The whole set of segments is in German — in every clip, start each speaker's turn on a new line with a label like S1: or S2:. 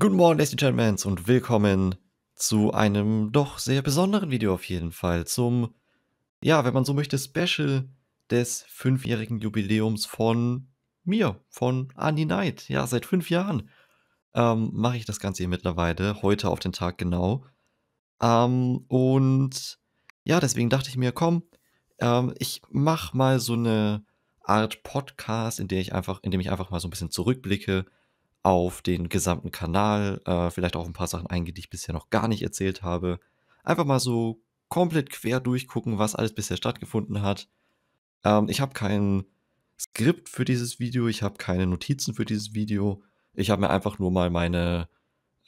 S1: Guten Morgen, Ladies and Gentlemen, und willkommen zu einem doch sehr besonderen Video auf jeden Fall. Zum, ja, wenn man so möchte, Special des fünfjährigen Jubiläums von mir, von Andy Knight. Ja, seit fünf Jahren ähm, mache ich das Ganze hier mittlerweile, heute auf den Tag genau. Ähm, und ja, deswegen dachte ich mir, komm, ähm, ich mache mal so eine Art Podcast, in der ich einfach, in dem ich einfach mal so ein bisschen zurückblicke, auf den gesamten Kanal, äh, vielleicht auch ein paar Sachen eingehen, die ich bisher noch gar nicht erzählt habe. Einfach mal so komplett quer durchgucken, was alles bisher stattgefunden hat. Ähm, ich habe kein Skript für dieses Video, ich habe keine Notizen für dieses Video. Ich habe mir einfach nur mal meine,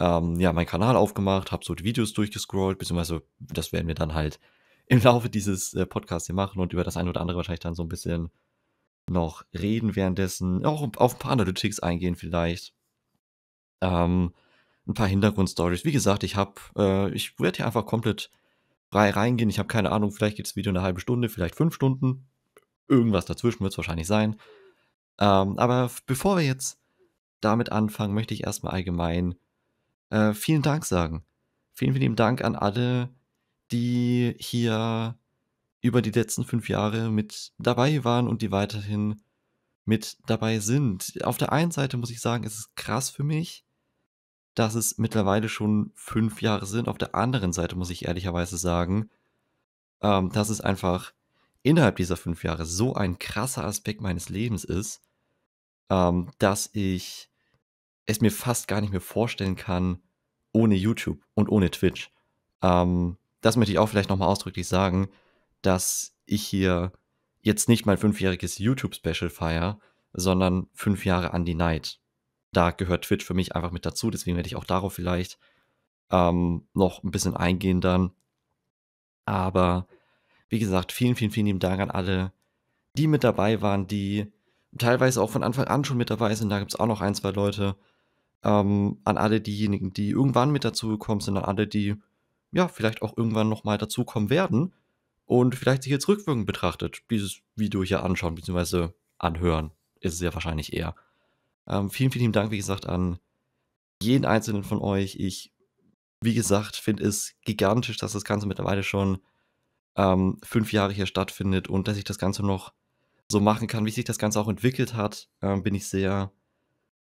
S1: ähm, ja, meinen Kanal aufgemacht, habe so die Videos durchgescrollt, beziehungsweise das werden wir dann halt im Laufe dieses äh, Podcasts hier machen und über das eine oder andere wahrscheinlich dann so ein bisschen noch reden währenddessen, auch auf ein paar Analytics eingehen vielleicht. Ähm, ein paar Hintergrundstories. Wie gesagt, ich habe, äh, ich werde hier einfach komplett frei reingehen. Ich habe keine Ahnung, vielleicht geht das Video eine halbe Stunde, vielleicht fünf Stunden. Irgendwas dazwischen wird es wahrscheinlich sein. Ähm, aber bevor wir jetzt damit anfangen, möchte ich erstmal allgemein äh, vielen Dank sagen. Vielen, vielen Dank an alle, die hier über die letzten fünf Jahre mit dabei waren und die weiterhin mit dabei sind. Auf der einen Seite muss ich sagen, es ist krass für mich, dass es mittlerweile schon fünf Jahre sind. Auf der anderen Seite muss ich ehrlicherweise sagen, ähm, dass es einfach innerhalb dieser fünf Jahre so ein krasser Aspekt meines Lebens ist, ähm, dass ich es mir fast gar nicht mehr vorstellen kann, ohne YouTube und ohne Twitch. Ähm, das möchte ich auch vielleicht nochmal ausdrücklich sagen, dass ich hier jetzt nicht mein fünfjähriges YouTube-Special feiere, sondern fünf Jahre Andy Night da gehört Twitch für mich einfach mit dazu. Deswegen werde ich auch darauf vielleicht ähm, noch ein bisschen eingehen dann. Aber wie gesagt, vielen, vielen, vielen lieben Dank an alle, die mit dabei waren, die teilweise auch von Anfang an schon mit dabei sind. Da gibt es auch noch ein, zwei Leute. Ähm, an alle diejenigen, die irgendwann mit dazugekommen sind, an alle, die ja vielleicht auch irgendwann nochmal dazukommen werden und vielleicht sich jetzt rückwirkend betrachtet dieses Video hier anschauen beziehungsweise anhören, ist es ja wahrscheinlich eher. Ähm, vielen, vielen Dank, wie gesagt, an jeden einzelnen von euch. Ich, wie gesagt, finde es gigantisch, dass das Ganze mittlerweile schon ähm, fünf Jahre hier stattfindet und dass ich das Ganze noch so machen kann, wie sich das Ganze auch entwickelt hat, ähm, bin ich sehr,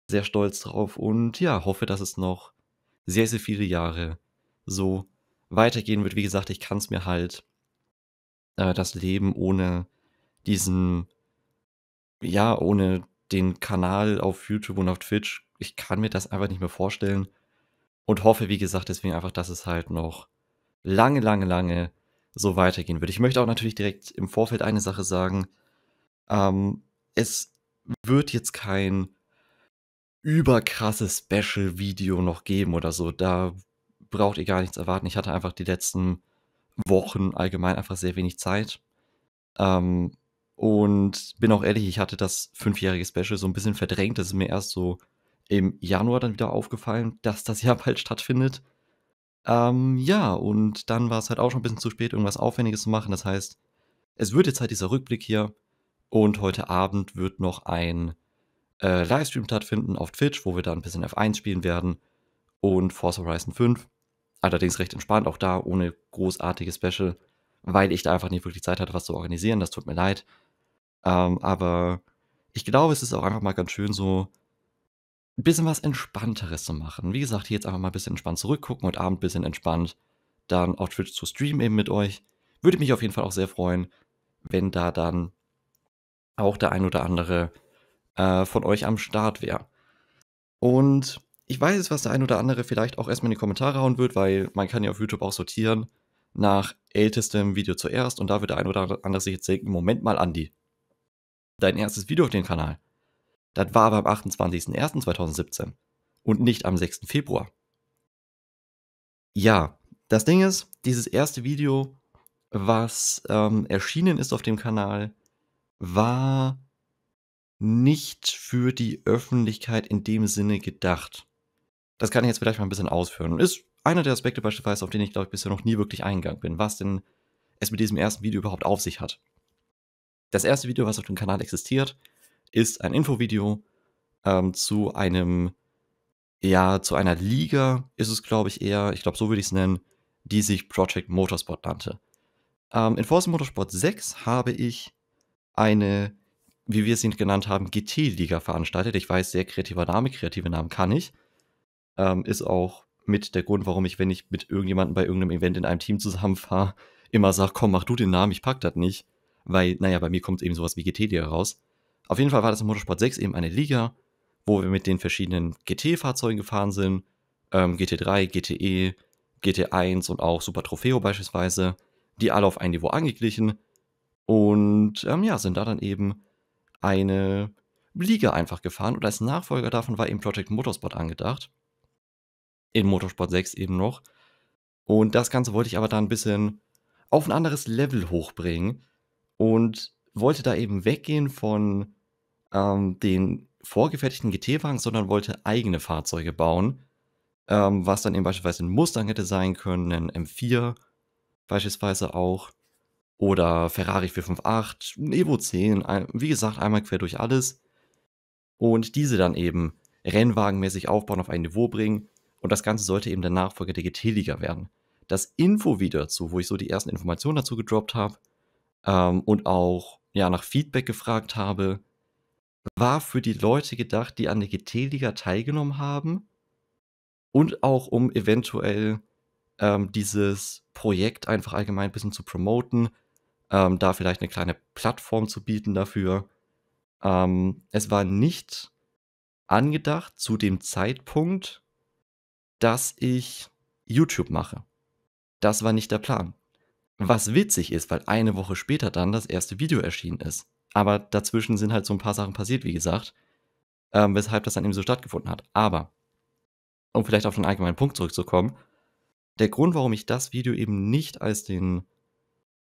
S1: sehr stolz drauf und ja, hoffe, dass es noch sehr, sehr viele Jahre so weitergehen wird. Wie gesagt, ich kann es mir halt äh, das Leben ohne diesen, ja, ohne den Kanal auf YouTube und auf Twitch. Ich kann mir das einfach nicht mehr vorstellen und hoffe, wie gesagt, deswegen einfach, dass es halt noch lange, lange, lange so weitergehen wird. Ich möchte auch natürlich direkt im Vorfeld eine Sache sagen. Ähm, es wird jetzt kein überkrasses Special-Video noch geben oder so. Da braucht ihr gar nichts erwarten. Ich hatte einfach die letzten Wochen allgemein einfach sehr wenig Zeit. Ähm, und bin auch ehrlich, ich hatte das fünfjährige Special so ein bisschen verdrängt. Das ist mir erst so im Januar dann wieder aufgefallen, dass das ja bald stattfindet. Ähm, ja, und dann war es halt auch schon ein bisschen zu spät, irgendwas Aufwendiges zu machen. Das heißt, es wird jetzt halt dieser Rückblick hier. Und heute Abend wird noch ein äh, Livestream stattfinden auf Twitch, wo wir dann ein bisschen F1 spielen werden und Forza Horizon 5. Allerdings recht entspannt, auch da ohne großartige Special, weil ich da einfach nicht wirklich Zeit hatte, was zu organisieren. Das tut mir leid. Ähm, aber ich glaube, es ist auch einfach mal ganz schön, so ein bisschen was Entspannteres zu machen. Wie gesagt, hier jetzt einfach mal ein bisschen entspannt zurückgucken und Abend ein bisschen entspannt dann auf Twitch zu streamen eben mit euch. Würde mich auf jeden Fall auch sehr freuen, wenn da dann auch der ein oder andere äh, von euch am Start wäre. Und ich weiß jetzt, was der ein oder andere vielleicht auch erstmal in die Kommentare hauen wird, weil man kann ja auf YouTube auch sortieren nach ältestem Video zuerst und da wird der ein oder andere sich jetzt denken, Moment mal, Andi, dein erstes Video auf dem Kanal. Das war aber am 28.01.2017 und nicht am 6. Februar. Ja, das Ding ist, dieses erste Video, was ähm, erschienen ist auf dem Kanal, war nicht für die Öffentlichkeit in dem Sinne gedacht. Das kann ich jetzt vielleicht mal ein bisschen ausführen. Und ist einer der Aspekte beispielsweise, auf den ich glaube ich bisher noch nie wirklich eingegangen bin, was denn es mit diesem ersten Video überhaupt auf sich hat. Das erste Video, was auf dem Kanal existiert, ist ein Infovideo ähm, zu einem, ja, zu einer Liga ist es, glaube ich, eher, ich glaube, so würde ich es nennen, die sich Project Motorsport nannte. Ähm, in Forza Motorsport 6 habe ich eine, wie wir es ihn genannt haben, GT-Liga veranstaltet. Ich weiß, sehr kreativer Name, kreative Namen kann ich. Ähm, ist auch mit der Grund, warum ich, wenn ich mit irgendjemandem bei irgendeinem Event in einem Team zusammenfahre, immer sage, komm, mach du den Namen, ich pack das nicht weil, naja, bei mir kommt eben sowas wie gt liga raus. Auf jeden Fall war das im Motorsport 6 eben eine Liga, wo wir mit den verschiedenen GT-Fahrzeugen gefahren sind. Ähm, GT3, GTE, GT1 und auch Super Trofeo beispielsweise. Die alle auf ein Niveau angeglichen. Und ähm, ja, sind da dann eben eine Liga einfach gefahren. Und als Nachfolger davon war eben Project Motorsport angedacht. In Motorsport 6 eben noch. Und das Ganze wollte ich aber da ein bisschen auf ein anderes Level hochbringen und wollte da eben weggehen von ähm, den vorgefertigten GT-Wagen, sondern wollte eigene Fahrzeuge bauen, ähm, was dann eben beispielsweise ein Mustang hätte sein können, ein M4 beispielsweise auch oder Ferrari 458, ein Evo 10, wie gesagt, einmal quer durch alles und diese dann eben rennwagenmäßig aufbauen, auf ein Niveau bringen und das Ganze sollte eben der Nachfolger der GT-Liga werden. Das info Infovideo dazu, wo ich so die ersten Informationen dazu gedroppt habe, ähm, und auch ja, nach Feedback gefragt habe, war für die Leute gedacht, die an der GT-Liga teilgenommen haben und auch um eventuell ähm, dieses Projekt einfach allgemein ein bisschen zu promoten, ähm, da vielleicht eine kleine Plattform zu bieten dafür. Ähm, es war nicht angedacht zu dem Zeitpunkt, dass ich YouTube mache. Das war nicht der Plan. Hm. Was witzig ist, weil eine Woche später dann das erste Video erschienen ist. Aber dazwischen sind halt so ein paar Sachen passiert, wie gesagt, ähm, weshalb das dann eben so stattgefunden hat. Aber, um vielleicht auf den allgemeinen Punkt zurückzukommen, der Grund, warum ich das Video eben nicht als den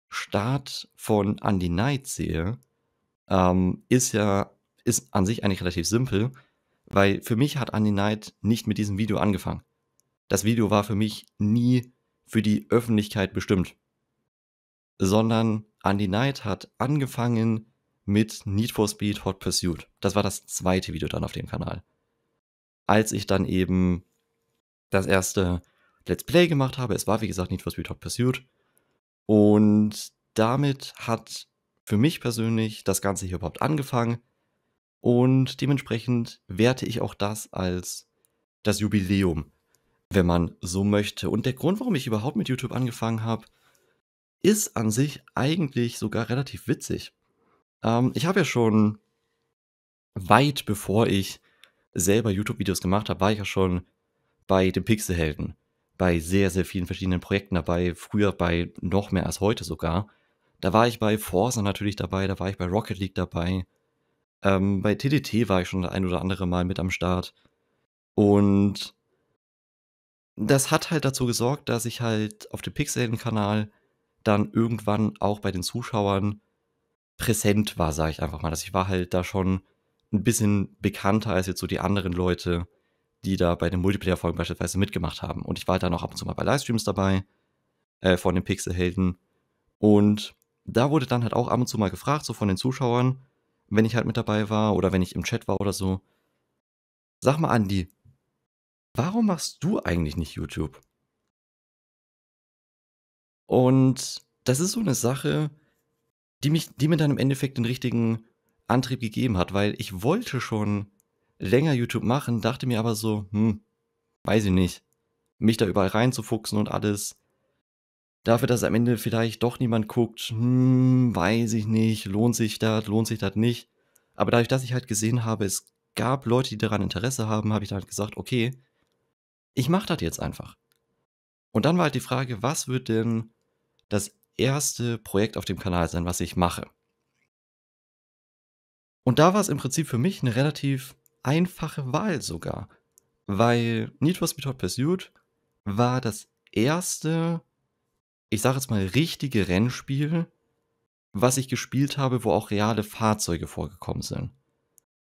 S1: Start von Andy Knight sehe, ähm, ist ja, ist an sich eigentlich relativ simpel, weil für mich hat Andy Knight nicht mit diesem Video angefangen. Das Video war für mich nie für die Öffentlichkeit bestimmt sondern Andy Knight hat angefangen mit Need for Speed Hot Pursuit. Das war das zweite Video dann auf dem Kanal. Als ich dann eben das erste Let's Play gemacht habe, es war wie gesagt Need for Speed Hot Pursuit. Und damit hat für mich persönlich das Ganze hier überhaupt angefangen. Und dementsprechend werte ich auch das als das Jubiläum, wenn man so möchte. Und der Grund, warum ich überhaupt mit YouTube angefangen habe, ist an sich eigentlich sogar relativ witzig. Ähm, ich habe ja schon weit bevor ich selber YouTube-Videos gemacht habe, war ich ja schon bei den Pixelhelden, bei sehr, sehr vielen verschiedenen Projekten dabei, früher bei noch mehr als heute sogar. Da war ich bei Forza natürlich dabei, da war ich bei Rocket League dabei, ähm, bei TDT war ich schon ein oder andere Mal mit am Start. Und das hat halt dazu gesorgt, dass ich halt auf dem Pixelhelden-Kanal dann irgendwann auch bei den Zuschauern präsent war, sage ich einfach mal. Dass also ich war halt da schon ein bisschen bekannter als jetzt so die anderen Leute, die da bei den Multiplayer-Folgen beispielsweise mitgemacht haben. Und ich war halt dann auch ab und zu mal bei Livestreams dabei äh, von den Pixelhelden. Und da wurde dann halt auch ab und zu mal gefragt, so von den Zuschauern, wenn ich halt mit dabei war oder wenn ich im Chat war oder so. Sag mal, Andi, warum machst du eigentlich nicht YouTube? Und das ist so eine Sache, die, mich, die mir dann im Endeffekt den richtigen Antrieb gegeben hat, weil ich wollte schon länger YouTube machen, dachte mir aber so, hm, weiß ich nicht, mich da überall reinzufuchsen und alles. Dafür, dass am Ende vielleicht doch niemand guckt, hm, weiß ich nicht, lohnt sich das, lohnt sich das nicht. Aber dadurch, dass ich halt gesehen habe, es gab Leute, die daran Interesse haben, habe ich dann halt gesagt, okay, ich mache das jetzt einfach. Und dann war halt die Frage, was wird denn das erste Projekt auf dem Kanal sein, was ich mache? Und da war es im Prinzip für mich eine relativ einfache Wahl sogar, weil Need for Speed Hot Pursuit war das erste, ich sage jetzt mal, richtige Rennspiel, was ich gespielt habe, wo auch reale Fahrzeuge vorgekommen sind.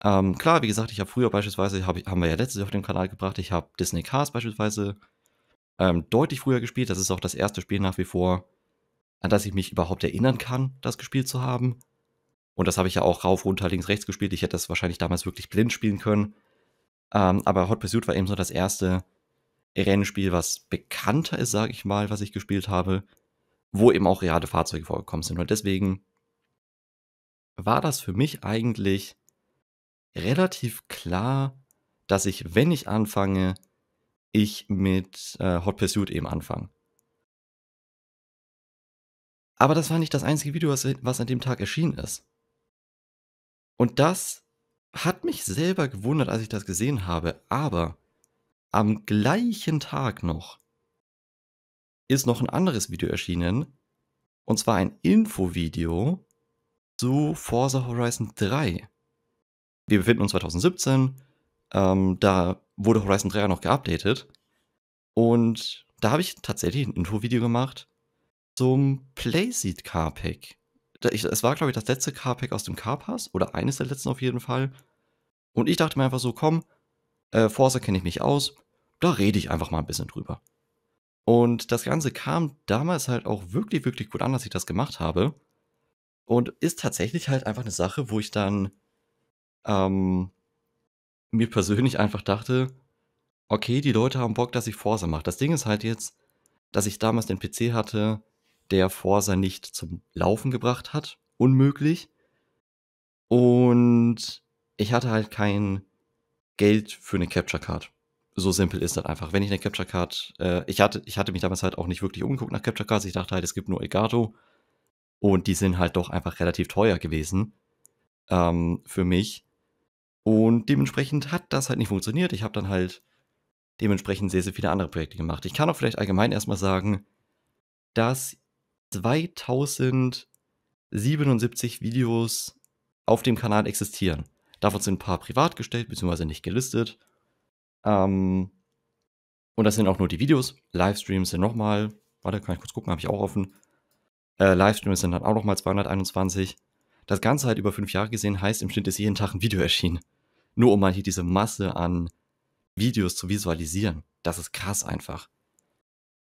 S1: Ähm, klar, wie gesagt, ich habe früher beispielsweise, hab, haben wir ja letztes Jahr auf dem Kanal gebracht, ich habe Disney Cars beispielsweise ähm, deutlich früher gespielt. Das ist auch das erste Spiel nach wie vor, an das ich mich überhaupt erinnern kann, das gespielt zu haben. Und das habe ich ja auch rauf, runter, links, rechts gespielt. Ich hätte das wahrscheinlich damals wirklich blind spielen können. Ähm, aber Hot Pursuit war eben so das erste Rennspiel, was bekannter ist, sage ich mal, was ich gespielt habe, wo eben auch reale Fahrzeuge vorgekommen sind. Und deswegen war das für mich eigentlich relativ klar, dass ich, wenn ich anfange, ich mit äh, Hot Pursuit eben anfangen. Aber das war nicht das einzige Video, was, was an dem Tag erschienen ist. Und das hat mich selber gewundert, als ich das gesehen habe. Aber am gleichen Tag noch ist noch ein anderes Video erschienen. Und zwar ein Infovideo zu Forza Horizon 3. Wir befinden uns 2017. Ähm, da wurde Horizon 3 ja noch geupdatet. Und da habe ich tatsächlich ein Intro-Video gemacht zum Playseed Carpack. Es war, glaube ich, das letzte Carpack aus dem Carpass oder eines der letzten auf jeden Fall. Und ich dachte mir einfach so, komm, äh, Forza kenne ich mich aus, da rede ich einfach mal ein bisschen drüber. Und das Ganze kam damals halt auch wirklich, wirklich gut an, dass ich das gemacht habe. Und ist tatsächlich halt einfach eine Sache, wo ich dann ähm, mir persönlich einfach dachte, okay, die Leute haben Bock, dass ich Forsa mache. Das Ding ist halt jetzt, dass ich damals den PC hatte, der Forsa nicht zum Laufen gebracht hat. Unmöglich. Und ich hatte halt kein Geld für eine Capture Card. So simpel ist das einfach. Wenn ich eine Capture Card, äh, ich, hatte, ich hatte mich damals halt auch nicht wirklich umgeguckt nach Capture Cards. Ich dachte halt, es gibt nur Elgato. Und die sind halt doch einfach relativ teuer gewesen ähm, für mich. Und dementsprechend hat das halt nicht funktioniert. Ich habe dann halt dementsprechend sehr, sehr viele andere Projekte gemacht. Ich kann auch vielleicht allgemein erstmal sagen, dass 2077 Videos auf dem Kanal existieren. Davon sind ein paar privat gestellt, beziehungsweise nicht gelistet. Ähm, und das sind auch nur die Videos. Livestreams sind nochmal, warte, kann ich kurz gucken, habe ich auch offen. Äh, Livestreams sind dann auch nochmal 221. Das Ganze halt über fünf Jahre gesehen heißt, im Schnitt ist jeden Tag ein Video erschienen. Nur um mal hier diese Masse an Videos zu visualisieren. Das ist krass einfach.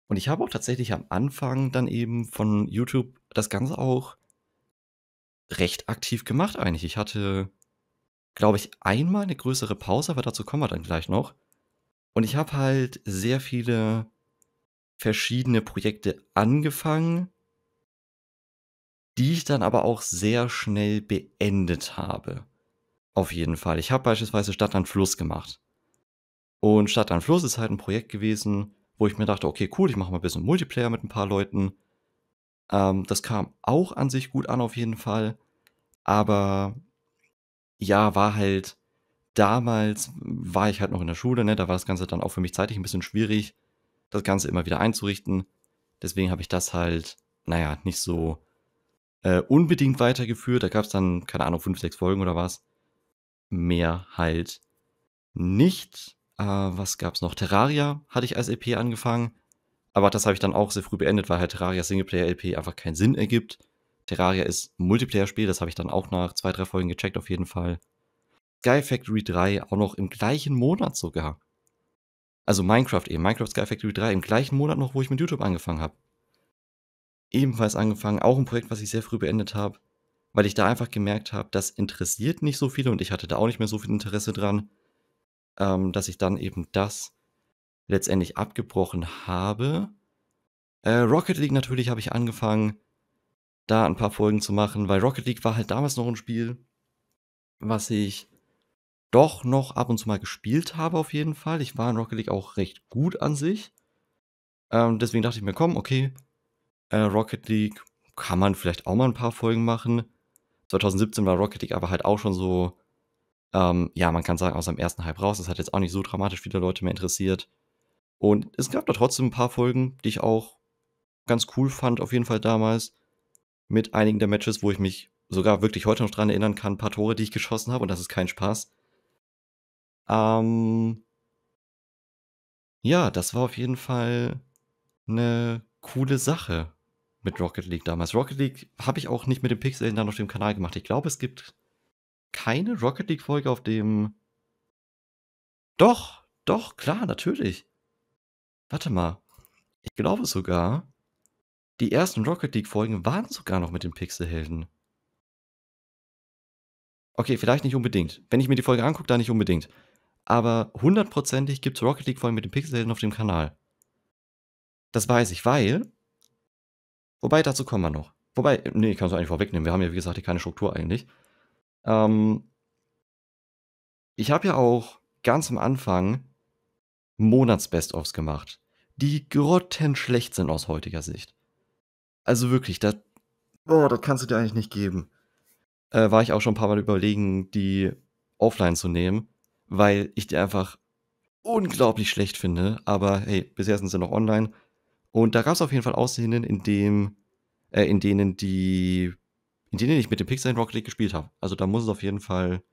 S1: Und ich habe auch tatsächlich am Anfang dann eben von YouTube das Ganze auch recht aktiv gemacht eigentlich. Ich hatte, glaube ich, einmal eine größere Pause, aber dazu kommen wir dann gleich noch. Und ich habe halt sehr viele verschiedene Projekte angefangen die ich dann aber auch sehr schnell beendet habe. Auf jeden Fall. Ich habe beispielsweise Stadt an Fluss gemacht. Und Stadt an Fluss ist halt ein Projekt gewesen, wo ich mir dachte, okay, cool, ich mache mal ein bisschen Multiplayer mit ein paar Leuten. Ähm, das kam auch an sich gut an, auf jeden Fall. Aber ja, war halt damals, war ich halt noch in der Schule, ne? da war das Ganze dann auch für mich zeitlich ein bisschen schwierig, das Ganze immer wieder einzurichten. Deswegen habe ich das halt, naja, nicht so äh, unbedingt weitergeführt. Da gab es dann, keine Ahnung, fünf, sechs Folgen oder was. Mehr halt nicht. Äh, was gab es noch? Terraria hatte ich als LP e angefangen. Aber das habe ich dann auch sehr früh beendet, weil halt Terraria Singleplayer-LP einfach keinen Sinn ergibt. Terraria ist Multiplayer-Spiel, das habe ich dann auch nach zwei, drei Folgen gecheckt auf jeden Fall. Sky Factory 3 auch noch im gleichen Monat sogar. Also Minecraft eben, Minecraft Sky Factory 3 im gleichen Monat noch, wo ich mit YouTube angefangen habe ebenfalls angefangen, auch ein Projekt, was ich sehr früh beendet habe, weil ich da einfach gemerkt habe, das interessiert nicht so viele und ich hatte da auch nicht mehr so viel Interesse dran, ähm, dass ich dann eben das letztendlich abgebrochen habe. Äh, Rocket League natürlich habe ich angefangen, da ein paar Folgen zu machen, weil Rocket League war halt damals noch ein Spiel, was ich doch noch ab und zu mal gespielt habe auf jeden Fall. Ich war in Rocket League auch recht gut an sich. Ähm, deswegen dachte ich mir, komm, okay, äh, Rocket League kann man vielleicht auch mal ein paar Folgen machen. 2017 war Rocket League aber halt auch schon so, ähm, ja, man kann sagen, aus dem ersten Hype raus. Das hat jetzt auch nicht so dramatisch viele Leute mehr interessiert. Und es gab da trotzdem ein paar Folgen, die ich auch ganz cool fand, auf jeden Fall damals. Mit einigen der Matches, wo ich mich sogar wirklich heute noch dran erinnern kann, ein paar Tore, die ich geschossen habe, und das ist kein Spaß. Ähm ja, das war auf jeden Fall eine coole Sache mit Rocket League damals. Rocket League habe ich auch nicht mit dem Pixel dann auf dem Kanal gemacht. Ich glaube, es gibt keine Rocket League Folge auf dem. Doch, doch, klar, natürlich. Warte mal. Ich glaube sogar, die ersten Rocket League Folgen waren sogar noch mit den Pixelhelden. Okay, vielleicht nicht unbedingt. Wenn ich mir die Folge angucke, dann nicht unbedingt. Aber hundertprozentig gibt es Rocket League Folgen mit den Pixelhelden auf dem Kanal. Das weiß ich, weil Wobei, dazu kommen wir noch. Wobei, nee, ich kann es eigentlich vorwegnehmen. Wir haben ja, wie gesagt, hier keine Struktur eigentlich. Ähm, ich habe ja auch ganz am Anfang Monats-Best-Offs gemacht, die grottenschlecht sind aus heutiger Sicht. Also wirklich, das, oh, das kannst du dir eigentlich nicht geben. Äh, war ich auch schon ein paar Mal überlegen, die offline zu nehmen, weil ich die einfach unglaublich schlecht finde. Aber hey, bisher sind sie noch online. Und da gab es auf jeden Fall Aussehen, in dem, äh, in denen die, in denen ich mit dem Pixar in Rocket League gespielt habe. Also da muss es auf jeden Fall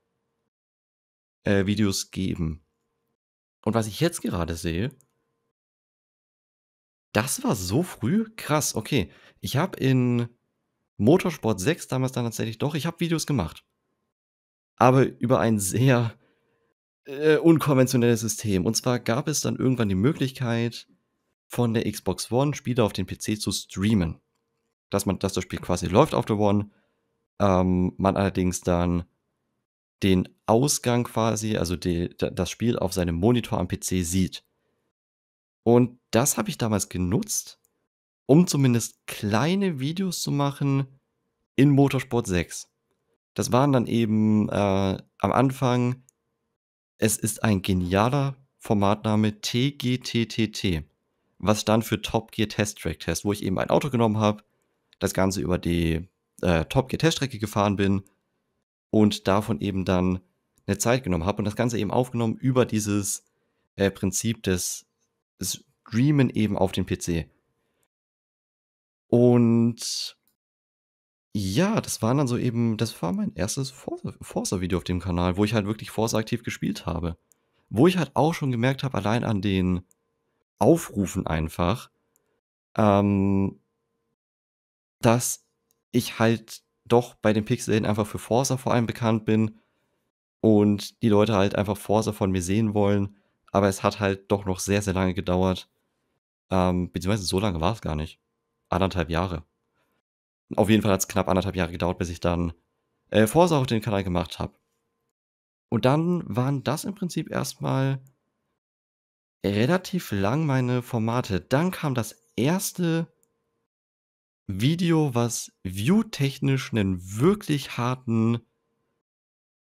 S1: äh, Videos geben. Und was ich jetzt gerade sehe, das war so früh? Krass, okay. Ich habe in Motorsport 6 damals dann tatsächlich doch, ich habe Videos gemacht. Aber über ein sehr äh, unkonventionelles System. Und zwar gab es dann irgendwann die Möglichkeit, von der Xbox One Spiele auf den PC zu streamen. Dass, man, dass das Spiel quasi läuft auf der One, ähm, man allerdings dann den Ausgang quasi, also die, das Spiel auf seinem Monitor am PC sieht. Und das habe ich damals genutzt, um zumindest kleine Videos zu machen in Motorsport 6. Das waren dann eben äh, am Anfang, es ist ein genialer Formatname TGTTT was dann für Top Gear Test Track Test, wo ich eben ein Auto genommen habe, das Ganze über die äh, Top Gear Teststrecke gefahren bin und davon eben dann eine Zeit genommen habe und das Ganze eben aufgenommen über dieses äh, Prinzip des Streamen eben auf dem PC. Und ja, das waren dann so eben, das war mein erstes Forza-Video auf dem Kanal, wo ich halt wirklich Forza aktiv gespielt habe. Wo ich halt auch schon gemerkt habe, allein an den aufrufen einfach, ähm, dass ich halt doch bei den Pixeln einfach für Forza vor allem bekannt bin und die Leute halt einfach Forza von mir sehen wollen. Aber es hat halt doch noch sehr, sehr lange gedauert. Ähm, beziehungsweise so lange war es gar nicht. Anderthalb Jahre. Auf jeden Fall hat es knapp anderthalb Jahre gedauert, bis ich dann äh, Forza auf den Kanal gemacht habe. Und dann waren das im Prinzip erstmal relativ lang meine Formate. Dann kam das erste Video, was view-technisch einen wirklich harten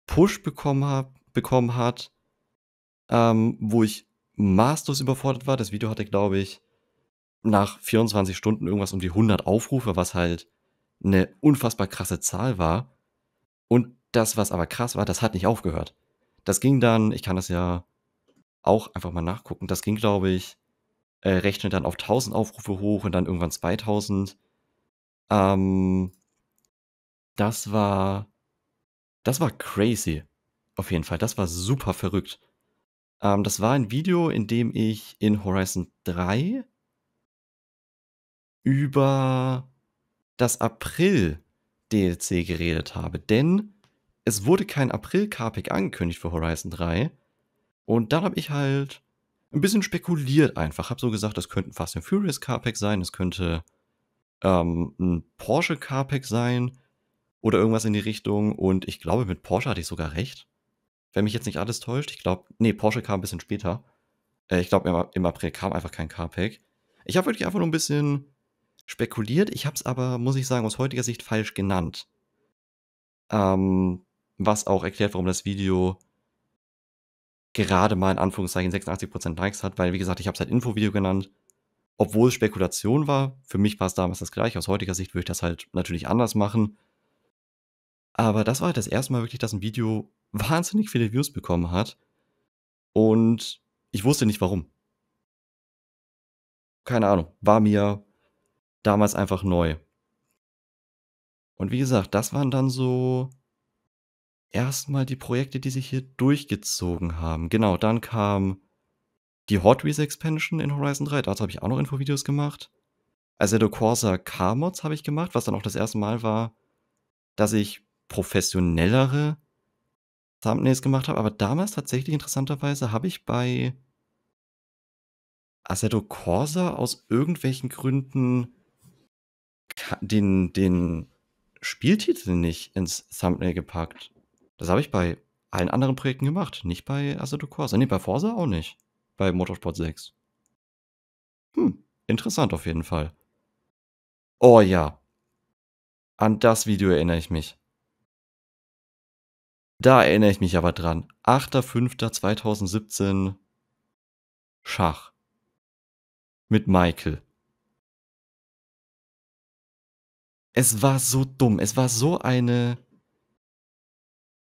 S1: Push bekommen, hab, bekommen hat, ähm, wo ich maßlos überfordert war. Das Video hatte, glaube ich, nach 24 Stunden irgendwas um die 100 Aufrufe, was halt eine unfassbar krasse Zahl war. Und das, was aber krass war, das hat nicht aufgehört. Das ging dann, ich kann das ja auch einfach mal nachgucken. Das ging, glaube ich, äh, rechnet dann auf 1000 Aufrufe hoch und dann irgendwann 2000. Ähm, das war, das war crazy. Auf jeden Fall, das war super verrückt. Ähm, das war ein Video, in dem ich in Horizon 3 über das April-DLC geredet habe. Denn es wurde kein April-Carpic angekündigt für Horizon 3, und dann habe ich halt ein bisschen spekuliert einfach. Habe so gesagt, das könnte ein Fast and Furious Carpack sein, es könnte ähm, ein Porsche Carpack sein oder irgendwas in die Richtung. Und ich glaube, mit Porsche hatte ich sogar recht. Wenn mich jetzt nicht alles täuscht, ich glaube, nee, Porsche kam ein bisschen später. Äh, ich glaube, im April kam einfach kein Carpack. Ich habe wirklich einfach nur ein bisschen spekuliert. Ich habe es aber, muss ich sagen, aus heutiger Sicht falsch genannt. Ähm, was auch erklärt, warum das Video gerade mal in Anführungszeichen 86% Likes hat, weil wie gesagt, ich habe es halt Infovideo genannt. Obwohl es Spekulation war, für mich war es damals das gleiche. Aus heutiger Sicht würde ich das halt natürlich anders machen. Aber das war halt das erste Mal wirklich, dass ein Video wahnsinnig viele Views bekommen hat. Und ich wusste nicht warum. Keine Ahnung, war mir damals einfach neu. Und wie gesagt, das waren dann so erstmal die Projekte, die sich hier durchgezogen haben. Genau, dann kam die Hot Wheels Expansion in Horizon 3, dazu habe ich auch noch Infovideos gemacht. Also der Corsa Car mods habe ich gemacht, was dann auch das erste Mal war, dass ich professionellere Thumbnails gemacht habe. Aber damals tatsächlich interessanterweise habe ich bei Assetto Corsa aus irgendwelchen Gründen den, den Spieltitel nicht ins Thumbnail gepackt. Das habe ich bei allen anderen Projekten gemacht. Nicht bei Assetto Corsa. Nee, bei Forza auch nicht. Bei Motorsport 6. Hm, interessant auf jeden Fall. Oh ja. An das Video erinnere ich mich. Da erinnere ich mich aber dran. 8.5.2017 Schach. Mit Michael. Es war so dumm. Es war so eine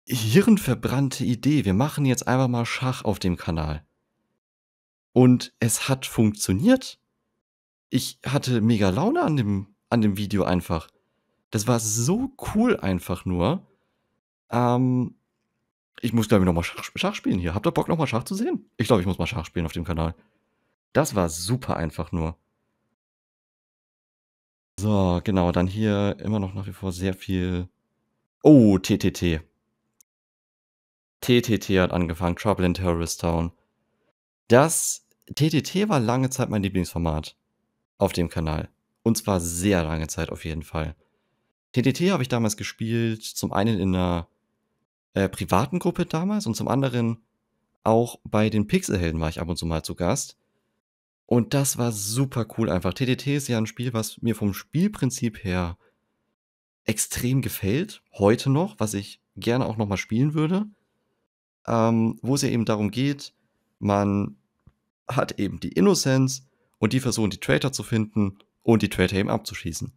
S1: hirnverbrannte Idee. Wir machen jetzt einfach mal Schach auf dem Kanal. Und es hat funktioniert. Ich hatte mega Laune an dem, an dem Video einfach. Das war so cool einfach nur. Ähm, ich muss, glaube ich, nochmal Schach, Schach spielen hier. Habt ihr Bock, nochmal Schach zu sehen? Ich glaube, ich muss mal Schach spielen auf dem Kanal. Das war super einfach nur. So, genau, dann hier immer noch nach wie vor sehr viel... Oh, TTT. TTT hat angefangen, Trouble in Terrorist Town. Das TTT war lange Zeit mein Lieblingsformat auf dem Kanal. Und zwar sehr lange Zeit auf jeden Fall. TTT habe ich damals gespielt, zum einen in einer äh, privaten Gruppe damals und zum anderen auch bei den Pixelhelden war ich ab und zu mal zu Gast. Und das war super cool einfach. TTT ist ja ein Spiel, was mir vom Spielprinzip her extrem gefällt, heute noch, was ich gerne auch nochmal spielen würde ähm, wo es ja eben darum geht, man hat eben die Innocence und die versuchen, die Traitor zu finden und die Traitor eben abzuschießen.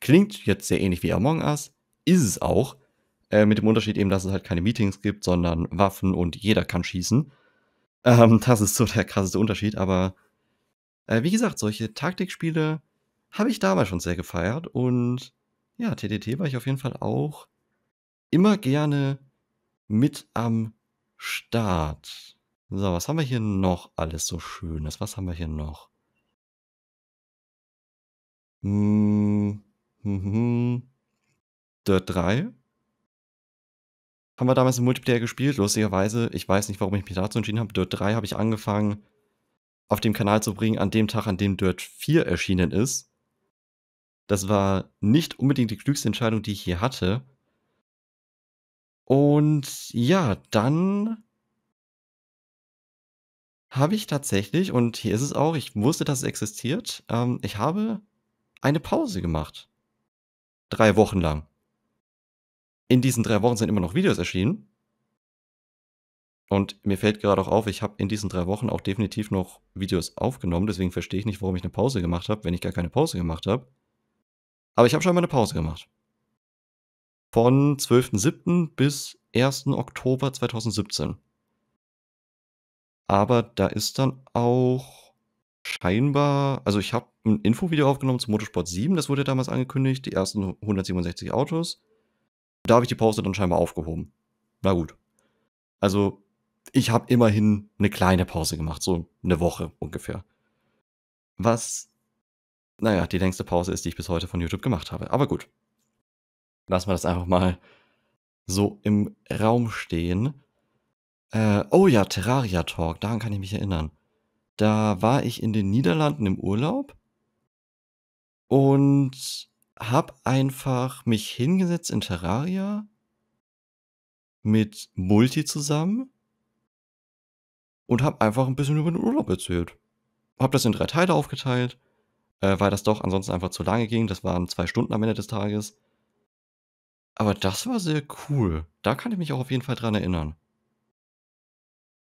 S1: Klingt jetzt sehr ähnlich wie Among Us, ist es auch, äh, mit dem Unterschied eben, dass es halt keine Meetings gibt, sondern Waffen und jeder kann schießen. Ähm, das ist so der krasseste Unterschied, aber äh, wie gesagt, solche Taktikspiele habe ich damals schon sehr gefeiert und ja, TDT war ich auf jeden Fall auch immer gerne mit am Start. So, was haben wir hier noch alles so Schönes? Was haben wir hier noch? hm, hm. hm, hm. Dirt 3. Haben wir damals im Multiplayer gespielt. Lustigerweise, ich weiß nicht, warum ich mich dazu entschieden habe. Dirt 3 habe ich angefangen auf dem Kanal zu bringen, an dem Tag, an dem Dirt 4 erschienen ist. Das war nicht unbedingt die klügste Entscheidung, die ich hier hatte. Und ja, dann habe ich tatsächlich, und hier ist es auch, ich wusste, dass es existiert, ähm, ich habe eine Pause gemacht. Drei Wochen lang. In diesen drei Wochen sind immer noch Videos erschienen. Und mir fällt gerade auch auf, ich habe in diesen drei Wochen auch definitiv noch Videos aufgenommen. Deswegen verstehe ich nicht, warum ich eine Pause gemacht habe, wenn ich gar keine Pause gemacht habe. Aber ich habe schon mal eine Pause gemacht von 12.07. bis 1. Oktober 2017. Aber da ist dann auch scheinbar, also ich habe ein Infovideo aufgenommen zum Motorsport 7, das wurde ja damals angekündigt, die ersten 167 Autos. Da habe ich die Pause dann scheinbar aufgehoben. Na gut. Also ich habe immerhin eine kleine Pause gemacht, so eine Woche ungefähr. Was, naja, die längste Pause ist, die ich bis heute von YouTube gemacht habe. Aber gut, lassen wir das einfach mal so im Raum stehen. Äh, oh ja, Terraria Talk, daran kann ich mich erinnern. Da war ich in den Niederlanden im Urlaub und habe einfach mich hingesetzt in Terraria mit Multi zusammen und habe einfach ein bisschen über den Urlaub erzählt. Habe das in drei Teile aufgeteilt, äh, weil das doch ansonsten einfach zu lange ging. Das waren zwei Stunden am Ende des Tages. Aber das war sehr cool. Da kann ich mich auch auf jeden Fall dran erinnern.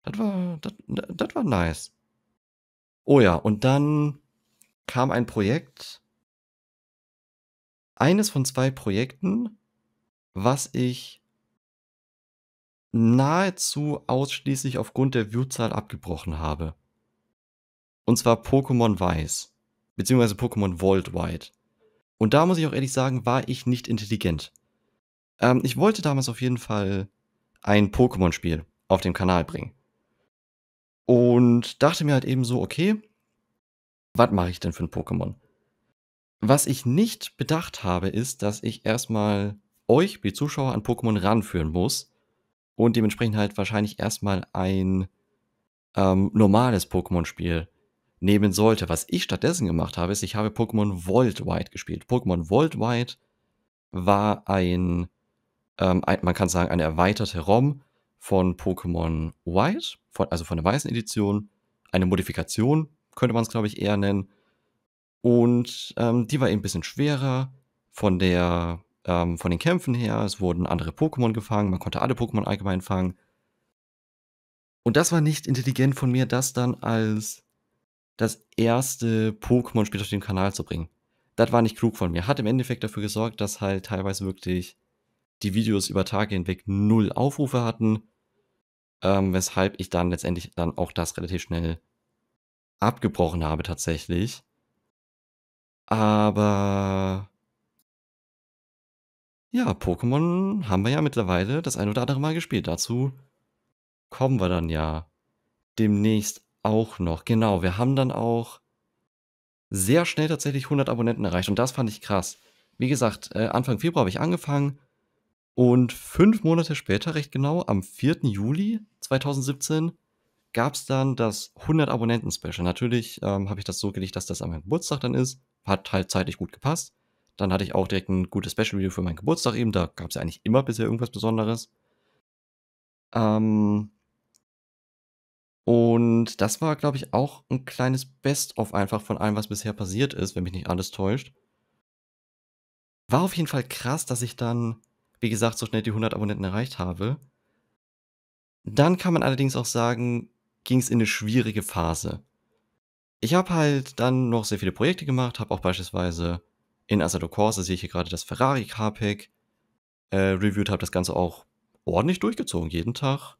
S1: Das war, das, das war nice. Oh ja, und dann kam ein Projekt. Eines von zwei Projekten, was ich nahezu ausschließlich aufgrund der Viewzahl abgebrochen habe. Und zwar Pokémon Weiß. Beziehungsweise Pokémon Worldwide. Und da muss ich auch ehrlich sagen, war ich nicht intelligent. Ähm, ich wollte damals auf jeden Fall ein Pokémon-Spiel auf dem Kanal bringen. Und dachte mir halt eben so, okay, was mache ich denn für ein Pokémon? Was ich nicht bedacht habe, ist, dass ich erstmal euch, die Zuschauer, an Pokémon ranführen muss und dementsprechend halt wahrscheinlich erstmal ein ähm, normales Pokémon-Spiel nehmen sollte. Was ich stattdessen gemacht habe, ist, ich habe Pokémon Worldwide gespielt. Pokémon Worldwide war ein ähm, ein, man kann sagen, eine erweiterte ROM von Pokémon White, von, also von der weißen Edition, eine Modifikation, könnte man es, glaube ich, eher nennen. Und ähm, die war eben ein bisschen schwerer von, der, ähm, von den Kämpfen her. Es wurden andere Pokémon gefangen, man konnte alle Pokémon allgemein fangen. Und das war nicht intelligent von mir, das dann als das erste Pokémon-Spiel auf den Kanal zu bringen. Das war nicht klug von mir. Hat im Endeffekt dafür gesorgt, dass halt teilweise wirklich die Videos über Tage hinweg null Aufrufe hatten, ähm, weshalb ich dann letztendlich dann auch das relativ schnell abgebrochen habe tatsächlich. Aber ja, Pokémon haben wir ja mittlerweile das ein oder andere Mal gespielt. Dazu kommen wir dann ja demnächst auch noch. Genau, wir haben dann auch sehr schnell tatsächlich 100 Abonnenten erreicht und das fand ich krass. Wie gesagt, äh, Anfang Februar habe ich angefangen und fünf Monate später, recht genau, am 4. Juli 2017, gab es dann das 100 Abonnenten-Special. Natürlich ähm, habe ich das so gelegt, dass das an meinem Geburtstag dann ist. Hat halt zeitlich gut gepasst. Dann hatte ich auch direkt ein gutes Special-Video für meinen Geburtstag eben. Da gab es ja eigentlich immer bisher irgendwas Besonderes. Ähm und das war, glaube ich, auch ein kleines Best-of einfach von allem, was bisher passiert ist, wenn mich nicht alles täuscht. War auf jeden Fall krass, dass ich dann wie gesagt, so schnell die 100 Abonnenten erreicht habe. Dann kann man allerdings auch sagen, ging es in eine schwierige Phase. Ich habe halt dann noch sehr viele Projekte gemacht, habe auch beispielsweise in Assetto Corsa sehe ich hier gerade das Ferrari Carpack äh, reviewed, habe das Ganze auch ordentlich durchgezogen, jeden Tag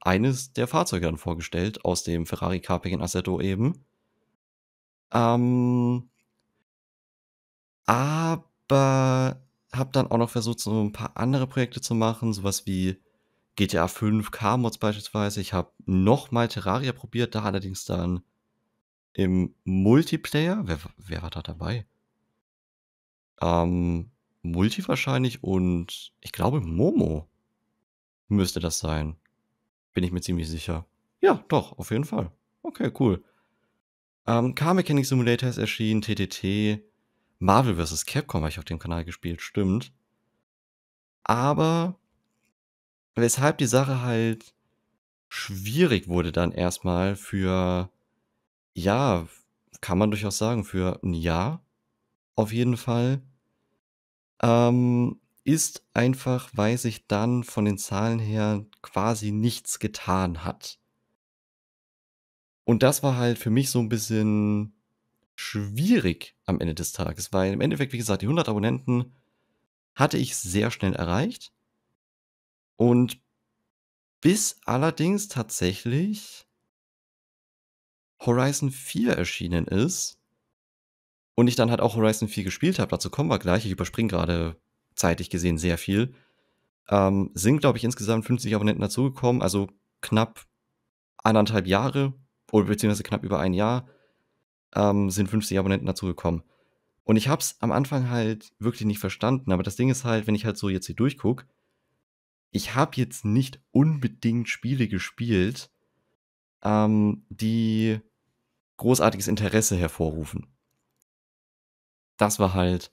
S1: eines der Fahrzeuge dann vorgestellt aus dem Ferrari Carpack in Assetto eben. Ähm, aber habe dann auch noch versucht, so ein paar andere Projekte zu machen, sowas wie GTA 5 K-Mods beispielsweise. Ich habe nochmal Terraria probiert, da allerdings dann im Multiplayer. Wer, wer war da dabei? Ähm, Multi wahrscheinlich und ich glaube Momo müsste das sein. Bin ich mir ziemlich sicher. Ja, doch, auf jeden Fall. Okay, cool. Ähm, Car Mechanic Simulator ist erschienen, TTT, Marvel vs. Capcom habe ich auf dem Kanal gespielt, stimmt. Aber weshalb die Sache halt schwierig wurde dann erstmal für, ja, kann man durchaus sagen, für ein Jahr auf jeden Fall, ähm, ist einfach, weil sich dann von den Zahlen her quasi nichts getan hat. Und das war halt für mich so ein bisschen schwierig am Ende des Tages, weil im Endeffekt, wie gesagt, die 100 Abonnenten hatte ich sehr schnell erreicht. Und bis allerdings tatsächlich Horizon 4 erschienen ist und ich dann halt auch Horizon 4 gespielt habe, dazu kommen wir gleich, ich überspringe gerade zeitig gesehen sehr viel, ähm, sind, glaube ich, insgesamt 50 Abonnenten dazugekommen, also knapp anderthalb Jahre oder beziehungsweise knapp über ein Jahr ähm, sind 50 Abonnenten dazugekommen. Und ich habe es am Anfang halt wirklich nicht verstanden, aber das Ding ist halt, wenn ich halt so jetzt hier durchgucke, ich habe jetzt nicht unbedingt Spiele gespielt, ähm, die großartiges Interesse hervorrufen. Das war halt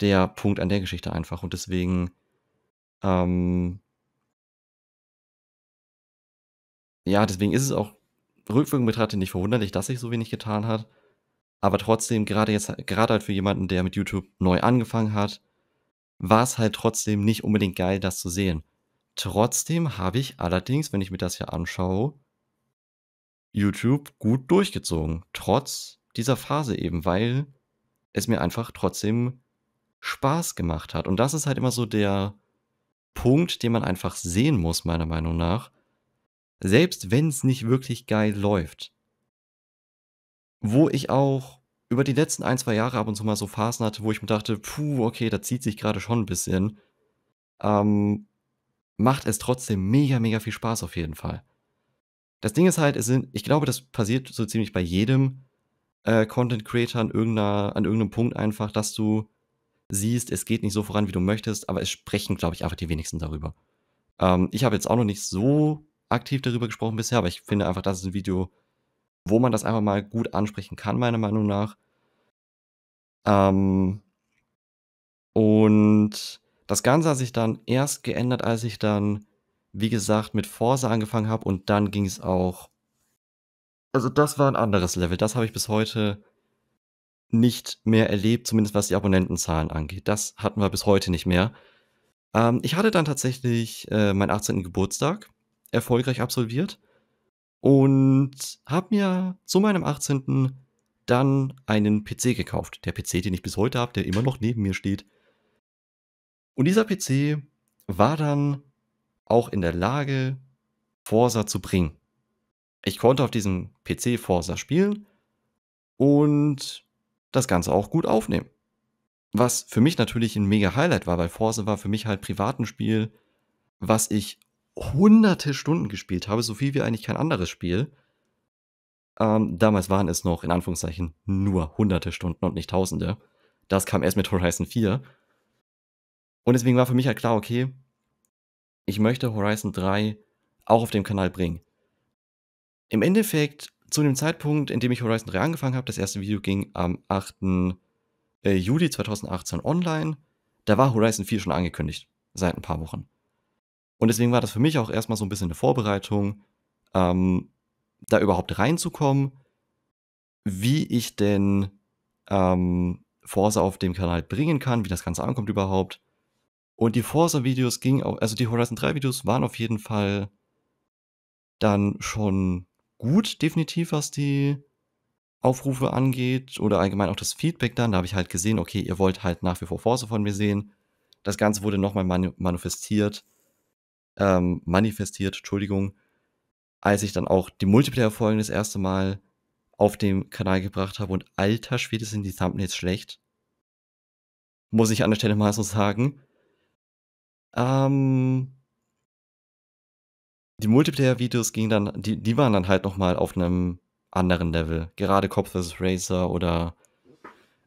S1: der Punkt an der Geschichte einfach und deswegen ähm, ja, deswegen ist es auch rückwirkend betrachtet nicht verwunderlich, dass sich so wenig getan hat. Aber trotzdem, gerade jetzt, gerade halt für jemanden, der mit YouTube neu angefangen hat, war es halt trotzdem nicht unbedingt geil, das zu sehen. Trotzdem habe ich allerdings, wenn ich mir das hier anschaue, YouTube gut durchgezogen. Trotz dieser Phase eben, weil es mir einfach trotzdem Spaß gemacht hat. Und das ist halt immer so der Punkt, den man einfach sehen muss, meiner Meinung nach. Selbst wenn es nicht wirklich geil läuft, wo ich auch über die letzten ein, zwei Jahre ab und zu mal so Phasen hatte, wo ich mir dachte, puh, okay, da zieht sich gerade schon ein bisschen. Ähm, macht es trotzdem mega, mega viel Spaß auf jeden Fall. Das Ding ist halt, es sind, ich glaube, das passiert so ziemlich bei jedem äh, Content Creator an, irgendeiner, an irgendeinem Punkt einfach, dass du siehst, es geht nicht so voran, wie du möchtest, aber es sprechen, glaube ich, einfach die wenigsten darüber. Ähm, ich habe jetzt auch noch nicht so aktiv darüber gesprochen bisher, aber ich finde einfach, das ist ein Video, wo man das einfach mal gut ansprechen kann, meiner Meinung nach. Ähm, und das Ganze hat sich dann erst geändert, als ich dann, wie gesagt, mit Forza angefangen habe und dann ging es auch. Also das war ein anderes Level. Das habe ich bis heute nicht mehr erlebt, zumindest was die Abonnentenzahlen angeht. Das hatten wir bis heute nicht mehr. Ähm, ich hatte dann tatsächlich äh, meinen 18. Geburtstag erfolgreich absolviert und habe mir zu meinem 18. dann einen PC gekauft. Der PC, den ich bis heute habe, der immer noch neben mir steht. Und dieser PC war dann auch in der Lage, Forsa zu bringen. Ich konnte auf diesem PC Forsa spielen und das Ganze auch gut aufnehmen. Was für mich natürlich ein mega Highlight war, weil Forza war für mich halt privat ein Spiel, was ich hunderte Stunden gespielt habe, so viel wie eigentlich kein anderes Spiel. Ähm, damals waren es noch in Anführungszeichen nur hunderte Stunden und nicht tausende. Das kam erst mit Horizon 4. Und deswegen war für mich halt klar, okay, ich möchte Horizon 3 auch auf dem Kanal bringen. Im Endeffekt, zu dem Zeitpunkt, in dem ich Horizon 3 angefangen habe, das erste Video ging am 8. Äh, Juli 2018 online, da war Horizon 4 schon angekündigt, seit ein paar Wochen. Und deswegen war das für mich auch erstmal so ein bisschen eine Vorbereitung, ähm, da überhaupt reinzukommen, wie ich denn ähm, Forza auf dem Kanal bringen kann, wie das Ganze ankommt überhaupt. Und die Forza-Videos gingen auch, also die Horizon 3-Videos waren auf jeden Fall dann schon gut, definitiv, was die Aufrufe angeht oder allgemein auch das Feedback dann. Da habe ich halt gesehen, okay, ihr wollt halt nach wie vor Forza von mir sehen. Das Ganze wurde nochmal manifestiert ähm, manifestiert, Entschuldigung, als ich dann auch die Multiplayer-Folgen das erste Mal auf dem Kanal gebracht habe und alter Schwede sind die Thumbnails schlecht. Muss ich an der Stelle mal so sagen. Ähm, die Multiplayer-Videos gingen dann, die, die waren dann halt nochmal auf einem anderen Level. Gerade Cop vs. Racer oder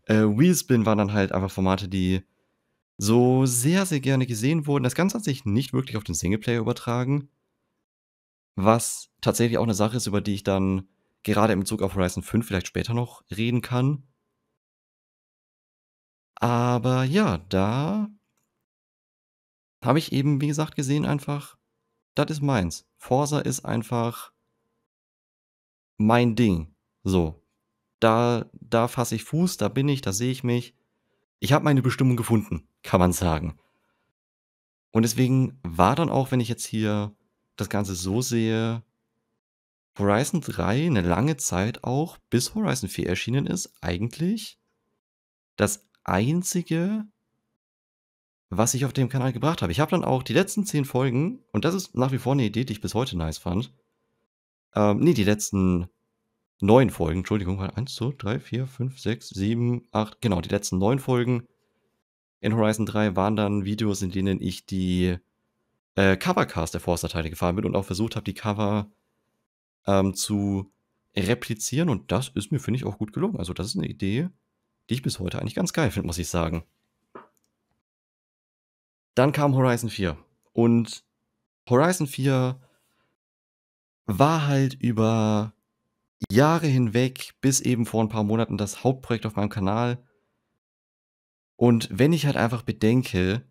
S1: äh, Wheelspin waren dann halt einfach Formate, die so sehr, sehr gerne gesehen wurden. Das Ganze hat sich nicht wirklich auf den Singleplayer übertragen, was tatsächlich auch eine Sache ist, über die ich dann gerade im Bezug auf Horizon 5 vielleicht später noch reden kann. Aber ja, da habe ich eben, wie gesagt, gesehen einfach, das ist meins. Forza ist einfach mein Ding. So. Da, da fasse ich Fuß, da bin ich, da sehe ich mich ich habe meine Bestimmung gefunden, kann man sagen. Und deswegen war dann auch, wenn ich jetzt hier das Ganze so sehe, Horizon 3 eine lange Zeit auch, bis Horizon 4 erschienen ist, eigentlich das einzige, was ich auf dem Kanal gebracht habe. Ich habe dann auch die letzten zehn Folgen, und das ist nach wie vor eine Idee, die ich bis heute nice fand. Ähm, nee, die letzten neun Folgen, Entschuldigung, waren 1, 2, 3, 4, 5, 6, 7, 8, genau, die letzten neun Folgen in Horizon 3 waren dann Videos, in denen ich die äh, Covercast der Forster-Teile gefahren bin und auch versucht habe, die Cover ähm, zu replizieren und das ist mir, finde ich, auch gut gelungen. Also das ist eine Idee, die ich bis heute eigentlich ganz geil finde, muss ich sagen. Dann kam Horizon 4 und Horizon 4 war halt über Jahre hinweg, bis eben vor ein paar Monaten das Hauptprojekt auf meinem Kanal. Und wenn ich halt einfach bedenke,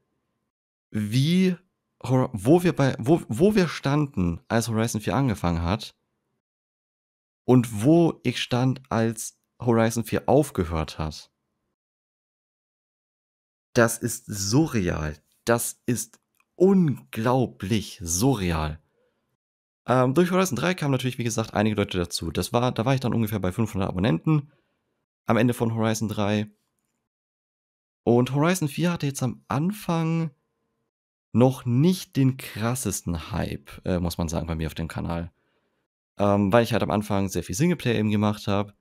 S1: wie, wo wir bei, wo, wo wir standen, als Horizon 4 angefangen hat und wo ich stand, als Horizon 4 aufgehört hat. Das ist surreal. Das ist unglaublich surreal. Ähm, durch Horizon 3 kamen natürlich, wie gesagt, einige Leute dazu. Das war, da war ich dann ungefähr bei 500 Abonnenten am Ende von Horizon 3. Und Horizon 4 hatte jetzt am Anfang noch nicht den krassesten Hype, äh, muss man sagen, bei mir auf dem Kanal. Ähm, weil ich halt am Anfang sehr viel Singleplayer eben gemacht habe.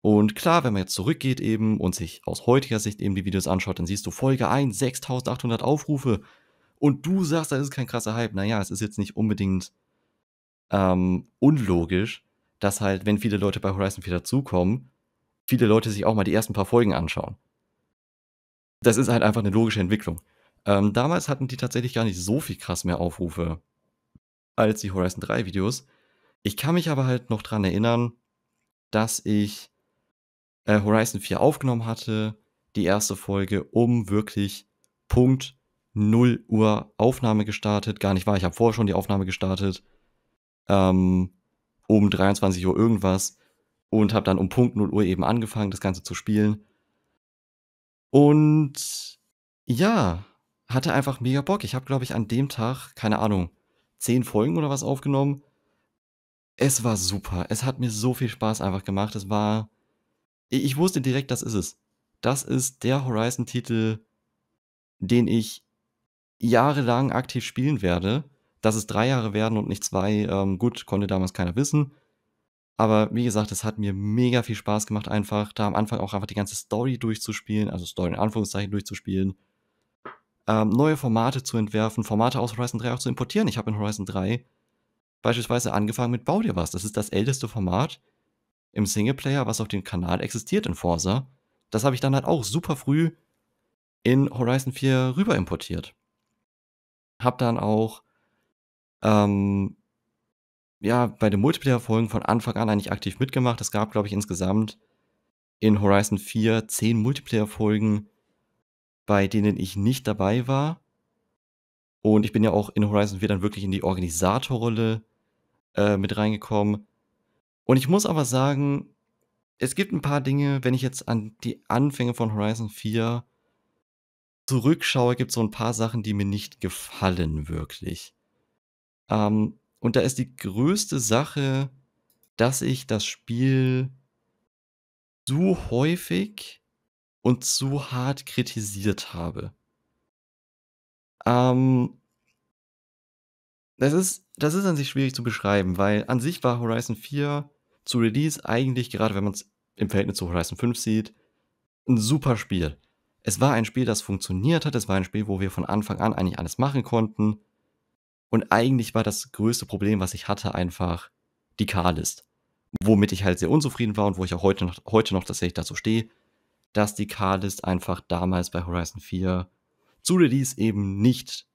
S1: Und klar, wenn man jetzt zurückgeht eben und sich aus heutiger Sicht eben die Videos anschaut, dann siehst du Folge 1, 6800 Aufrufe. Und du sagst, das ist kein krasser Hype. Naja, es ist jetzt nicht unbedingt ähm, unlogisch, dass halt, wenn viele Leute bei Horizon 4 dazukommen, viele Leute sich auch mal die ersten paar Folgen anschauen. Das ist halt einfach eine logische Entwicklung. Ähm, damals hatten die tatsächlich gar nicht so viel krass mehr Aufrufe als die Horizon 3 Videos. Ich kann mich aber halt noch dran erinnern, dass ich äh, Horizon 4 aufgenommen hatte, die erste Folge, um wirklich Punkt 0 Uhr Aufnahme gestartet. Gar nicht wahr, ich habe vorher schon die Aufnahme gestartet ähm, um 23 Uhr irgendwas und habe dann um Punkt 0 Uhr eben angefangen, das Ganze zu spielen. Und ja, hatte einfach mega Bock. Ich habe, glaube ich, an dem Tag, keine Ahnung, 10 Folgen oder was aufgenommen. Es war super. Es hat mir so viel Spaß einfach gemacht. Es war. Ich wusste direkt, das ist es. Das ist der Horizon-Titel, den ich jahrelang aktiv spielen werde. Dass es drei Jahre werden und nicht zwei, ähm, gut, konnte damals keiner wissen. Aber wie gesagt, es hat mir mega viel Spaß gemacht, einfach da am Anfang auch einfach die ganze Story durchzuspielen, also Story in Anführungszeichen durchzuspielen. Ähm, neue Formate zu entwerfen, Formate aus Horizon 3 auch zu importieren. Ich habe in Horizon 3 beispielsweise angefangen mit Bau dir was. Das ist das älteste Format im Singleplayer, was auf dem Kanal existiert in Forza. Das habe ich dann halt auch super früh in Horizon 4 rüber importiert. Hab dann auch ähm, ja, bei den Multiplayer-Folgen von Anfang an eigentlich aktiv mitgemacht. Es gab, glaube ich, insgesamt in Horizon 4 zehn Multiplayer-Folgen, bei denen ich nicht dabei war. Und ich bin ja auch in Horizon 4 dann wirklich in die Organisatorrolle äh, mit reingekommen. Und ich muss aber sagen, es gibt ein paar Dinge, wenn ich jetzt an die Anfänge von Horizon 4 zurückschaue, gibt es so ein paar Sachen, die mir nicht gefallen wirklich. Ähm, und da ist die größte Sache, dass ich das Spiel zu häufig und zu hart kritisiert habe. Ähm, das, ist, das ist an sich schwierig zu beschreiben, weil an sich war Horizon 4 zu Release eigentlich, gerade wenn man es im Verhältnis zu Horizon 5 sieht, ein super Spiel. Es war ein Spiel, das funktioniert hat. Es war ein Spiel, wo wir von Anfang an eigentlich alles machen konnten. Und eigentlich war das größte Problem, was ich hatte, einfach die K-List. Womit ich halt sehr unzufrieden war und wo ich auch heute noch, heute noch tatsächlich dazu stehe, dass die K-List einfach damals bei Horizon 4 zu Release eben nicht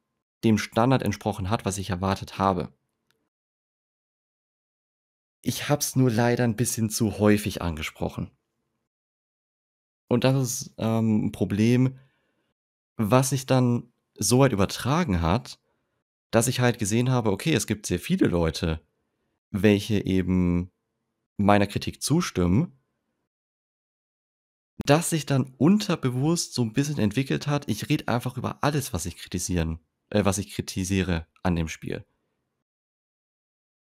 S1: dem Standard entsprochen hat, was ich erwartet habe. Ich hab's nur leider ein bisschen zu häufig angesprochen. Und das ist ähm, ein Problem, was sich dann so weit übertragen hat, dass ich halt gesehen habe, okay, es gibt sehr viele Leute, welche eben meiner Kritik zustimmen, dass sich dann unterbewusst so ein bisschen entwickelt hat, ich rede einfach über alles, was ich kritisieren, äh, was ich kritisiere an dem Spiel.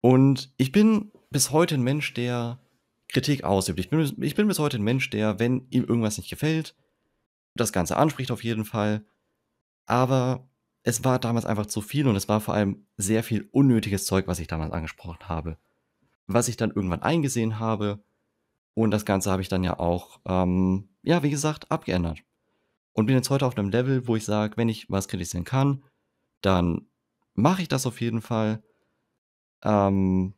S1: Und ich bin bis heute ein Mensch, der Kritik ausübt. Ich bin, ich bin bis heute ein Mensch, der, wenn ihm irgendwas nicht gefällt, das Ganze anspricht auf jeden Fall, aber es war damals einfach zu viel und es war vor allem sehr viel unnötiges Zeug, was ich damals angesprochen habe. Was ich dann irgendwann eingesehen habe. Und das Ganze habe ich dann ja auch, ähm, ja, wie gesagt, abgeändert. Und bin jetzt heute auf einem Level, wo ich sage, wenn ich was kritisieren kann, dann mache ich das auf jeden Fall, ähm,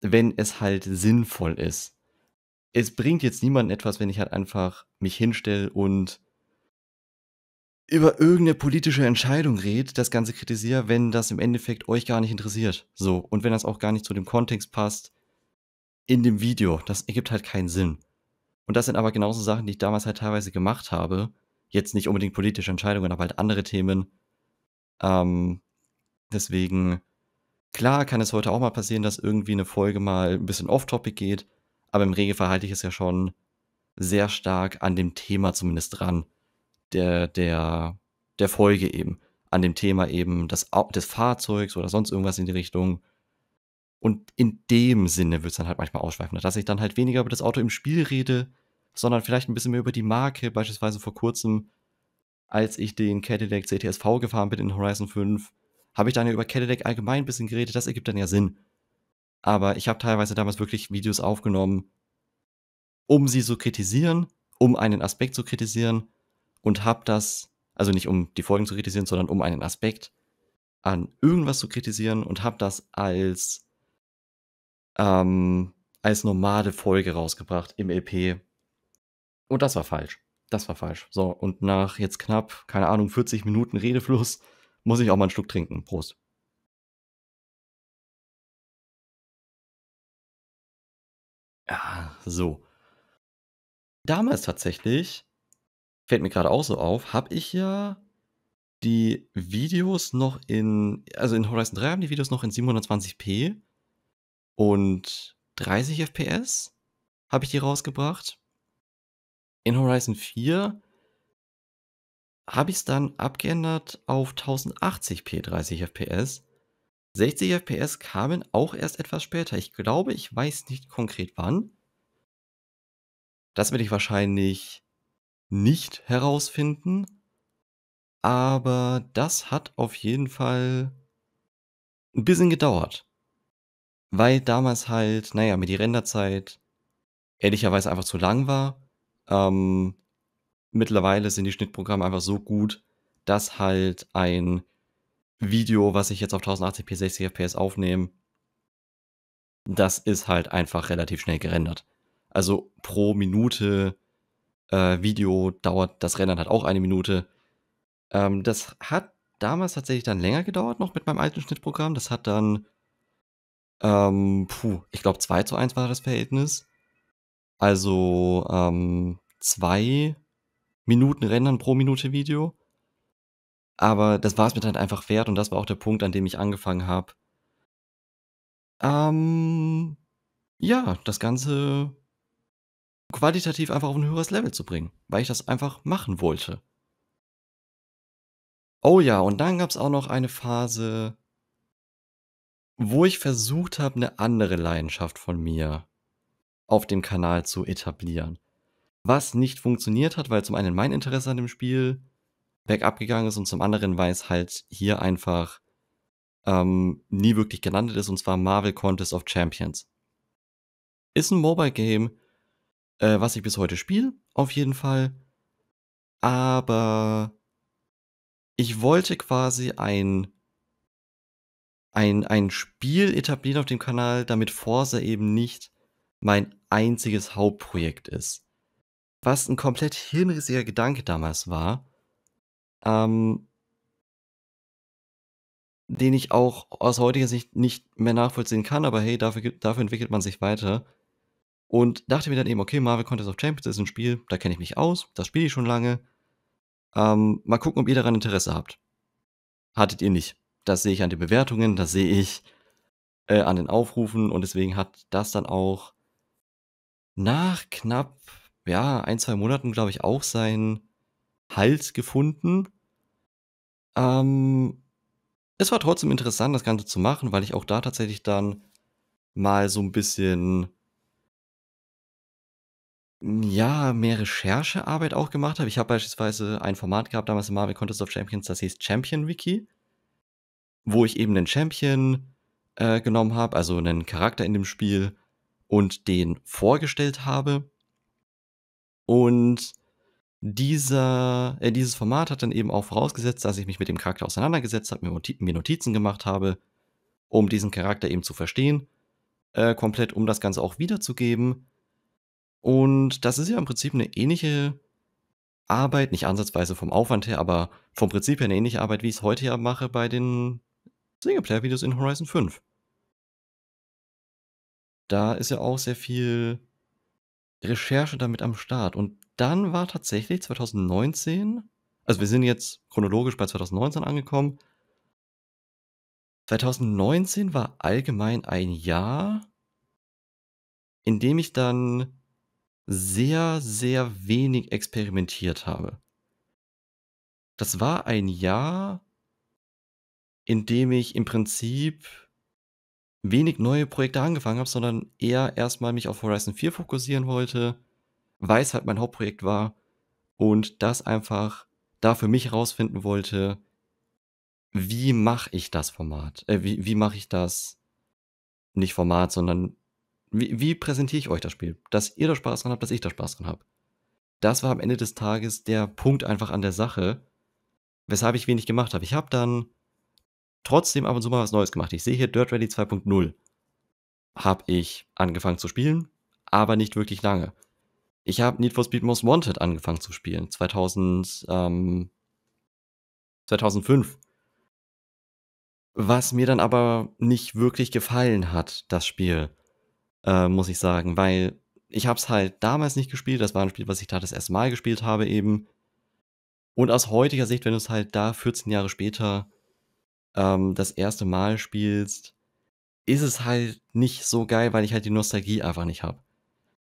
S1: wenn es halt sinnvoll ist. Es bringt jetzt niemandem etwas, wenn ich halt einfach mich hinstelle und über irgendeine politische Entscheidung redet, das Ganze kritisiere, wenn das im Endeffekt euch gar nicht interessiert. So, und wenn das auch gar nicht zu dem Kontext passt in dem Video, das ergibt halt keinen Sinn. Und das sind aber genauso Sachen, die ich damals halt teilweise gemacht habe. Jetzt nicht unbedingt politische Entscheidungen, aber halt andere Themen. Ähm, deswegen, klar kann es heute auch mal passieren, dass irgendwie eine Folge mal ein bisschen off-topic geht, aber im Regelfall halte ich es ja schon sehr stark an dem Thema zumindest dran der, der, der Folge eben, an dem Thema eben des, des Fahrzeugs oder sonst irgendwas in die Richtung. Und in dem Sinne wird es dann halt manchmal ausschweifender, dass ich dann halt weniger über das Auto im Spiel rede, sondern vielleicht ein bisschen mehr über die Marke. Beispielsweise vor kurzem, als ich den Cadillac CTSV gefahren bin in Horizon 5, habe ich dann ja über Cadillac allgemein ein bisschen geredet. Das ergibt dann ja Sinn. Aber ich habe teilweise damals wirklich Videos aufgenommen, um sie zu kritisieren, um einen Aspekt zu kritisieren, und habe das, also nicht um die Folgen zu kritisieren, sondern um einen Aspekt an irgendwas zu kritisieren und habe das als, ähm, als normale Folge rausgebracht im LP. E und das war falsch. Das war falsch. So, und nach jetzt knapp, keine Ahnung, 40 Minuten Redefluss muss ich auch mal einen Schluck trinken. Prost. Ja, so. Damals tatsächlich fällt mir gerade auch so auf, habe ich ja die Videos noch in, also in Horizon 3 haben die Videos noch in 720p und 30 FPS habe ich die rausgebracht. In Horizon 4 habe ich es dann abgeändert auf 1080p 30 FPS. 60 FPS kamen auch erst etwas später. Ich glaube, ich weiß nicht konkret wann. Das werde ich wahrscheinlich nicht herausfinden. Aber das hat auf jeden Fall ein bisschen gedauert. Weil damals halt, naja, mir die Renderzeit ehrlicherweise einfach zu lang war. Ähm, mittlerweile sind die Schnittprogramme einfach so gut, dass halt ein Video, was ich jetzt auf 1080p 60 FPS aufnehme, das ist halt einfach relativ schnell gerendert. Also pro Minute äh, Video dauert, das Rennen hat auch eine Minute. Ähm, das hat damals tatsächlich dann länger gedauert noch mit meinem alten Schnittprogramm. Das hat dann, ähm, puh, ich glaube 2 zu 1 war das Verhältnis. Also ähm, 2 Minuten Rennen pro Minute Video. Aber das war es mir dann einfach wert und das war auch der Punkt, an dem ich angefangen habe. Ähm, ja, das Ganze qualitativ einfach auf ein höheres Level zu bringen, weil ich das einfach machen wollte. Oh ja, und dann gab es auch noch eine Phase, wo ich versucht habe, eine andere Leidenschaft von mir auf dem Kanal zu etablieren. Was nicht funktioniert hat, weil zum einen mein Interesse an dem Spiel bergab gegangen ist und zum anderen, weil es halt hier einfach ähm, nie wirklich gelandet ist, und zwar Marvel Contest of Champions. Ist ein Mobile Game, äh, was ich bis heute spiele, auf jeden Fall. Aber ich wollte quasi ein, ein, ein Spiel etablieren auf dem Kanal, damit Forza eben nicht mein einziges Hauptprojekt ist. Was ein komplett hirnrissiger Gedanke damals war, ähm, den ich auch aus heutiger Sicht nicht mehr nachvollziehen kann, aber hey, dafür, dafür entwickelt man sich weiter. Und dachte mir dann eben, okay, Marvel Contest of Champions ist ein Spiel, da kenne ich mich aus, das spiele ich schon lange. Ähm, mal gucken, ob ihr daran Interesse habt. Hattet ihr nicht. Das sehe ich an den Bewertungen, das sehe ich äh, an den Aufrufen und deswegen hat das dann auch nach knapp, ja, ein, zwei Monaten, glaube ich, auch seinen Halt gefunden. Ähm, es war trotzdem interessant, das Ganze zu machen, weil ich auch da tatsächlich dann mal so ein bisschen ja, mehr Recherchearbeit auch gemacht habe. Ich habe beispielsweise ein Format gehabt damals im Marvel Contest of Champions, das hieß Champion Wiki, wo ich eben den Champion äh, genommen habe, also einen Charakter in dem Spiel und den vorgestellt habe. Und dieser, äh, dieses Format hat dann eben auch vorausgesetzt, dass ich mich mit dem Charakter auseinandergesetzt habe, mir Notizen gemacht habe, um diesen Charakter eben zu verstehen, äh, komplett, um das Ganze auch wiederzugeben und das ist ja im Prinzip eine ähnliche Arbeit, nicht ansatzweise vom Aufwand her, aber vom Prinzip her eine ähnliche Arbeit, wie ich es heute ja mache bei den Singleplayer-Videos in Horizon 5. Da ist ja auch sehr viel Recherche damit am Start. Und dann war tatsächlich 2019, also wir sind jetzt chronologisch bei 2019 angekommen. 2019 war allgemein ein Jahr, in dem ich dann sehr, sehr wenig experimentiert habe. Das war ein Jahr, in dem ich im Prinzip wenig neue Projekte angefangen habe, sondern eher erstmal mich auf Horizon 4 fokussieren wollte, weil es halt mein Hauptprojekt war und das einfach da für mich rausfinden wollte, wie mache ich das Format? Äh, wie wie mache ich das? Nicht Format, sondern wie, wie präsentiere ich euch das Spiel? Dass ihr da Spaß dran habt, dass ich da Spaß dran habe. Das war am Ende des Tages der Punkt einfach an der Sache, weshalb ich wenig gemacht habe. Ich habe dann trotzdem ab und zu mal was Neues gemacht. Ich sehe hier Dirt Rally 2.0. Habe ich angefangen zu spielen, aber nicht wirklich lange. Ich habe Need for Speed Most Wanted angefangen zu spielen, 2000, ähm, 2005. Was mir dann aber nicht wirklich gefallen hat, das Spiel äh, muss ich sagen, weil ich habe es halt damals nicht gespielt. Das war ein Spiel, was ich da das erste Mal gespielt habe eben. Und aus heutiger Sicht, wenn du es halt da 14 Jahre später ähm, das erste Mal spielst, ist es halt nicht so geil, weil ich halt die Nostalgie einfach nicht habe.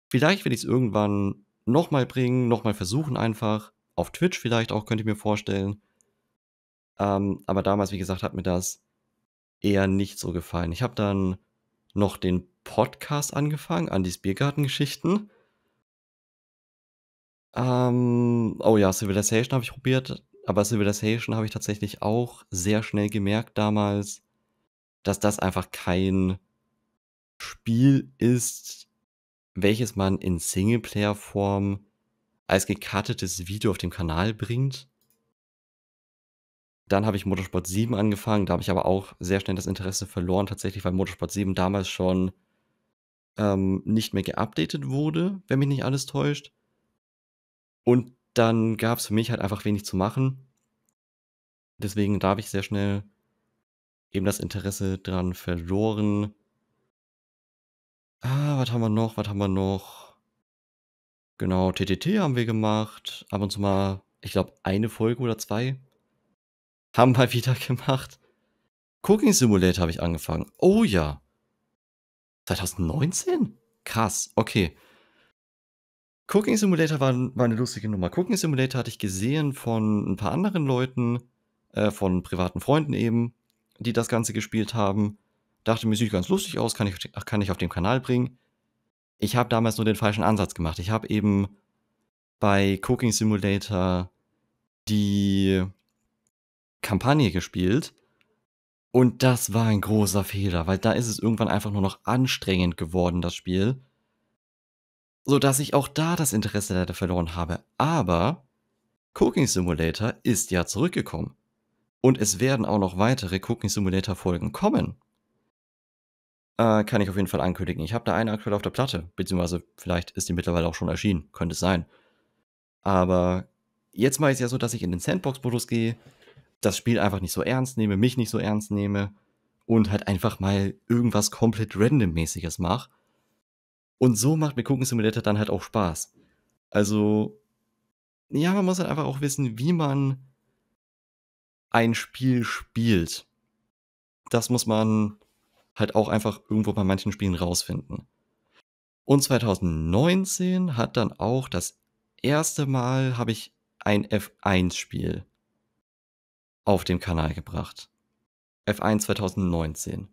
S1: Vielleicht werde ich es irgendwann nochmal bringen, nochmal versuchen einfach. Auf Twitch vielleicht auch, könnte ich mir vorstellen. Ähm, aber damals, wie gesagt, hat mir das eher nicht so gefallen. Ich habe dann noch den Podcast angefangen, Andys Biergartengeschichten. Ähm, oh ja, Civilization habe ich probiert, aber Civilization habe ich tatsächlich auch sehr schnell gemerkt damals, dass das einfach kein Spiel ist, welches man in Singleplayer-Form als gekartetes Video auf dem Kanal bringt. Dann habe ich Motorsport 7 angefangen, da habe ich aber auch sehr schnell das Interesse verloren, tatsächlich, weil Motorsport 7 damals schon ähm, nicht mehr geupdatet wurde, wenn mich nicht alles täuscht. Und dann gab es für mich halt einfach wenig zu machen. Deswegen da habe ich sehr schnell eben das Interesse dran verloren. Ah, was haben wir noch? Was haben wir noch? Genau, TTT haben wir gemacht. Ab und zu mal, ich glaube, eine Folge oder zwei haben wir wieder gemacht. Cooking Simulator habe ich angefangen. Oh ja. 2019? Krass, okay. Cooking Simulator war, war, eine lustige Nummer. Cooking Simulator hatte ich gesehen von ein paar anderen Leuten, äh, von privaten Freunden eben, die das Ganze gespielt haben. Dachte mir, sieht ganz lustig aus, kann ich, kann ich auf dem Kanal bringen. Ich habe damals nur den falschen Ansatz gemacht. Ich habe eben bei Cooking Simulator die Kampagne gespielt und das war ein großer Fehler, weil da ist es irgendwann einfach nur noch anstrengend geworden, das Spiel. So dass ich auch da das Interesse leider verloren habe. Aber Cooking Simulator ist ja zurückgekommen. Und es werden auch noch weitere Cooking Simulator Folgen kommen. Äh, kann ich auf jeden Fall ankündigen. Ich habe da eine aktuell auf der Platte, beziehungsweise vielleicht ist die mittlerweile auch schon erschienen, könnte es sein. Aber jetzt mache ich es ja so, dass ich in den Sandbox-Modus gehe, das Spiel einfach nicht so ernst nehme, mich nicht so ernst nehme und halt einfach mal irgendwas komplett randommäßiges mache. Und so macht mir Cooking Simulator dann halt auch Spaß. Also, ja, man muss halt einfach auch wissen, wie man ein Spiel spielt. Das muss man halt auch einfach irgendwo bei manchen Spielen rausfinden. Und 2019 hat dann auch das erste Mal habe ich ein F1-Spiel auf den Kanal gebracht. F1 2019.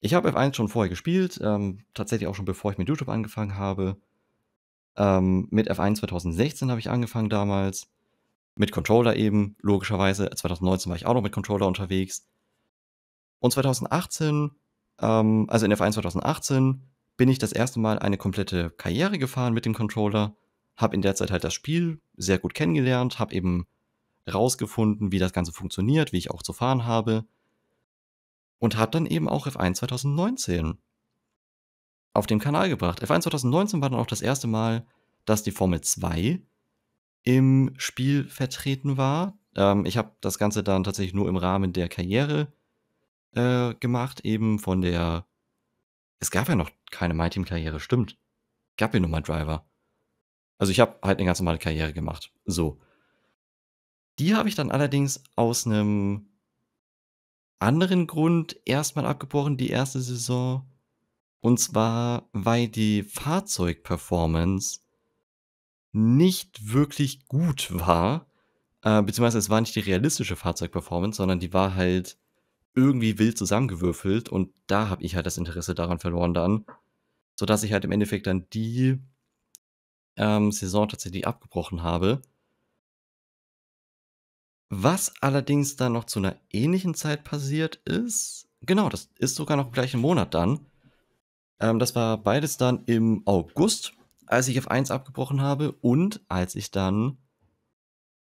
S1: Ich habe F1 schon vorher gespielt, ähm, tatsächlich auch schon bevor ich mit YouTube angefangen habe. Ähm, mit F1 2016 habe ich angefangen damals. Mit Controller eben, logischerweise. 2019 war ich auch noch mit Controller unterwegs. Und 2018, ähm, also in F1 2018, bin ich das erste Mal eine komplette Karriere gefahren mit dem Controller. Habe in der Zeit halt das Spiel sehr gut kennengelernt, habe eben rausgefunden, wie das Ganze funktioniert, wie ich auch zu fahren habe. Und habe dann eben auch F1 2019 auf den Kanal gebracht. F1 2019 war dann auch das erste Mal, dass die Formel 2 im Spiel vertreten war. Ähm, ich habe das Ganze dann tatsächlich nur im Rahmen der Karriere äh, gemacht, eben von der. Es gab ja noch keine myteam Karriere, stimmt. Gab ja nur mal Driver. Also ich habe halt eine ganz normale Karriere gemacht. So. Die habe ich dann allerdings aus einem anderen Grund erstmal abgebrochen, die erste Saison. Und zwar, weil die Fahrzeugperformance nicht wirklich gut war. Äh, beziehungsweise es war nicht die realistische Fahrzeugperformance, sondern die war halt irgendwie wild zusammengewürfelt. Und da habe ich halt das Interesse daran verloren dann. Sodass ich halt im Endeffekt dann die ähm, Saison tatsächlich abgebrochen habe. Was allerdings dann noch zu einer ähnlichen Zeit passiert ist, genau, das ist sogar noch im gleichen Monat dann. Ähm, das war beides dann im August, als ich F1 abgebrochen habe und als ich dann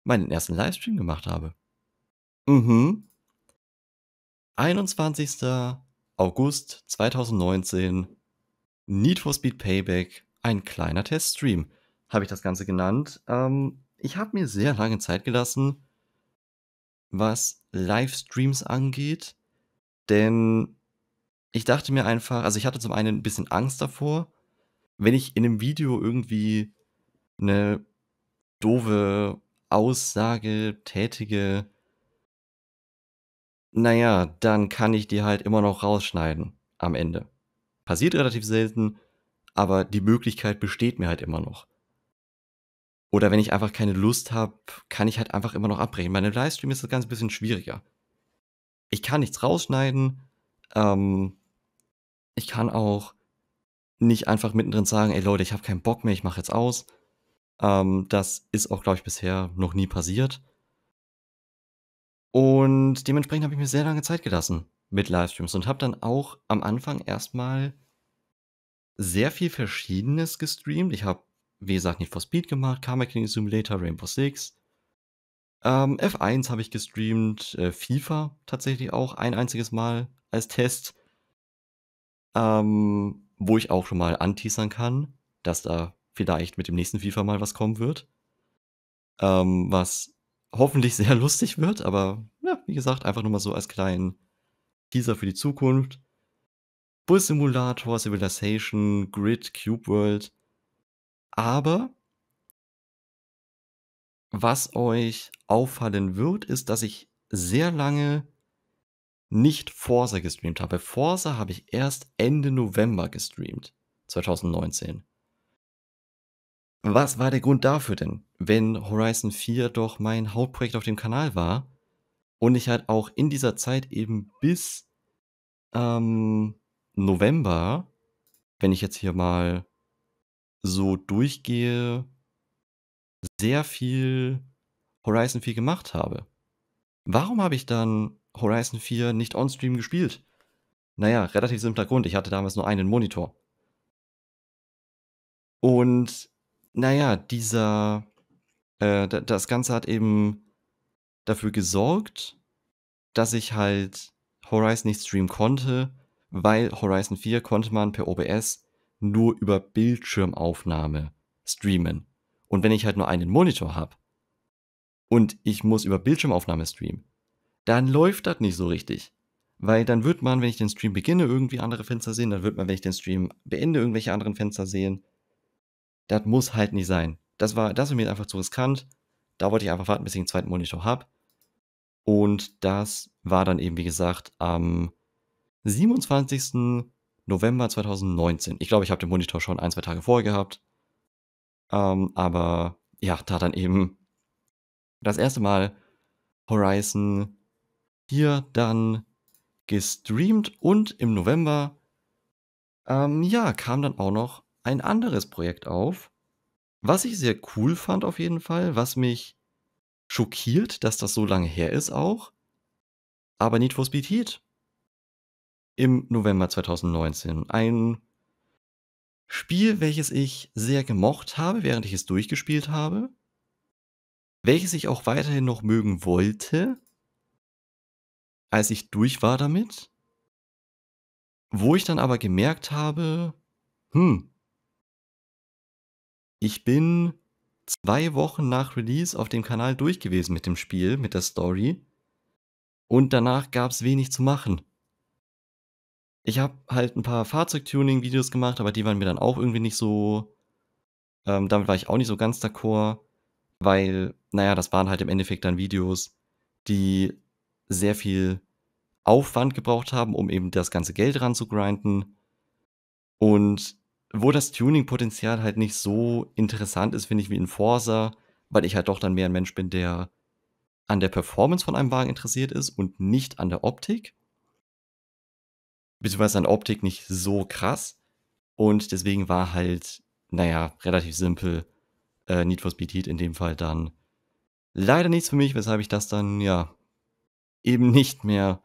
S1: meinen ersten Livestream gemacht habe. Mhm. 21. August 2019, Need for Speed Payback, ein kleiner Teststream, habe ich das Ganze genannt. Ähm, ich habe mir sehr lange Zeit gelassen, was Livestreams angeht, denn ich dachte mir einfach, also ich hatte zum einen ein bisschen Angst davor, wenn ich in einem Video irgendwie eine doofe Aussage tätige, naja, dann kann ich die halt immer noch rausschneiden am Ende. Passiert relativ selten, aber die Möglichkeit besteht mir halt immer noch. Oder wenn ich einfach keine Lust habe, kann ich halt einfach immer noch abbrechen. Bei einem Livestream ist das Ganze ein bisschen schwieriger. Ich kann nichts rausschneiden. Ähm, ich kann auch nicht einfach mittendrin sagen, ey Leute, ich habe keinen Bock mehr, ich mache jetzt aus. Ähm, das ist auch, glaube ich, bisher noch nie passiert. Und dementsprechend habe ich mir sehr lange Zeit gelassen mit Livestreams und habe dann auch am Anfang erstmal sehr viel Verschiedenes gestreamt. Ich habe wie gesagt, nicht for Speed gemacht, Car Mechanic Simulator, Rainbow Six. Ähm, F1 habe ich gestreamt, äh, FIFA tatsächlich auch ein einziges Mal als Test, ähm, wo ich auch schon mal anteasern kann, dass da vielleicht mit dem nächsten FIFA mal was kommen wird. Ähm, was hoffentlich sehr lustig wird, aber ja, wie gesagt, einfach nur mal so als kleinen Teaser für die Zukunft. Bull Simulator, Civilization, Grid, Cube World, aber was euch auffallen wird, ist, dass ich sehr lange nicht Forza gestreamt habe. Forza habe ich erst Ende November gestreamt, 2019. Was war der Grund dafür denn? Wenn Horizon 4 doch mein Hauptprojekt auf dem Kanal war und ich halt auch in dieser Zeit eben bis ähm, November, wenn ich jetzt hier mal so durchgehe, sehr viel Horizon 4 gemacht habe. Warum habe ich dann Horizon 4 nicht on-stream gespielt? Naja, relativ simpler Grund. Ich hatte damals nur einen Monitor. Und naja, dieser, äh, das Ganze hat eben dafür gesorgt, dass ich halt Horizon nicht streamen konnte, weil Horizon 4 konnte man per OBS nur über Bildschirmaufnahme streamen. Und wenn ich halt nur einen Monitor habe und ich muss über Bildschirmaufnahme streamen, dann läuft das nicht so richtig. Weil dann wird man, wenn ich den Stream beginne, irgendwie andere Fenster sehen. Dann wird man, wenn ich den Stream beende, irgendwelche anderen Fenster sehen. Das muss halt nicht sein. Das war, das war mir einfach zu riskant. Da wollte ich einfach warten, bis ich einen zweiten Monitor habe. Und das war dann eben, wie gesagt, am 27. November 2019. Ich glaube, ich habe den Monitor schon ein, zwei Tage vorher gehabt. Ähm, aber ja, da dann eben das erste Mal Horizon hier dann gestreamt und im November, ähm, ja, kam dann auch noch ein anderes Projekt auf, was ich sehr cool fand auf jeden Fall, was mich schockiert, dass das so lange her ist auch. Aber Need for Speed Heat im November 2019. Ein Spiel, welches ich sehr gemocht habe, während ich es durchgespielt habe, welches ich auch weiterhin noch mögen wollte, als ich durch war damit, wo ich dann aber gemerkt habe, hm, ich bin zwei Wochen nach Release auf dem Kanal durch gewesen mit dem Spiel, mit der Story, und danach gab es wenig zu machen ich habe halt ein paar Fahrzeugtuning-Videos gemacht, aber die waren mir dann auch irgendwie nicht so. Ähm, damit war ich auch nicht so ganz d'accord, weil, naja, das waren halt im Endeffekt dann Videos, die sehr viel Aufwand gebraucht haben, um eben das ganze Geld ranzugrinden. Und wo das Tuning-Potenzial halt nicht so interessant ist, finde ich, wie in Forza, weil ich halt doch dann mehr ein Mensch bin, der an der Performance von einem Wagen interessiert ist und nicht an der Optik beziehungsweise an Optik nicht so krass. Und deswegen war halt, naja, relativ simpel äh, Need for Speed Heat in dem Fall dann leider nichts für mich, weshalb ich das dann, ja, eben nicht mehr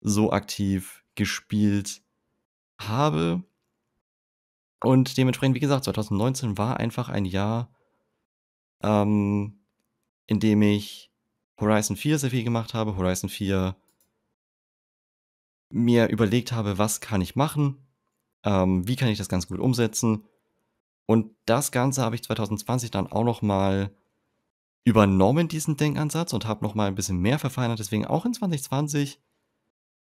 S1: so aktiv gespielt habe. Und dementsprechend, wie gesagt, 2019 war einfach ein Jahr, ähm, in dem ich Horizon 4 sehr viel gemacht habe. Horizon 4 mir überlegt habe, was kann ich machen, ähm, wie kann ich das ganz gut umsetzen. Und das Ganze habe ich 2020 dann auch nochmal übernommen, diesen Denkansatz, und habe nochmal ein bisschen mehr verfeinert. Deswegen auch in 2020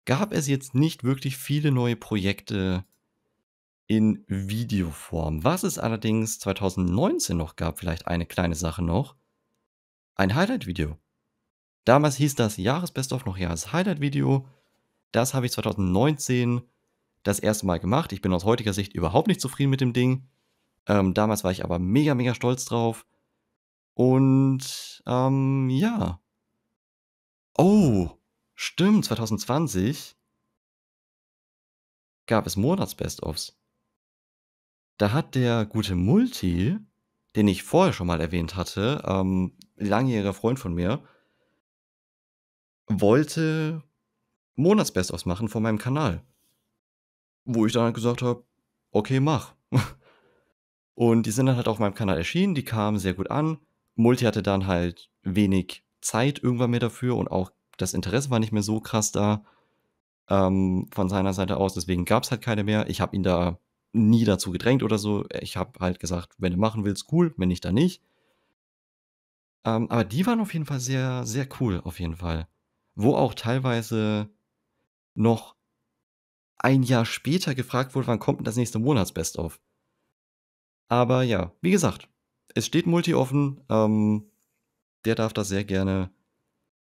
S1: gab es jetzt nicht wirklich viele neue Projekte in Videoform. Was es allerdings 2019 noch gab, vielleicht eine kleine Sache noch, ein Highlight-Video. Damals hieß das Jahresbest of noch Jahres-Highlight-Video. Das habe ich 2019 das erste Mal gemacht. Ich bin aus heutiger Sicht überhaupt nicht zufrieden mit dem Ding. Ähm, damals war ich aber mega, mega stolz drauf. Und ähm, ja. Oh, stimmt, 2020 gab es Monatsbest-ofs. Da hat der gute Multi, den ich vorher schon mal erwähnt hatte, ähm, langjähriger Freund von mir, wollte Monatsbest-ofs machen von meinem Kanal. Wo ich dann halt gesagt habe, okay, mach. Und die sind dann halt auf meinem Kanal erschienen, die kamen sehr gut an. Multi hatte dann halt wenig Zeit irgendwann mehr dafür und auch das Interesse war nicht mehr so krass da ähm, von seiner Seite aus, deswegen gab es halt keine mehr. Ich habe ihn da nie dazu gedrängt oder so. Ich habe halt gesagt, wenn du machen willst, cool, wenn nicht, dann nicht. Ähm, aber die waren auf jeden Fall sehr, sehr cool, auf jeden Fall. Wo auch teilweise noch ein Jahr später gefragt wurde, wann kommt denn das nächste Monatsbest-of? Aber ja, wie gesagt, es steht Multi offen. Ähm, der darf da sehr gerne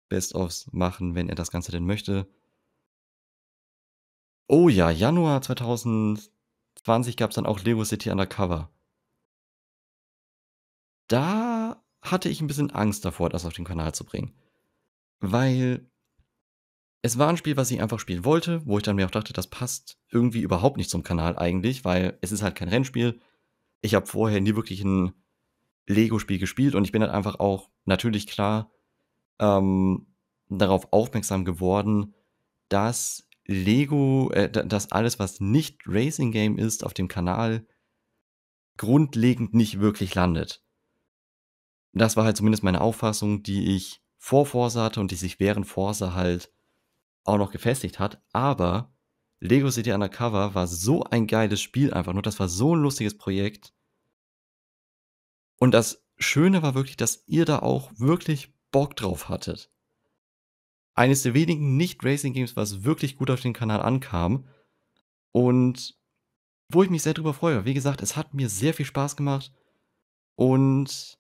S1: Best-ofs machen, wenn er das Ganze denn möchte. Oh ja, Januar 2020 gab es dann auch Lego City Undercover. Da hatte ich ein bisschen Angst davor, das auf den Kanal zu bringen. Weil es war ein Spiel, was ich einfach spielen wollte, wo ich dann mir auch dachte, das passt irgendwie überhaupt nicht zum Kanal eigentlich, weil es ist halt kein Rennspiel. Ich habe vorher nie wirklich ein Lego-Spiel gespielt und ich bin halt einfach auch natürlich klar ähm, darauf aufmerksam geworden, dass Lego, äh, dass alles, was nicht Racing Game ist, auf dem Kanal grundlegend nicht wirklich landet. Das war halt zumindest meine Auffassung, die ich vor Forsa hatte und die sich während Forsa halt auch noch gefestigt hat. Aber Lego City Undercover war so ein geiles Spiel einfach nur. Das war so ein lustiges Projekt. Und das Schöne war wirklich, dass ihr da auch wirklich Bock drauf hattet. Eines der wenigen Nicht-Racing-Games, was wirklich gut auf den Kanal ankam. Und wo ich mich sehr drüber freue. Wie gesagt, es hat mir sehr viel Spaß gemacht und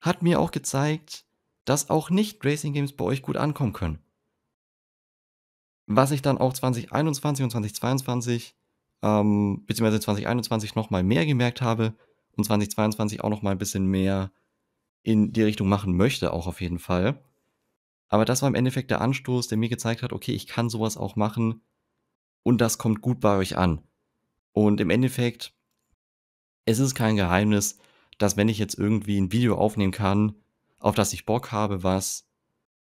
S1: hat mir auch gezeigt, dass auch Nicht-Racing-Games bei euch gut ankommen können was ich dann auch 2021 und 2022, ähm, beziehungsweise 2021 nochmal mehr gemerkt habe und 2022 auch nochmal ein bisschen mehr in die Richtung machen möchte, auch auf jeden Fall. Aber das war im Endeffekt der Anstoß, der mir gezeigt hat, okay, ich kann sowas auch machen und das kommt gut bei euch an. Und im Endeffekt, es ist kein Geheimnis, dass wenn ich jetzt irgendwie ein Video aufnehmen kann, auf das ich Bock habe, was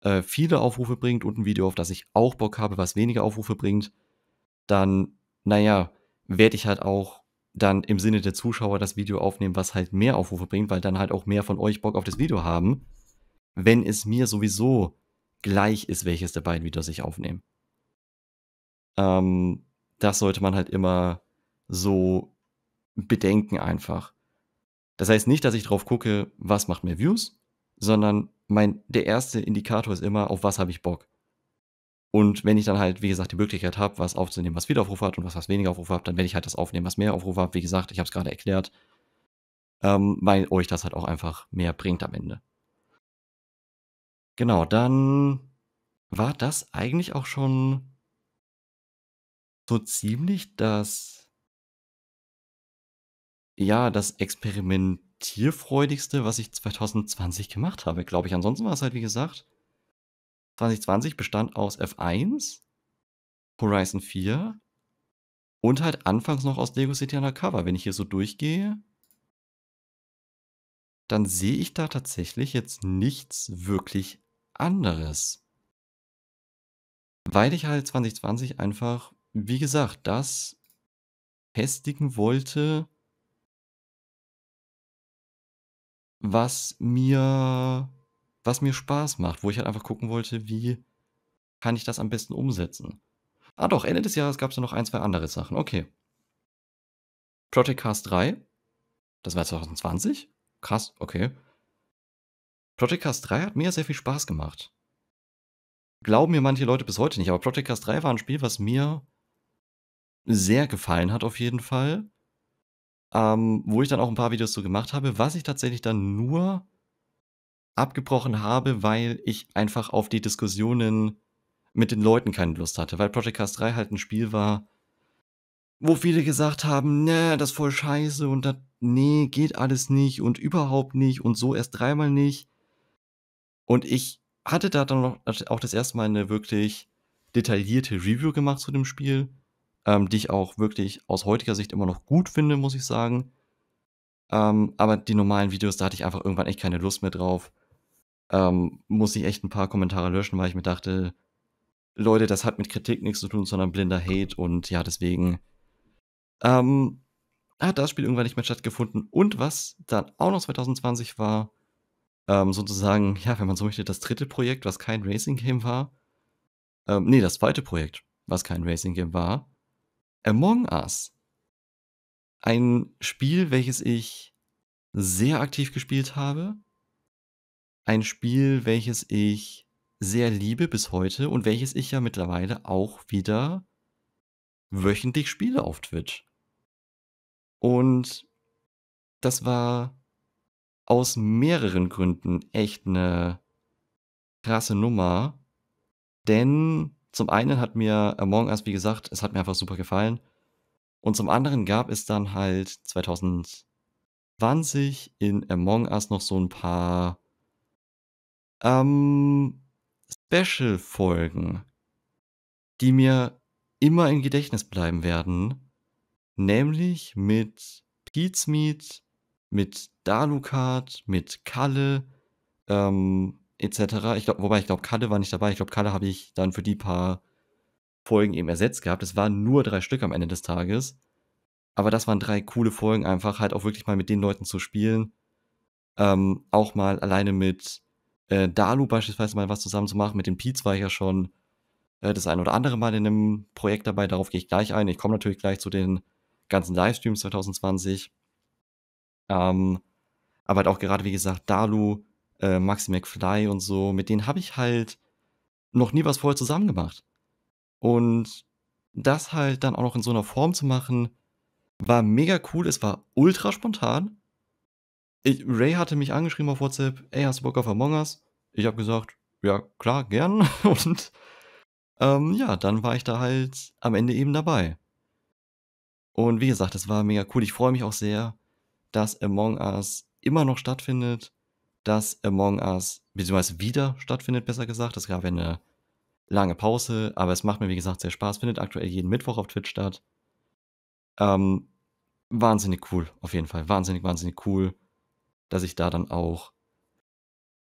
S1: äh, viele Aufrufe bringt und ein Video, auf das ich auch Bock habe, was weniger Aufrufe bringt, dann, naja, werde ich halt auch dann im Sinne der Zuschauer das Video aufnehmen, was halt mehr Aufrufe bringt, weil dann halt auch mehr von euch Bock auf das Video haben, wenn es mir sowieso gleich ist, welches der beiden Videos ich aufnehme. Ähm, das sollte man halt immer so bedenken einfach. Das heißt nicht, dass ich drauf gucke, was macht mehr Views, sondern mein, der erste Indikator ist immer, auf was habe ich Bock. Und wenn ich dann halt, wie gesagt, die Möglichkeit habe, was aufzunehmen, was viel Aufruf hat und was, was weniger Aufruf hat, dann werde ich halt das aufnehmen, was mehr Aufruf hat. Wie gesagt, ich habe es gerade erklärt, ähm, weil euch das halt auch einfach mehr bringt am Ende. Genau, dann war das eigentlich auch schon so ziemlich das, ja, das Experiment tierfreudigste, was ich 2020 gemacht habe, glaube ich. Ansonsten war es halt, wie gesagt, 2020 bestand aus F1, Horizon 4 und halt anfangs noch aus Lego City Undercover. Wenn ich hier so durchgehe, dann sehe ich da tatsächlich jetzt nichts wirklich anderes. Weil ich halt 2020 einfach, wie gesagt, das festigen wollte, was mir, was mir Spaß macht, wo ich halt einfach gucken wollte, wie kann ich das am besten umsetzen. Ah doch, Ende des Jahres gab es ja noch ein, zwei andere Sachen. Okay. Project Cast 3. Das war 2020. Krass, okay. Project Cast 3 hat mir sehr viel Spaß gemacht. Glauben mir manche Leute bis heute nicht, aber Project Cast 3 war ein Spiel, was mir sehr gefallen hat auf jeden Fall ähm, wo ich dann auch ein paar Videos so gemacht habe, was ich tatsächlich dann nur abgebrochen habe, weil ich einfach auf die Diskussionen mit den Leuten keine Lust hatte, weil Project Cast 3 halt ein Spiel war, wo viele gesagt haben, ne, das ist voll scheiße und das, nee, geht alles nicht und überhaupt nicht und so erst dreimal nicht. Und ich hatte da dann auch das erste Mal eine wirklich detaillierte Review gemacht zu dem Spiel ähm, die ich auch wirklich aus heutiger Sicht immer noch gut finde, muss ich sagen. Ähm, aber die normalen Videos, da hatte ich einfach irgendwann echt keine Lust mehr drauf. Ähm, muss ich echt ein paar Kommentare löschen, weil ich mir dachte, Leute, das hat mit Kritik nichts zu tun, sondern blinder Hate und ja, deswegen ähm, hat das Spiel irgendwann nicht mehr stattgefunden. Und was dann auch noch 2020 war, ähm, sozusagen, ja, wenn man so möchte, das dritte Projekt, was kein Racing Game war. Ähm, nee, das zweite Projekt, was kein Racing Game war, Among Us. Ein Spiel, welches ich sehr aktiv gespielt habe. Ein Spiel, welches ich sehr liebe bis heute und welches ich ja mittlerweile auch wieder wöchentlich spiele auf Twitch. Und das war aus mehreren Gründen echt eine krasse Nummer, denn zum einen hat mir Among äh, Us, wie gesagt, es hat mir einfach super gefallen. Und zum anderen gab es dann halt 2020 in Among äh, Us noch so ein paar ähm, Special-Folgen, die mir immer im Gedächtnis bleiben werden. Nämlich mit Pete's Meat, mit Dalukat, mit Kalle, ähm, etc. Ich glaube, wobei ich glaube, Kalle war nicht dabei. Ich glaube, Kalle habe ich dann für die paar Folgen eben ersetzt gehabt. Es waren nur drei Stück am Ende des Tages. Aber das waren drei coole Folgen, einfach halt auch wirklich mal mit den Leuten zu spielen. Ähm, auch mal alleine mit äh, Dalu beispielsweise mal was zusammen zu machen. Mit den Pietz war ich ja schon äh, das ein oder andere Mal in einem Projekt dabei. Darauf gehe ich gleich ein. Ich komme natürlich gleich zu den ganzen Livestreams 2020. Ähm, aber halt auch gerade, wie gesagt, Dalu, äh, Maxi McFly und so, mit denen habe ich halt noch nie was vorher zusammen gemacht. Und das halt dann auch noch in so einer Form zu machen, war mega cool, es war ultra spontan. Ich, Ray hatte mich angeschrieben auf WhatsApp, ey, hast du Bock auf Among Us? Ich habe gesagt, ja, klar, gern. Und ähm, ja, dann war ich da halt am Ende eben dabei. Und wie gesagt, es war mega cool. Ich freue mich auch sehr, dass Among Us immer noch stattfindet dass Among Us, beziehungsweise wieder stattfindet, besser gesagt. Es gab ja eine lange Pause, aber es macht mir, wie gesagt, sehr Spaß. Findet aktuell jeden Mittwoch auf Twitch statt. Ähm, wahnsinnig cool, auf jeden Fall. Wahnsinnig, wahnsinnig cool, dass ich da dann auch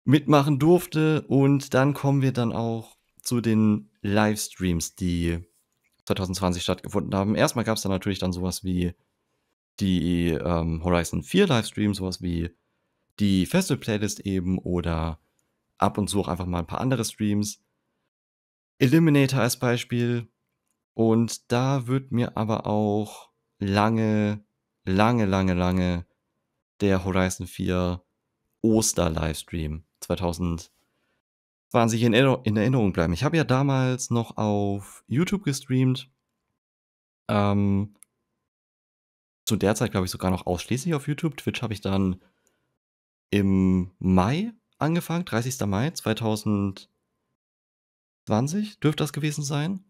S1: mitmachen durfte. Und dann kommen wir dann auch zu den Livestreams, die 2020 stattgefunden haben. Erstmal gab es dann natürlich dann sowas wie die ähm, Horizon 4 Livestreams, sowas wie die feste Playlist eben oder ab und zu auch einfach mal ein paar andere Streams. Eliminator als Beispiel. Und da wird mir aber auch lange, lange, lange, lange der Horizon 4 Oster-Livestream 2020 in, Erinner in Erinnerung bleiben. Ich habe ja damals noch auf YouTube gestreamt. Ähm, zu der Zeit, glaube ich, sogar noch ausschließlich auf YouTube. Twitch habe ich dann im Mai angefangen, 30. Mai 2020 dürfte das gewesen sein.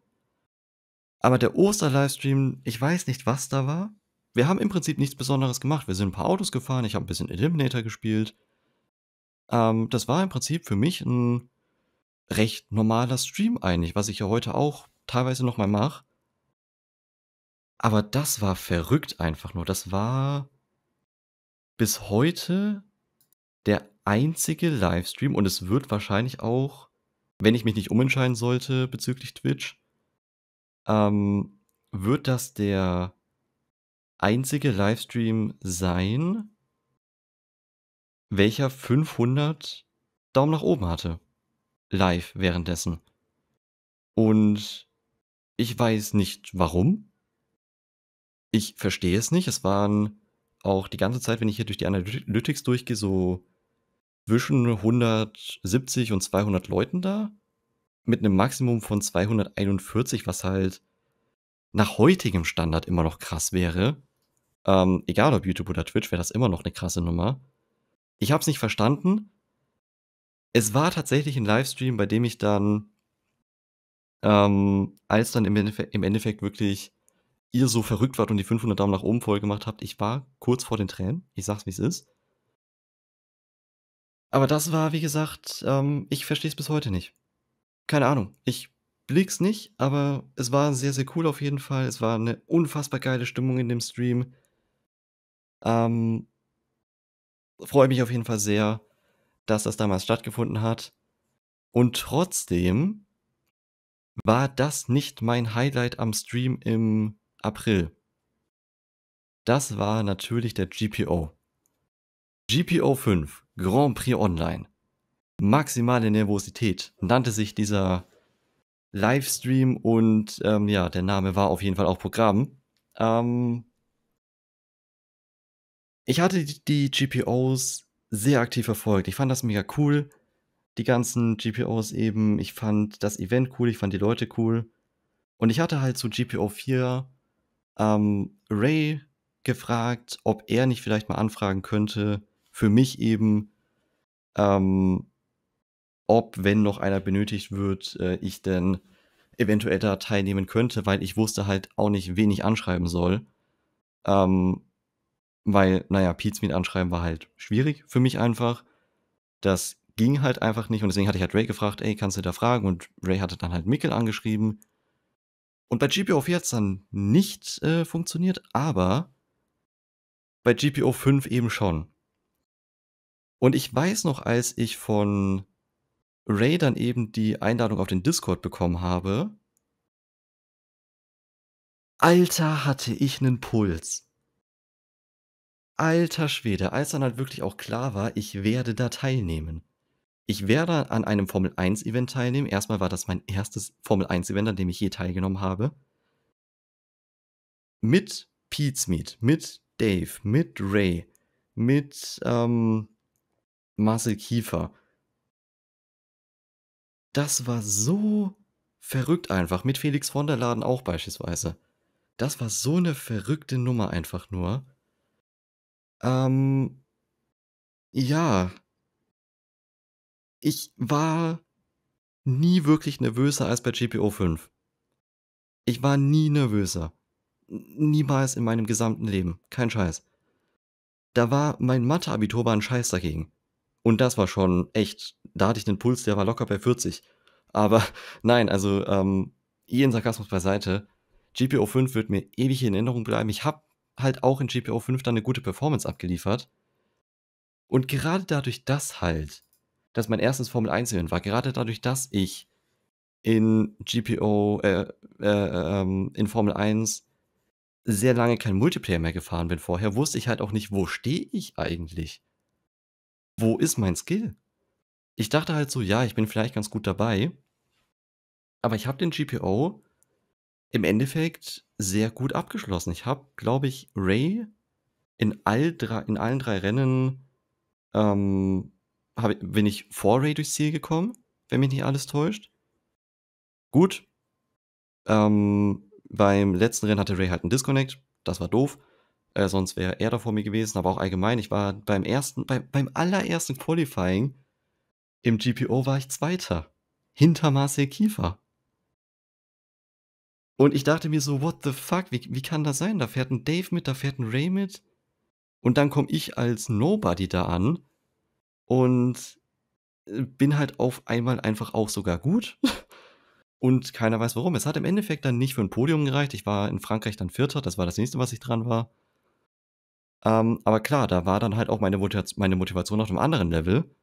S1: Aber der Oster-Livestream, ich weiß nicht, was da war. Wir haben im Prinzip nichts Besonderes gemacht. Wir sind ein paar Autos gefahren, ich habe ein bisschen Eliminator gespielt. Ähm, das war im Prinzip für mich ein recht normaler Stream eigentlich, was ich ja heute auch teilweise nochmal mache. Aber das war verrückt einfach nur. Das war bis heute der einzige Livestream und es wird wahrscheinlich auch, wenn ich mich nicht umentscheiden sollte bezüglich Twitch, ähm, wird das der einzige Livestream sein, welcher 500 Daumen nach oben hatte. Live währenddessen. Und ich weiß nicht warum. Ich verstehe es nicht. Es waren auch die ganze Zeit, wenn ich hier durch die Analytics durchgehe, so zwischen 170 und 200 Leuten da. Mit einem Maximum von 241, was halt nach heutigem Standard immer noch krass wäre. Ähm, egal ob YouTube oder Twitch, wäre das immer noch eine krasse Nummer. Ich habe es nicht verstanden. Es war tatsächlich ein Livestream, bei dem ich dann, ähm, als dann im Endeffekt, im Endeffekt wirklich ihr so verrückt wart und die 500 Daumen nach oben voll gemacht habt, ich war kurz vor den Tränen. Ich sag's, wie es ist. Aber das war, wie gesagt, ähm, ich verstehe es bis heute nicht. Keine Ahnung. Ich blick's nicht, aber es war sehr, sehr cool auf jeden Fall. Es war eine unfassbar geile Stimmung in dem Stream. Ähm, Freue mich auf jeden Fall sehr, dass das damals stattgefunden hat. Und trotzdem war das nicht mein Highlight am Stream im April. Das war natürlich der GPO. GPO 5 Grand Prix Online. Maximale Nervosität nannte sich dieser Livestream und ähm, ja, der Name war auf jeden Fall auch Programm. Ähm, ich hatte die GPOs sehr aktiv verfolgt. Ich fand das mega cool. Die ganzen GPOs eben. Ich fand das Event cool. Ich fand die Leute cool. Und ich hatte halt zu GPO 4 ähm, Ray gefragt, ob er nicht vielleicht mal anfragen könnte, für mich eben, ähm, ob, wenn noch einer benötigt wird, äh, ich denn eventuell da teilnehmen könnte, weil ich wusste halt auch nicht, wen ich anschreiben soll. Ähm, weil, naja, Pete's mit anschreiben war halt schwierig für mich einfach. Das ging halt einfach nicht und deswegen hatte ich halt Ray gefragt, ey, kannst du da fragen? Und Ray hatte dann halt Mickel angeschrieben. Und bei GPO 4 hat es dann nicht äh, funktioniert, aber bei GPO 5 eben schon. Und ich weiß noch, als ich von Ray dann eben die Einladung auf den Discord bekommen habe, Alter, hatte ich einen Puls. Alter Schwede, als dann halt wirklich auch klar war, ich werde da teilnehmen. Ich werde an einem Formel 1 Event teilnehmen. Erstmal war das mein erstes Formel 1 Event, an dem ich je teilgenommen habe. Mit Pete Meet, mit Dave, mit Ray, mit ähm, Marcel Kiefer. Das war so verrückt einfach. Mit Felix von der Laden auch beispielsweise. Das war so eine verrückte Nummer einfach nur. Ähm, ja. Ich war nie wirklich nervöser als bei GPO 5. Ich war nie nervöser. Niemals in meinem gesamten Leben. Kein Scheiß. Da war mein Mathe-Abitur ein Scheiß dagegen. Und das war schon echt, da hatte ich einen Puls, der war locker bei 40. Aber nein, also ähm, ihren Sarkasmus beiseite. GPO 5 wird mir ewig in Erinnerung bleiben. Ich habe halt auch in GPO 5 dann eine gute Performance abgeliefert. Und gerade dadurch, dass halt, dass mein erstes Formel 1 Event war, gerade dadurch, dass ich in GPO, äh, äh, äh, ähm, in Formel 1 sehr lange kein Multiplayer mehr gefahren bin vorher, wusste ich halt auch nicht, wo stehe ich eigentlich wo ist mein Skill? Ich dachte halt so, ja, ich bin vielleicht ganz gut dabei, aber ich habe den GPO im Endeffekt sehr gut abgeschlossen. Ich habe, glaube ich, Ray in, all drei, in allen drei Rennen ähm, hab, bin ich vor Ray durchs Ziel gekommen, wenn mich nicht alles täuscht. Gut. Ähm, beim letzten Rennen hatte Ray halt einen Disconnect. Das war doof. Äh, sonst wäre er da vor mir gewesen, aber auch allgemein. Ich war beim ersten, bei, beim allerersten Qualifying im GPO war ich Zweiter. Hinter Marcel Kiefer. Und ich dachte mir so, what the fuck, wie, wie kann das sein? Da fährt ein Dave mit, da fährt ein Ray mit. Und dann komme ich als Nobody da an und äh, bin halt auf einmal einfach auch sogar gut. Und keiner weiß warum. Es hat im Endeffekt dann nicht für ein Podium gereicht. Ich war in Frankreich dann Vierter, das war das nächste, was ich dran war. Ähm, aber klar, da war dann halt auch meine, Motivation, meine Motivation auf einem anderen Level.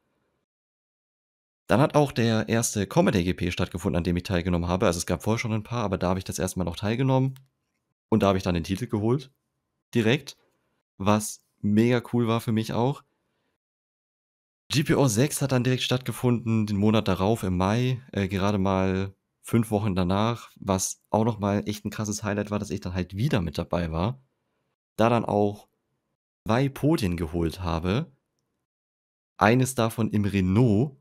S1: Dann hat auch der erste Comedy-GP stattgefunden, an dem ich teilgenommen habe. Also es gab vorher schon ein paar, aber da habe ich das erste Mal noch teilgenommen. Und da habe ich dann den Titel geholt. Direkt. Was mega cool war für mich auch. GPO 6 hat dann direkt stattgefunden, den Monat darauf im Mai, äh, gerade mal fünf Wochen danach, was auch nochmal echt ein krasses Highlight war, dass ich dann halt wieder mit dabei war. Da dann auch zwei Podien geholt habe. Eines davon im Renault,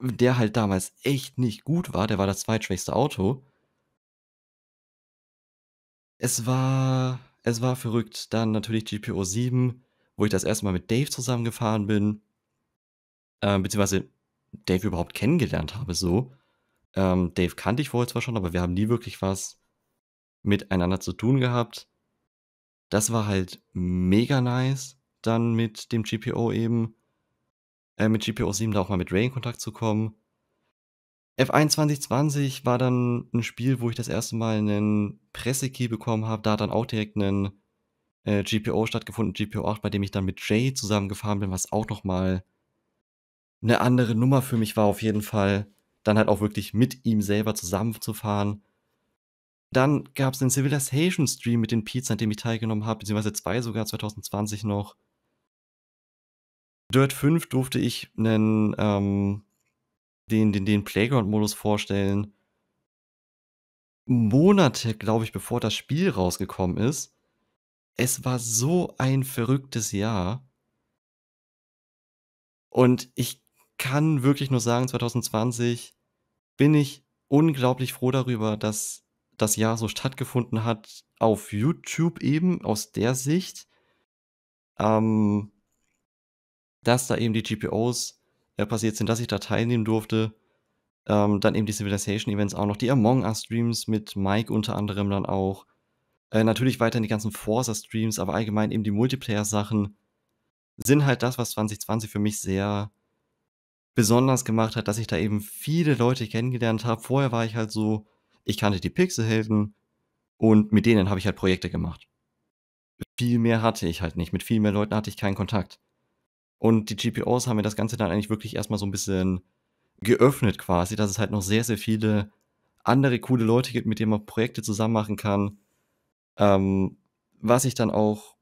S1: der halt damals echt nicht gut war. Der war das zweitschwächste Auto. Es war, es war verrückt. Dann natürlich GPO 7, wo ich das erste Mal mit Dave zusammengefahren bin. Äh, beziehungsweise Dave überhaupt kennengelernt habe, so. Ähm, Dave kannte ich vorher zwar schon, aber wir haben nie wirklich was miteinander zu tun gehabt. Das war halt mega nice, dann mit dem GPO eben, äh, mit GPO 7 da auch mal mit Ray in Kontakt zu kommen. F1 2020 war dann ein Spiel, wo ich das erste Mal einen Pressekey bekommen habe. Da hat dann auch direkt einen äh, GPO stattgefunden, GPO 8, bei dem ich dann mit Jay zusammengefahren bin, was auch nochmal eine andere Nummer für mich war auf jeden Fall. Dann halt auch wirklich mit ihm selber zusammenzufahren. Dann gab es den Civilization-Stream mit den Pizza, an dem ich teilgenommen habe, beziehungsweise zwei sogar 2020 noch. Dirt 5 durfte ich einen, ähm, den, den, den Playground-Modus vorstellen. Monate, glaube ich, bevor das Spiel rausgekommen ist. Es war so ein verrücktes Jahr. Und ich kann wirklich nur sagen, 2020 bin ich unglaublich froh darüber, dass das Jahr so stattgefunden hat, auf YouTube eben aus der Sicht, ähm, dass da eben die GPOs äh, passiert sind, dass ich da teilnehmen durfte. Ähm, dann eben die Civilization-Events auch noch, die Among Us-Streams mit Mike unter anderem dann auch. Äh, natürlich weiterhin die ganzen Forza-Streams, aber allgemein eben die Multiplayer-Sachen sind halt das, was 2020 für mich sehr besonders gemacht hat, dass ich da eben viele Leute kennengelernt habe. Vorher war ich halt so ich kannte die Pixelhelden und mit denen habe ich halt Projekte gemacht. Viel mehr hatte ich halt nicht. Mit viel mehr Leuten hatte ich keinen Kontakt. Und die GPOs haben mir das Ganze dann eigentlich wirklich erstmal so ein bisschen geöffnet quasi, dass es halt noch sehr, sehr viele andere coole Leute gibt, mit denen man Projekte zusammen machen kann. Ähm, was ich dann auch,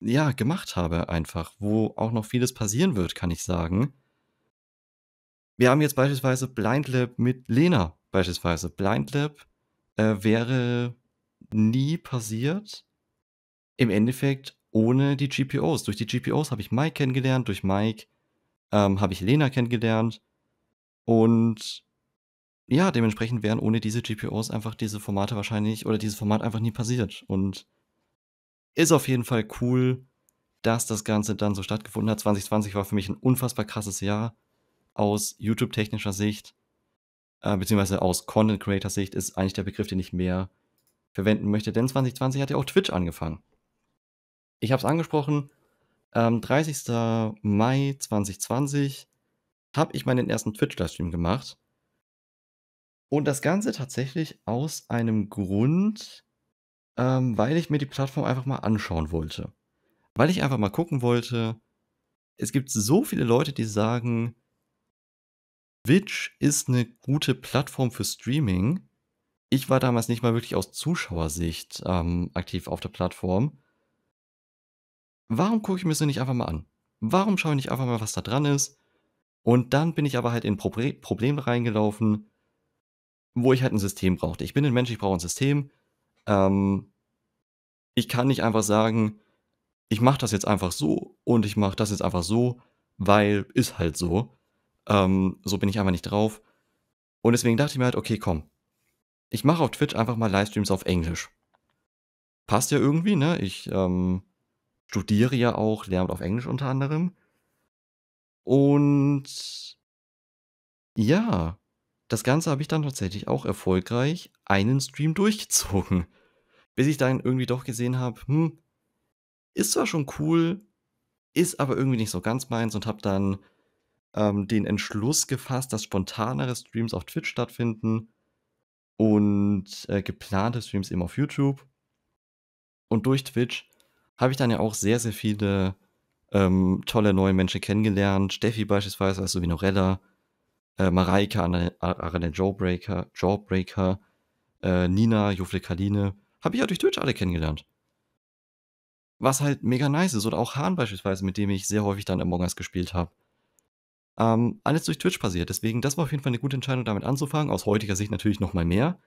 S1: ja, gemacht habe einfach, wo auch noch vieles passieren wird, kann ich sagen. Wir haben jetzt beispielsweise Blind Lab mit Lena Beispielsweise Blind Lab äh, wäre nie passiert. Im Endeffekt ohne die GPOs. Durch die GPOs habe ich Mike kennengelernt, durch Mike ähm, habe ich Lena kennengelernt. Und ja, dementsprechend wären ohne diese GPOs einfach diese Formate wahrscheinlich oder dieses Format einfach nie passiert. Und ist auf jeden Fall cool, dass das Ganze dann so stattgefunden hat. 2020 war für mich ein unfassbar krasses Jahr aus YouTube-technischer Sicht äh, beziehungsweise aus Content Creator Sicht ist eigentlich der Begriff, den ich mehr verwenden möchte, denn 2020 hat ja auch Twitch angefangen. Ich habe es angesprochen, ähm, 30. Mai 2020 habe ich meinen ersten Twitch-Livestream gemacht. Und das Ganze tatsächlich aus einem Grund, ähm, weil ich mir die Plattform einfach mal anschauen wollte. Weil ich einfach mal gucken wollte, es gibt so viele Leute, die sagen, Twitch ist eine gute Plattform für Streaming. Ich war damals nicht mal wirklich aus Zuschauersicht ähm, aktiv auf der Plattform. Warum gucke ich mir so nicht einfach mal an? Warum schaue ich nicht einfach mal, was da dran ist? Und dann bin ich aber halt in Pro Problem reingelaufen, wo ich halt ein System brauchte. Ich bin ein Mensch, ich brauche ein System. Ähm, ich kann nicht einfach sagen, ich mache das jetzt einfach so und ich mache das jetzt einfach so, weil ist halt so. Ähm, so bin ich einfach nicht drauf. Und deswegen dachte ich mir halt, okay, komm. Ich mache auf Twitch einfach mal Livestreams auf Englisch. Passt ja irgendwie, ne? Ich ähm, studiere ja auch Lehramt auf Englisch unter anderem. Und ja, das Ganze habe ich dann tatsächlich auch erfolgreich einen Stream durchgezogen. Bis ich dann irgendwie doch gesehen habe, hm, ist zwar schon cool, ist aber irgendwie nicht so ganz meins und habe dann ähm, den Entschluss gefasst, dass spontanere Streams auf Twitch stattfinden und äh, geplante Streams eben auf YouTube. Und durch Twitch habe ich dann ja auch sehr, sehr viele ähm, tolle neue Menschen kennengelernt. Steffi beispielsweise, also wie Norella, äh, Mareike, Arena Jawbreaker, Jawbreaker äh, Nina, Jufle Kaline. Habe ich ja durch Twitch alle kennengelernt. Was halt mega nice ist. Oder auch Hahn beispielsweise, mit dem ich sehr häufig dann Among Us gespielt habe. Ähm, alles durch Twitch passiert. Deswegen, das war auf jeden Fall eine gute Entscheidung, damit anzufangen. Aus heutiger Sicht natürlich nochmal mehr.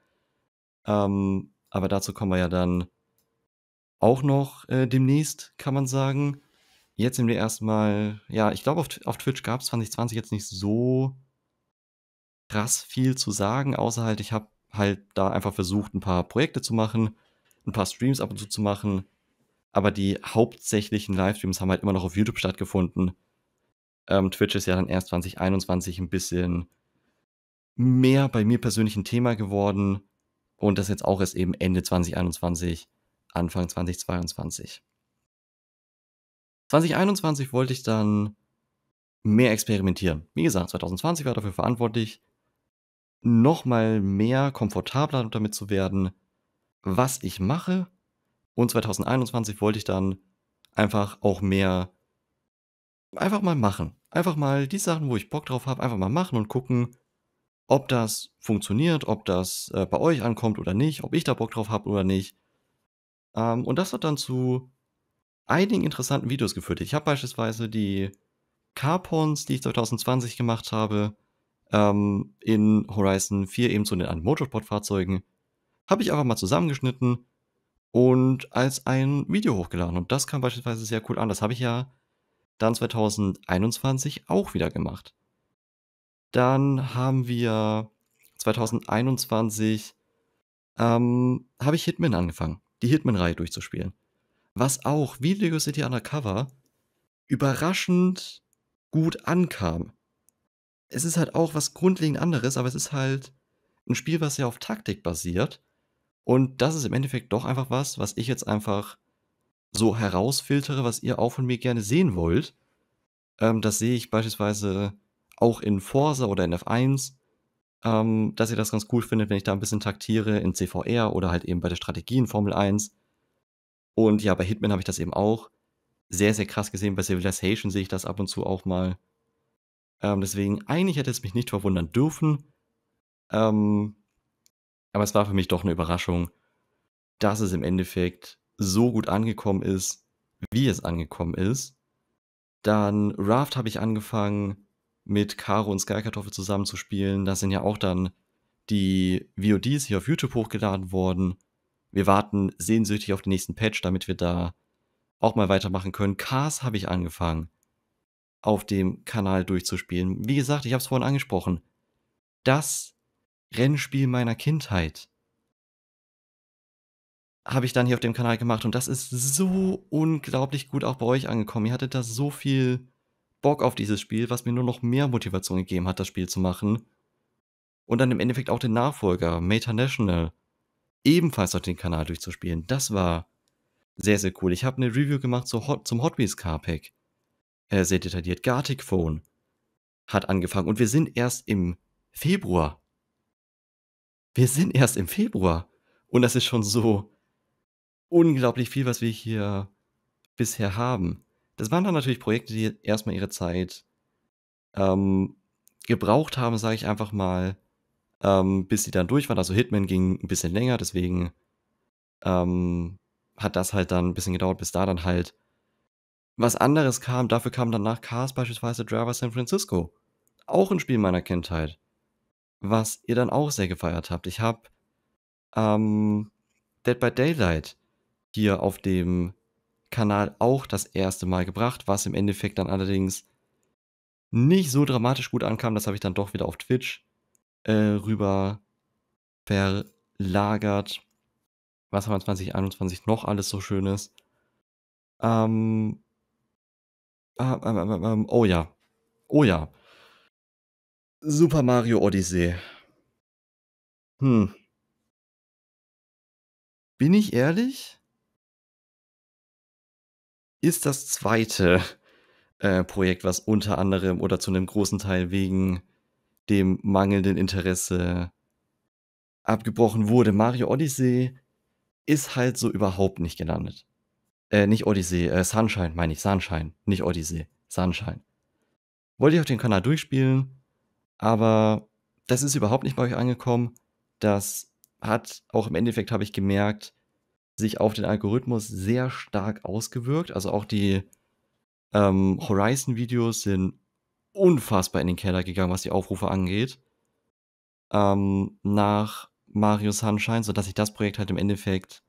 S1: Ähm, aber dazu kommen wir ja dann auch noch äh, demnächst, kann man sagen. Jetzt sind wir erstmal, ja, ich glaube, auf, auf Twitch gab es 2020 jetzt nicht so krass viel zu sagen, außer halt, ich habe halt da einfach versucht, ein paar Projekte zu machen, ein paar Streams ab und zu zu machen. Aber die hauptsächlichen Livestreams haben halt immer noch auf YouTube stattgefunden. Ähm, Twitch ist ja dann erst 2021 ein bisschen mehr bei mir persönlich ein Thema geworden und das jetzt auch ist eben Ende 2021, Anfang 2022. 2021 wollte ich dann mehr experimentieren. Wie gesagt, 2020 war dafür verantwortlich, nochmal mehr komfortabler damit zu werden, was ich mache. Und 2021 wollte ich dann einfach auch mehr einfach mal machen einfach mal die Sachen, wo ich Bock drauf habe, einfach mal machen und gucken, ob das funktioniert, ob das äh, bei euch ankommt oder nicht, ob ich da Bock drauf habe oder nicht. Ähm, und das hat dann zu einigen interessanten Videos geführt. Ich habe beispielsweise die Carpons, die ich 2020 gemacht habe, ähm, in Horizon 4 eben zu den Motorsport-Fahrzeugen, habe ich einfach mal zusammengeschnitten und als ein Video hochgeladen. Und das kam beispielsweise sehr cool an. Das habe ich ja dann 2021 auch wieder gemacht. Dann haben wir 2021 ähm, habe ich Hitman angefangen, die Hitman-Reihe durchzuspielen. Was auch wie Lego City Undercover überraschend gut ankam. Es ist halt auch was grundlegend anderes, aber es ist halt ein Spiel, was ja auf Taktik basiert. Und das ist im Endeffekt doch einfach was, was ich jetzt einfach so herausfiltere, was ihr auch von mir gerne sehen wollt. Ähm, das sehe ich beispielsweise auch in Forza oder in F1, ähm, dass ihr das ganz cool findet, wenn ich da ein bisschen taktiere in CVR oder halt eben bei der Strategie in Formel 1. Und ja, bei Hitman habe ich das eben auch sehr, sehr krass gesehen. Bei Civilization sehe ich das ab und zu auch mal. Ähm, deswegen, eigentlich hätte es mich nicht verwundern dürfen. Ähm, aber es war für mich doch eine Überraschung, dass es im Endeffekt so gut angekommen ist, wie es angekommen ist. Dann Raft habe ich angefangen mit Caro und Skykartoffel zusammen zu spielen. Da sind ja auch dann die VODs hier auf YouTube hochgeladen worden. Wir warten sehnsüchtig auf den nächsten Patch, damit wir da auch mal weitermachen können. Cars habe ich angefangen auf dem Kanal durchzuspielen. Wie gesagt, ich habe es vorhin angesprochen. Das Rennspiel meiner Kindheit habe ich dann hier auf dem Kanal gemacht. Und das ist so unglaublich gut auch bei euch angekommen. Ihr hattet da so viel Bock auf dieses Spiel, was mir nur noch mehr Motivation gegeben hat, das Spiel zu machen. Und dann im Endeffekt auch den Nachfolger, Meta National, ebenfalls auf den Kanal durchzuspielen. Das war sehr, sehr cool. Ich habe eine Review gemacht zum Hot Wheels Car Pack. Äh, sehr detailliert. Gartic Phone hat angefangen. Und wir sind erst im Februar. Wir sind erst im Februar. Und das ist schon so unglaublich viel, was wir hier bisher haben. Das waren dann natürlich Projekte, die erstmal ihre Zeit ähm, gebraucht haben, sage ich einfach mal, ähm, bis sie dann durch waren. Also Hitman ging ein bisschen länger, deswegen ähm, hat das halt dann ein bisschen gedauert, bis da dann halt was anderes kam. Dafür kam dann nach Cars beispielsweise Driver San Francisco. Auch ein Spiel meiner Kindheit, was ihr dann auch sehr gefeiert habt. Ich habe ähm, Dead by Daylight hier auf dem Kanal auch das erste Mal gebracht, was im Endeffekt dann allerdings nicht so dramatisch gut ankam. Das habe ich dann doch wieder auf Twitch äh, rüber verlagert. Was haben wir 2021 noch alles so Schönes? Ähm, ähm, ähm, ähm, ähm, oh ja. Oh ja. Super Mario Odyssey. Hm. Bin ich ehrlich? ist das zweite äh, Projekt, was unter anderem oder zu einem großen Teil wegen dem mangelnden Interesse abgebrochen wurde. Mario Odyssey ist halt so überhaupt nicht gelandet. Äh, nicht Odyssey, äh, Sunshine meine ich, Sunshine, nicht Odyssey, Sunshine. Wollte ich auf den Kanal durchspielen, aber das ist überhaupt nicht bei euch angekommen. Das hat auch im Endeffekt, habe ich gemerkt, sich auf den Algorithmus sehr stark ausgewirkt. Also auch die ähm, Horizon-Videos sind unfassbar in den Keller gegangen, was die Aufrufe angeht. Ähm, nach Mario Sunshine, sodass ich das Projekt halt im Endeffekt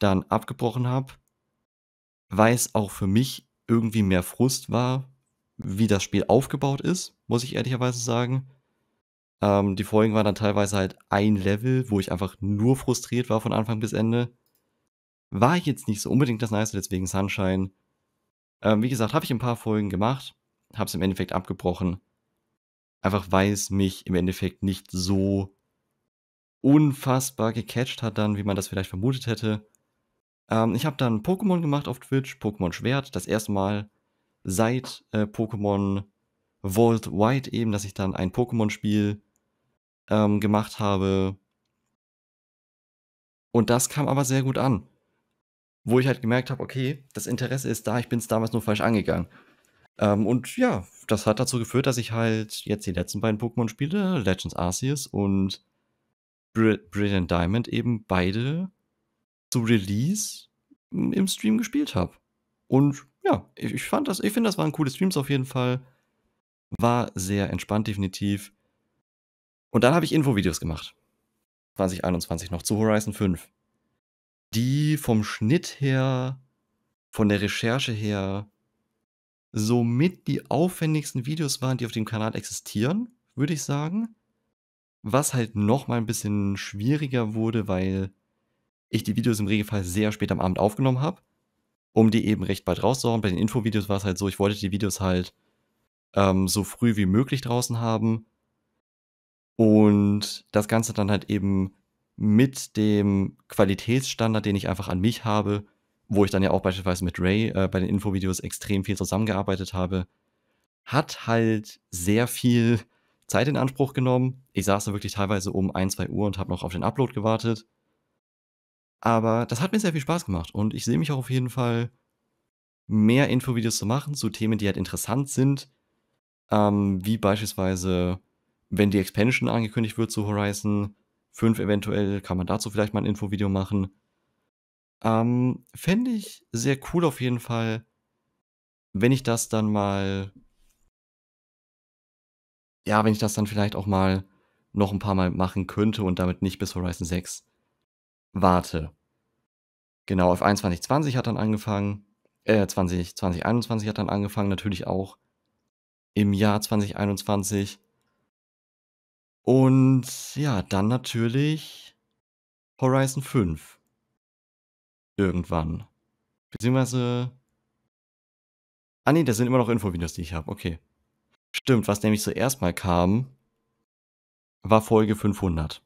S1: dann abgebrochen habe. Weil es auch für mich irgendwie mehr Frust war, wie das Spiel aufgebaut ist, muss ich ehrlicherweise sagen. Ähm, die Folgen waren dann teilweise halt ein Level, wo ich einfach nur frustriert war von Anfang bis Ende war ich jetzt nicht so unbedingt das Nice, deswegen Sunshine. Ähm, wie gesagt, habe ich ein paar Folgen gemacht, habe es im Endeffekt abgebrochen. Einfach weil es mich im Endeffekt nicht so unfassbar gecatcht hat dann, wie man das vielleicht vermutet hätte. Ähm, ich habe dann Pokémon gemacht auf Twitch, Pokémon Schwert, das erste Mal seit äh, Pokémon Vault White eben, dass ich dann ein Pokémon-Spiel ähm, gemacht habe. Und das kam aber sehr gut an wo ich halt gemerkt habe, okay, das Interesse ist da, ich bin es damals nur falsch angegangen. Ähm, und ja, das hat dazu geführt, dass ich halt jetzt die letzten beiden Pokémon-Spiele, Legends Arceus und Br Brilliant Diamond, eben beide zu Release im Stream gespielt habe. Und ja, ich, ich fand das, ich finde, das waren coole Streams auf jeden Fall. War sehr entspannt, definitiv. Und dann habe ich Infovideos gemacht. 2021 noch zu Horizon 5 die vom Schnitt her, von der Recherche her, somit die aufwendigsten Videos waren, die auf dem Kanal existieren, würde ich sagen. Was halt nochmal ein bisschen schwieriger wurde, weil ich die Videos im Regelfall sehr spät am Abend aufgenommen habe, um die eben recht bald rauszuhauen. Bei den Infovideos war es halt so, ich wollte die Videos halt ähm, so früh wie möglich draußen haben und das Ganze dann halt eben mit dem Qualitätsstandard, den ich einfach an mich habe, wo ich dann ja auch beispielsweise mit Ray äh, bei den Infovideos extrem viel zusammengearbeitet habe, hat halt sehr viel Zeit in Anspruch genommen. Ich saß da wirklich teilweise um ein, zwei Uhr und habe noch auf den Upload gewartet. Aber das hat mir sehr viel Spaß gemacht und ich sehe mich auch auf jeden Fall mehr Infovideos zu machen zu Themen, die halt interessant sind, ähm, wie beispielsweise, wenn die Expansion angekündigt wird zu Horizon, 5 eventuell, kann man dazu vielleicht mal ein Infovideo machen. Ähm, Fände ich sehr cool auf jeden Fall, wenn ich das dann mal, ja, wenn ich das dann vielleicht auch mal noch ein paar Mal machen könnte und damit nicht bis Horizon 6 warte. Genau, F1 2020 hat dann angefangen, äh, 20, 2021 hat dann angefangen, natürlich auch im Jahr 2021. Und ja, dann natürlich Horizon 5. Irgendwann. Beziehungsweise. Ah nee, das sind immer noch Infovideos, die ich habe. Okay. Stimmt, was nämlich zuerst mal kam, war Folge 500.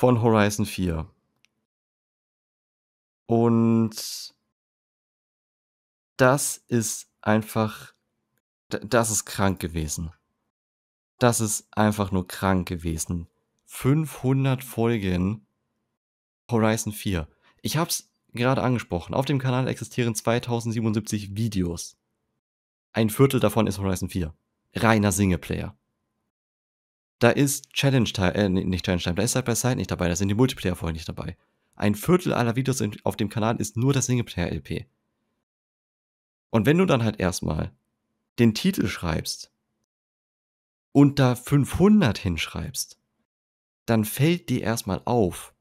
S1: Von Horizon 4. Und das ist einfach, das ist krank gewesen. Das ist einfach nur krank gewesen. 500 Folgen Horizon 4. Ich hab's gerade angesprochen. Auf dem Kanal existieren 2077 Videos. Ein Viertel davon ist Horizon 4. Reiner Singleplayer. Da ist Challenge Time, äh, nicht Challenge Time, da ist Side by Side nicht dabei, da sind die Multiplayer-Folgen nicht dabei. Ein Viertel aller Videos auf dem Kanal ist nur das Singleplayer-LP. Und wenn du dann halt erstmal den Titel schreibst und da 500 hinschreibst, dann fällt dir erstmal auf,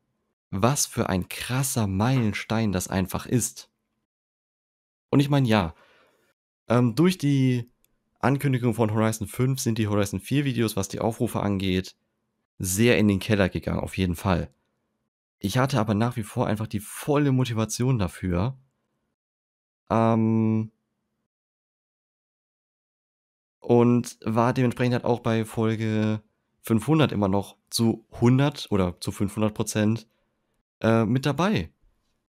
S1: was für ein krasser Meilenstein das einfach ist. Und ich meine, ja, ähm, durch die Ankündigung von Horizon 5 sind die Horizon 4 Videos, was die Aufrufe angeht, sehr in den Keller gegangen, auf jeden Fall. Ich hatte aber nach wie vor einfach die volle Motivation dafür, ähm, und war dementsprechend halt auch bei Folge 500 immer noch zu 100 oder zu 500 Prozent äh, mit dabei.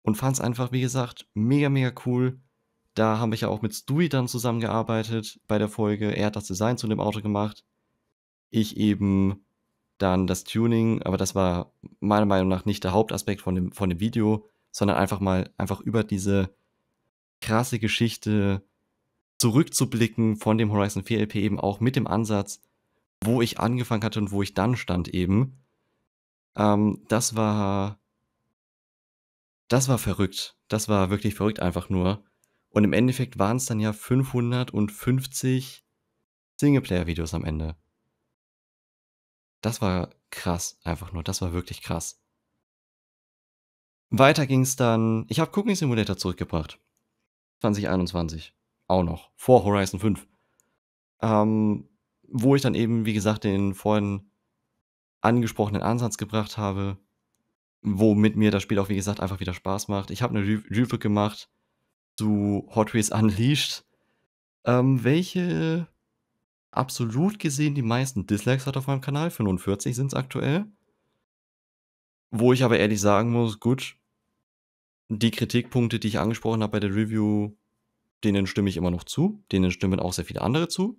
S1: Und fand es einfach, wie gesagt, mega, mega cool. Da haben wir ja auch mit Stewie dann zusammengearbeitet bei der Folge. Er hat das Design zu dem Auto gemacht. Ich eben dann das Tuning, aber das war meiner Meinung nach nicht der Hauptaspekt von dem, von dem Video, sondern einfach mal einfach über diese krasse Geschichte zurückzublicken von dem Horizon 4 LP eben auch mit dem Ansatz, wo ich angefangen hatte und wo ich dann stand eben. Ähm, das war. Das war verrückt. Das war wirklich verrückt einfach nur. Und im Endeffekt waren es dann ja 550 Singleplayer-Videos am Ende. Das war krass, einfach nur. Das war wirklich krass. Weiter ging es dann. Ich habe Cooking Simulator zurückgebracht. 2021 auch noch vor Horizon 5. Ähm, wo ich dann eben, wie gesagt, den vorhin angesprochenen Ansatz gebracht habe, womit mir das Spiel auch, wie gesagt, einfach wieder Spaß macht. Ich habe eine Review gemacht zu Hot Wheels Unleashed, ähm, welche absolut gesehen die meisten Dislikes hat auf meinem Kanal, 45 sind es aktuell. Wo ich aber ehrlich sagen muss, gut, die Kritikpunkte, die ich angesprochen habe bei der Review, denen stimme ich immer noch zu, denen stimmen auch sehr viele andere zu.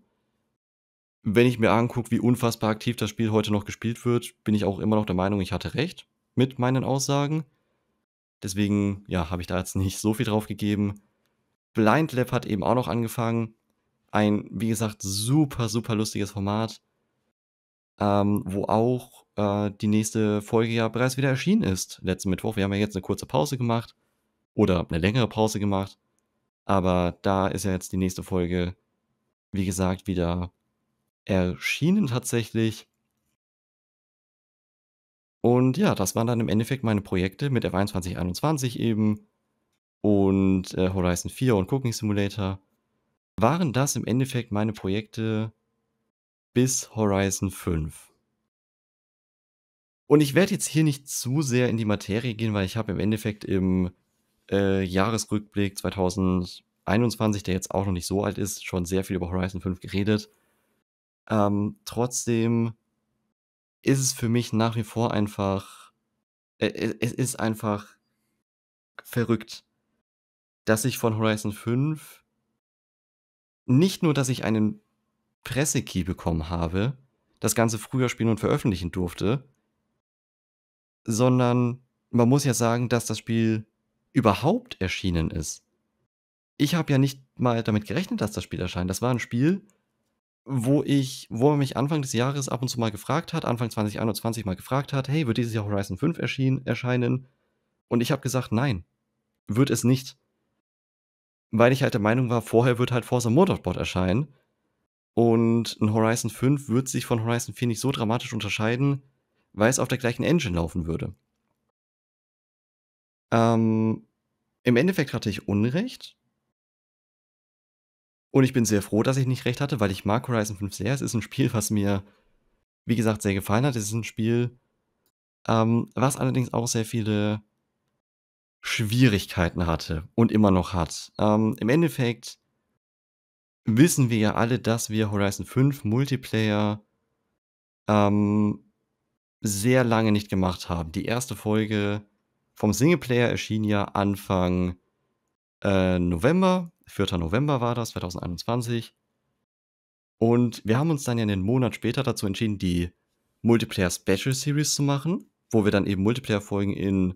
S1: Wenn ich mir angucke, wie unfassbar aktiv das Spiel heute noch gespielt wird, bin ich auch immer noch der Meinung, ich hatte recht mit meinen Aussagen. Deswegen, ja, habe ich da jetzt nicht so viel drauf gegeben. Blind Lab hat eben auch noch angefangen. Ein, wie gesagt, super, super lustiges Format, ähm, wo auch äh, die nächste Folge ja bereits wieder erschienen ist. Letzten Mittwoch. Wir haben ja jetzt eine kurze Pause gemacht oder eine längere Pause gemacht. Aber da ist ja jetzt die nächste Folge, wie gesagt, wieder erschienen tatsächlich. Und ja, das waren dann im Endeffekt meine Projekte mit F1 2021 eben und äh, Horizon 4 und Cooking Simulator. Waren das im Endeffekt meine Projekte bis Horizon 5? Und ich werde jetzt hier nicht zu sehr in die Materie gehen, weil ich habe im Endeffekt im äh, Jahresrückblick 2021, der jetzt auch noch nicht so alt ist, schon sehr viel über Horizon 5 geredet. Ähm, trotzdem ist es für mich nach wie vor einfach, äh, es ist einfach verrückt, dass ich von Horizon 5 nicht nur, dass ich einen Pressekey bekommen habe, das Ganze früher spielen und veröffentlichen durfte, sondern man muss ja sagen, dass das Spiel überhaupt erschienen ist. Ich habe ja nicht mal damit gerechnet, dass das Spiel erscheint. Das war ein Spiel, wo ich, wo man mich Anfang des Jahres ab und zu mal gefragt hat, Anfang 2021 mal gefragt hat, hey, wird dieses Jahr Horizon 5 erschien, erscheinen? Und ich habe gesagt, nein, wird es nicht. Weil ich halt der Meinung war, vorher wird halt Forza Motorsport erscheinen. Und ein Horizon 5 wird sich von Horizon 4 nicht so dramatisch unterscheiden, weil es auf der gleichen Engine laufen würde. Ähm, im Endeffekt hatte ich Unrecht. Und ich bin sehr froh, dass ich nicht recht hatte, weil ich mag Horizon 5 sehr. Es ist ein Spiel, was mir, wie gesagt, sehr gefallen hat. Es ist ein Spiel, ähm, was allerdings auch sehr viele Schwierigkeiten hatte und immer noch hat. Ähm, Im Endeffekt wissen wir ja alle, dass wir Horizon 5 Multiplayer ähm, sehr lange nicht gemacht haben. Die erste Folge vom Singleplayer erschien ja Anfang äh, November, 4. November war das, 2021. Und wir haben uns dann ja einen Monat später dazu entschieden, die Multiplayer Special Series zu machen, wo wir dann eben Multiplayer-Folgen in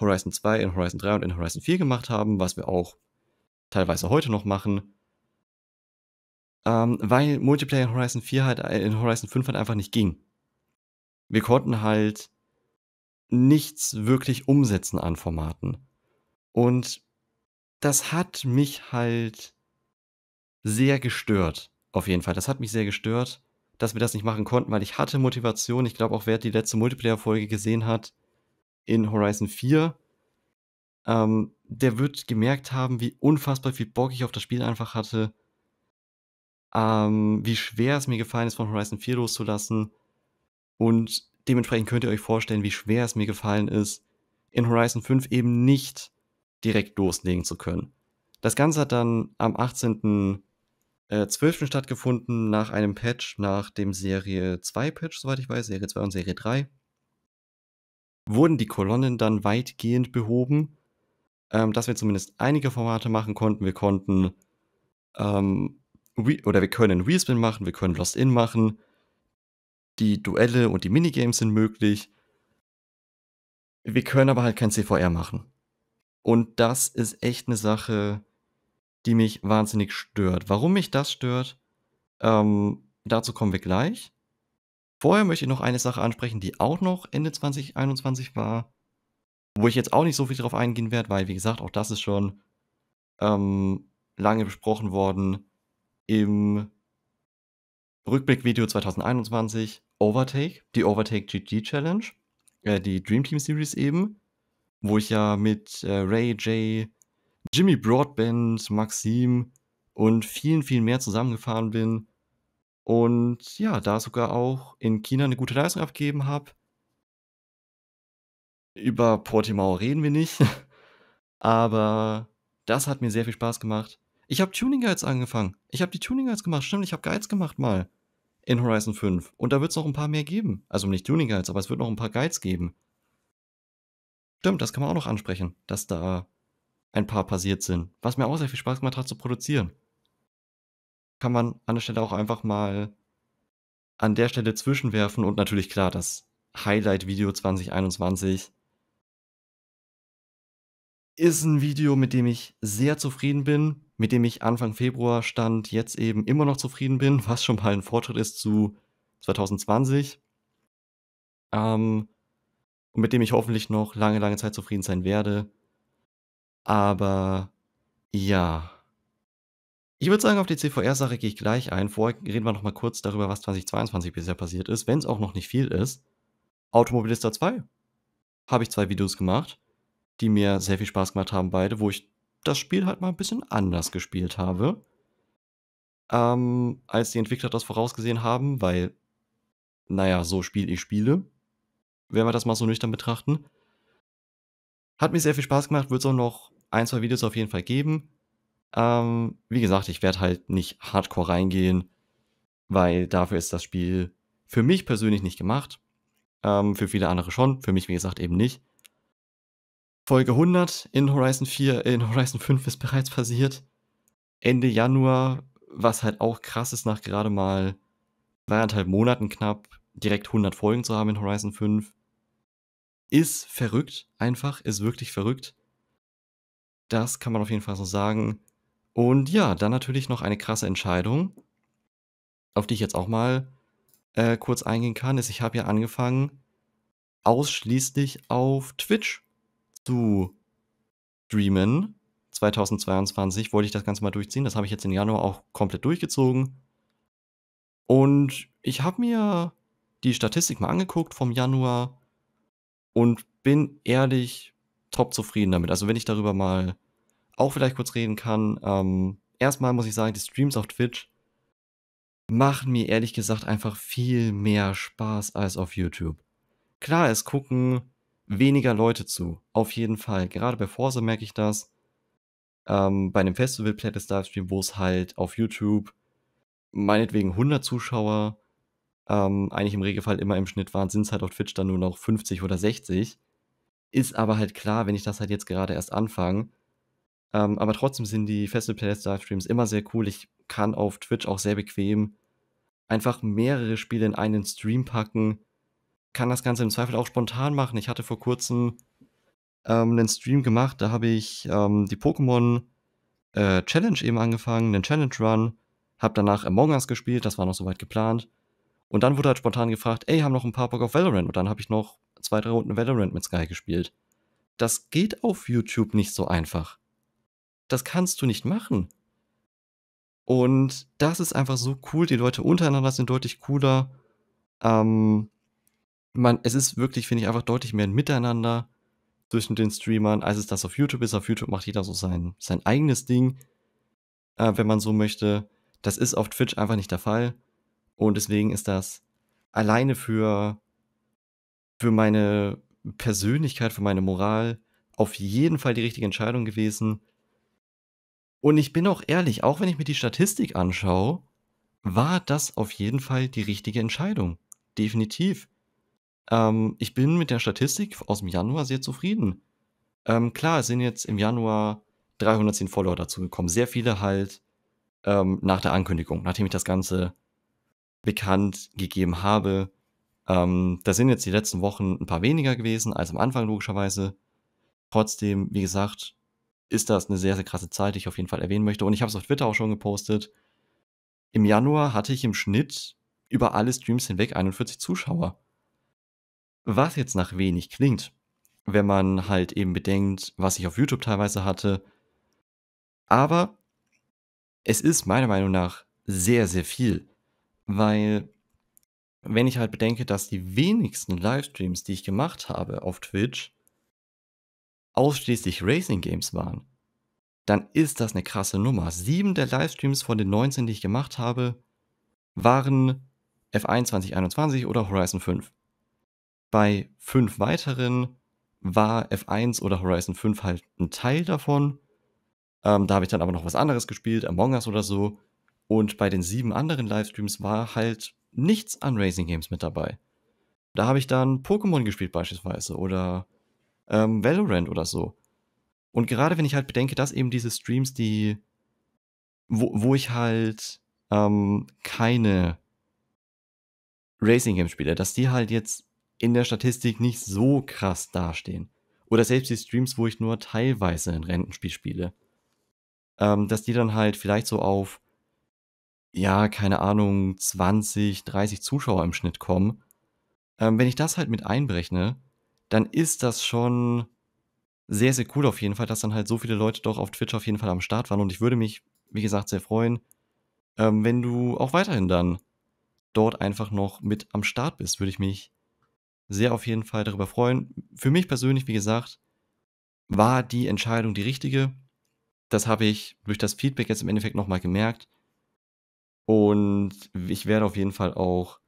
S1: Horizon 2, in Horizon 3 und in Horizon 4 gemacht haben, was wir auch teilweise heute noch machen. Ähm, weil Multiplayer in Horizon 4 halt, äh, in Horizon 5 halt einfach nicht ging. Wir konnten halt nichts wirklich umsetzen an Formaten. Und das hat mich halt sehr gestört. Auf jeden Fall. Das hat mich sehr gestört, dass wir das nicht machen konnten, weil ich hatte Motivation. Ich glaube auch, wer die letzte Multiplayer-Folge gesehen hat in Horizon 4, ähm, der wird gemerkt haben, wie unfassbar viel Bock ich auf das Spiel einfach hatte. Ähm, wie schwer es mir gefallen ist, von Horizon 4 loszulassen. Und dementsprechend könnt ihr euch vorstellen, wie schwer es mir gefallen ist, in Horizon 5 eben nicht direkt loslegen zu können. Das Ganze hat dann am 18.12. Äh, stattgefunden nach einem Patch, nach dem Serie 2 Patch, soweit ich weiß, Serie 2 und Serie 3. Wurden die Kolonnen dann weitgehend behoben, ähm, dass wir zumindest einige Formate machen konnten. Wir konnten ähm, oder wir können Respin machen, wir können Lost In machen, die Duelle und die Minigames sind möglich. Wir können aber halt kein CVR machen. Und das ist echt eine Sache, die mich wahnsinnig stört. Warum mich das stört, ähm, dazu kommen wir gleich. Vorher möchte ich noch eine Sache ansprechen, die auch noch Ende 2021 war, wo ich jetzt auch nicht so viel drauf eingehen werde, weil, wie gesagt, auch das ist schon ähm, lange besprochen worden im Rückblickvideo 2021, Overtake, die Overtake GG Challenge, äh, die Dream Team Series eben, wo ich ja mit äh, Ray J, Jimmy Broadband, Maxim und vielen, vielen mehr zusammengefahren bin. Und ja, da sogar auch in China eine gute Leistung abgegeben habe. Über Portimao reden wir nicht, aber das hat mir sehr viel Spaß gemacht. Ich habe Tuning Guides angefangen. Ich habe die Tuning Guides gemacht. Stimmt, ich habe Guides gemacht mal in Horizon 5. Und da wird es noch ein paar mehr geben. Also nicht Tuning Guides, aber es wird noch ein paar Guides geben. Stimmt, das kann man auch noch ansprechen, dass da ein paar passiert sind. Was mir auch sehr viel Spaß gemacht hat zu produzieren. Kann man an der Stelle auch einfach mal an der Stelle zwischenwerfen und natürlich klar, das Highlight-Video 2021 ist ein Video, mit dem ich sehr zufrieden bin, mit dem ich Anfang Februar stand, jetzt eben immer noch zufrieden bin, was schon mal ein Fortschritt ist zu 2020. Ähm, und mit dem ich hoffentlich noch lange, lange Zeit zufrieden sein werde. Aber ja. Ich würde sagen, auf die CVR-Sache gehe ich gleich ein. Vorher reden wir noch mal kurz darüber, was 2022 bisher passiert ist, wenn es auch noch nicht viel ist. Automobilista 2 habe ich zwei Videos gemacht die mir sehr viel Spaß gemacht haben, beide, wo ich das Spiel halt mal ein bisschen anders gespielt habe, ähm, als die Entwickler das vorausgesehen haben, weil, naja, so spiele ich Spiele, wenn wir das mal so nüchtern betrachten. Hat mir sehr viel Spaß gemacht, wird es auch noch ein, zwei Videos auf jeden Fall geben. Ähm, wie gesagt, ich werde halt nicht hardcore reingehen, weil dafür ist das Spiel für mich persönlich nicht gemacht. Ähm, für viele andere schon, für mich, wie gesagt, eben nicht. Folge 100 in Horizon 4, äh, in Horizon 5 ist bereits passiert. Ende Januar, was halt auch krass ist, nach gerade mal dreieinhalb Monaten knapp direkt 100 Folgen zu haben in Horizon 5. Ist verrückt, einfach, ist wirklich verrückt. Das kann man auf jeden Fall so sagen. Und ja, dann natürlich noch eine krasse Entscheidung, auf die ich jetzt auch mal äh, kurz eingehen kann, ist, ich habe ja angefangen, ausschließlich auf Twitch zu streamen. 2022 wollte ich das Ganze mal durchziehen. Das habe ich jetzt im Januar auch komplett durchgezogen. Und ich habe mir die Statistik mal angeguckt vom Januar und bin ehrlich top zufrieden damit. Also wenn ich darüber mal auch vielleicht kurz reden kann. Ähm, erstmal muss ich sagen, die Streams auf Twitch machen mir ehrlich gesagt einfach viel mehr Spaß als auf YouTube. Klar, es gucken weniger Leute zu. Auf jeden Fall. Gerade bei Forza merke ich das. Ähm, bei einem Festival Playlist Livestream, wo es halt auf YouTube meinetwegen 100 Zuschauer ähm, eigentlich im Regelfall immer im Schnitt waren, sind es halt auf Twitch dann nur noch 50 oder 60. Ist aber halt klar, wenn ich das halt jetzt gerade erst anfange. Ähm, aber trotzdem sind die Festival Playlist Livestreams immer sehr cool. Ich kann auf Twitch auch sehr bequem einfach mehrere Spiele in einen Stream packen kann das Ganze im Zweifel auch spontan machen. Ich hatte vor kurzem ähm, einen Stream gemacht, da habe ich ähm, die Pokémon äh, Challenge eben angefangen, einen Challenge Run, habe danach Among Us gespielt, das war noch soweit geplant. Und dann wurde halt spontan gefragt, ey, haben noch ein paar Bock auf Valorant? Und dann habe ich noch zwei, drei Runden Valorant mit Sky gespielt. Das geht auf YouTube nicht so einfach. Das kannst du nicht machen. Und das ist einfach so cool. Die Leute untereinander sind deutlich cooler. Ähm, man, es ist wirklich, finde ich, einfach deutlich mehr ein Miteinander zwischen den Streamern, als es das auf YouTube ist. Auf YouTube macht jeder so sein, sein eigenes Ding, äh, wenn man so möchte. Das ist auf Twitch einfach nicht der Fall. Und deswegen ist das alleine für, für meine Persönlichkeit, für meine Moral auf jeden Fall die richtige Entscheidung gewesen. Und ich bin auch ehrlich, auch wenn ich mir die Statistik anschaue, war das auf jeden Fall die richtige Entscheidung. Definitiv. Ähm, ich bin mit der Statistik aus dem Januar sehr zufrieden. Ähm, klar, es sind jetzt im Januar 310 Follower dazugekommen. Sehr viele halt ähm, nach der Ankündigung, nachdem ich das Ganze bekannt gegeben habe. Ähm, da sind jetzt die letzten Wochen ein paar weniger gewesen als am Anfang logischerweise. Trotzdem, wie gesagt, ist das eine sehr, sehr krasse Zeit, die ich auf jeden Fall erwähnen möchte. Und ich habe es auf Twitter auch schon gepostet. Im Januar hatte ich im Schnitt über alle Streams hinweg 41 Zuschauer. Was jetzt nach wenig klingt, wenn man halt eben bedenkt, was ich auf YouTube teilweise hatte. Aber es ist meiner Meinung nach sehr, sehr viel, weil wenn ich halt bedenke, dass die wenigsten Livestreams, die ich gemacht habe auf Twitch, ausschließlich Racing Games waren, dann ist das eine krasse Nummer. Sieben der Livestreams von den 19, die ich gemacht habe, waren F1 2021 oder Horizon 5. Bei fünf weiteren war F1 oder Horizon 5 halt ein Teil davon. Ähm, da habe ich dann aber noch was anderes gespielt, Among Us oder so. Und bei den sieben anderen Livestreams war halt nichts an Racing Games mit dabei. Da habe ich dann Pokémon gespielt beispielsweise oder ähm, Valorant oder so. Und gerade wenn ich halt bedenke, dass eben diese Streams, die, wo, wo ich halt ähm, keine Racing Games spiele, dass die halt jetzt in der Statistik nicht so krass dastehen. Oder selbst die Streams, wo ich nur teilweise ein Rentenspiel spiele. Ähm, dass die dann halt vielleicht so auf, ja, keine Ahnung, 20, 30 Zuschauer im Schnitt kommen. Ähm, wenn ich das halt mit einberechne, dann ist das schon sehr, sehr cool auf jeden Fall, dass dann halt so viele Leute doch auf Twitch auf jeden Fall am Start waren. Und ich würde mich, wie gesagt, sehr freuen, ähm, wenn du auch weiterhin dann dort einfach noch mit am Start bist, würde ich mich sehr auf jeden Fall darüber freuen. Für mich persönlich, wie gesagt, war die Entscheidung die richtige. Das habe ich durch das Feedback jetzt im Endeffekt nochmal gemerkt. Und ich werde auf jeden Fall auch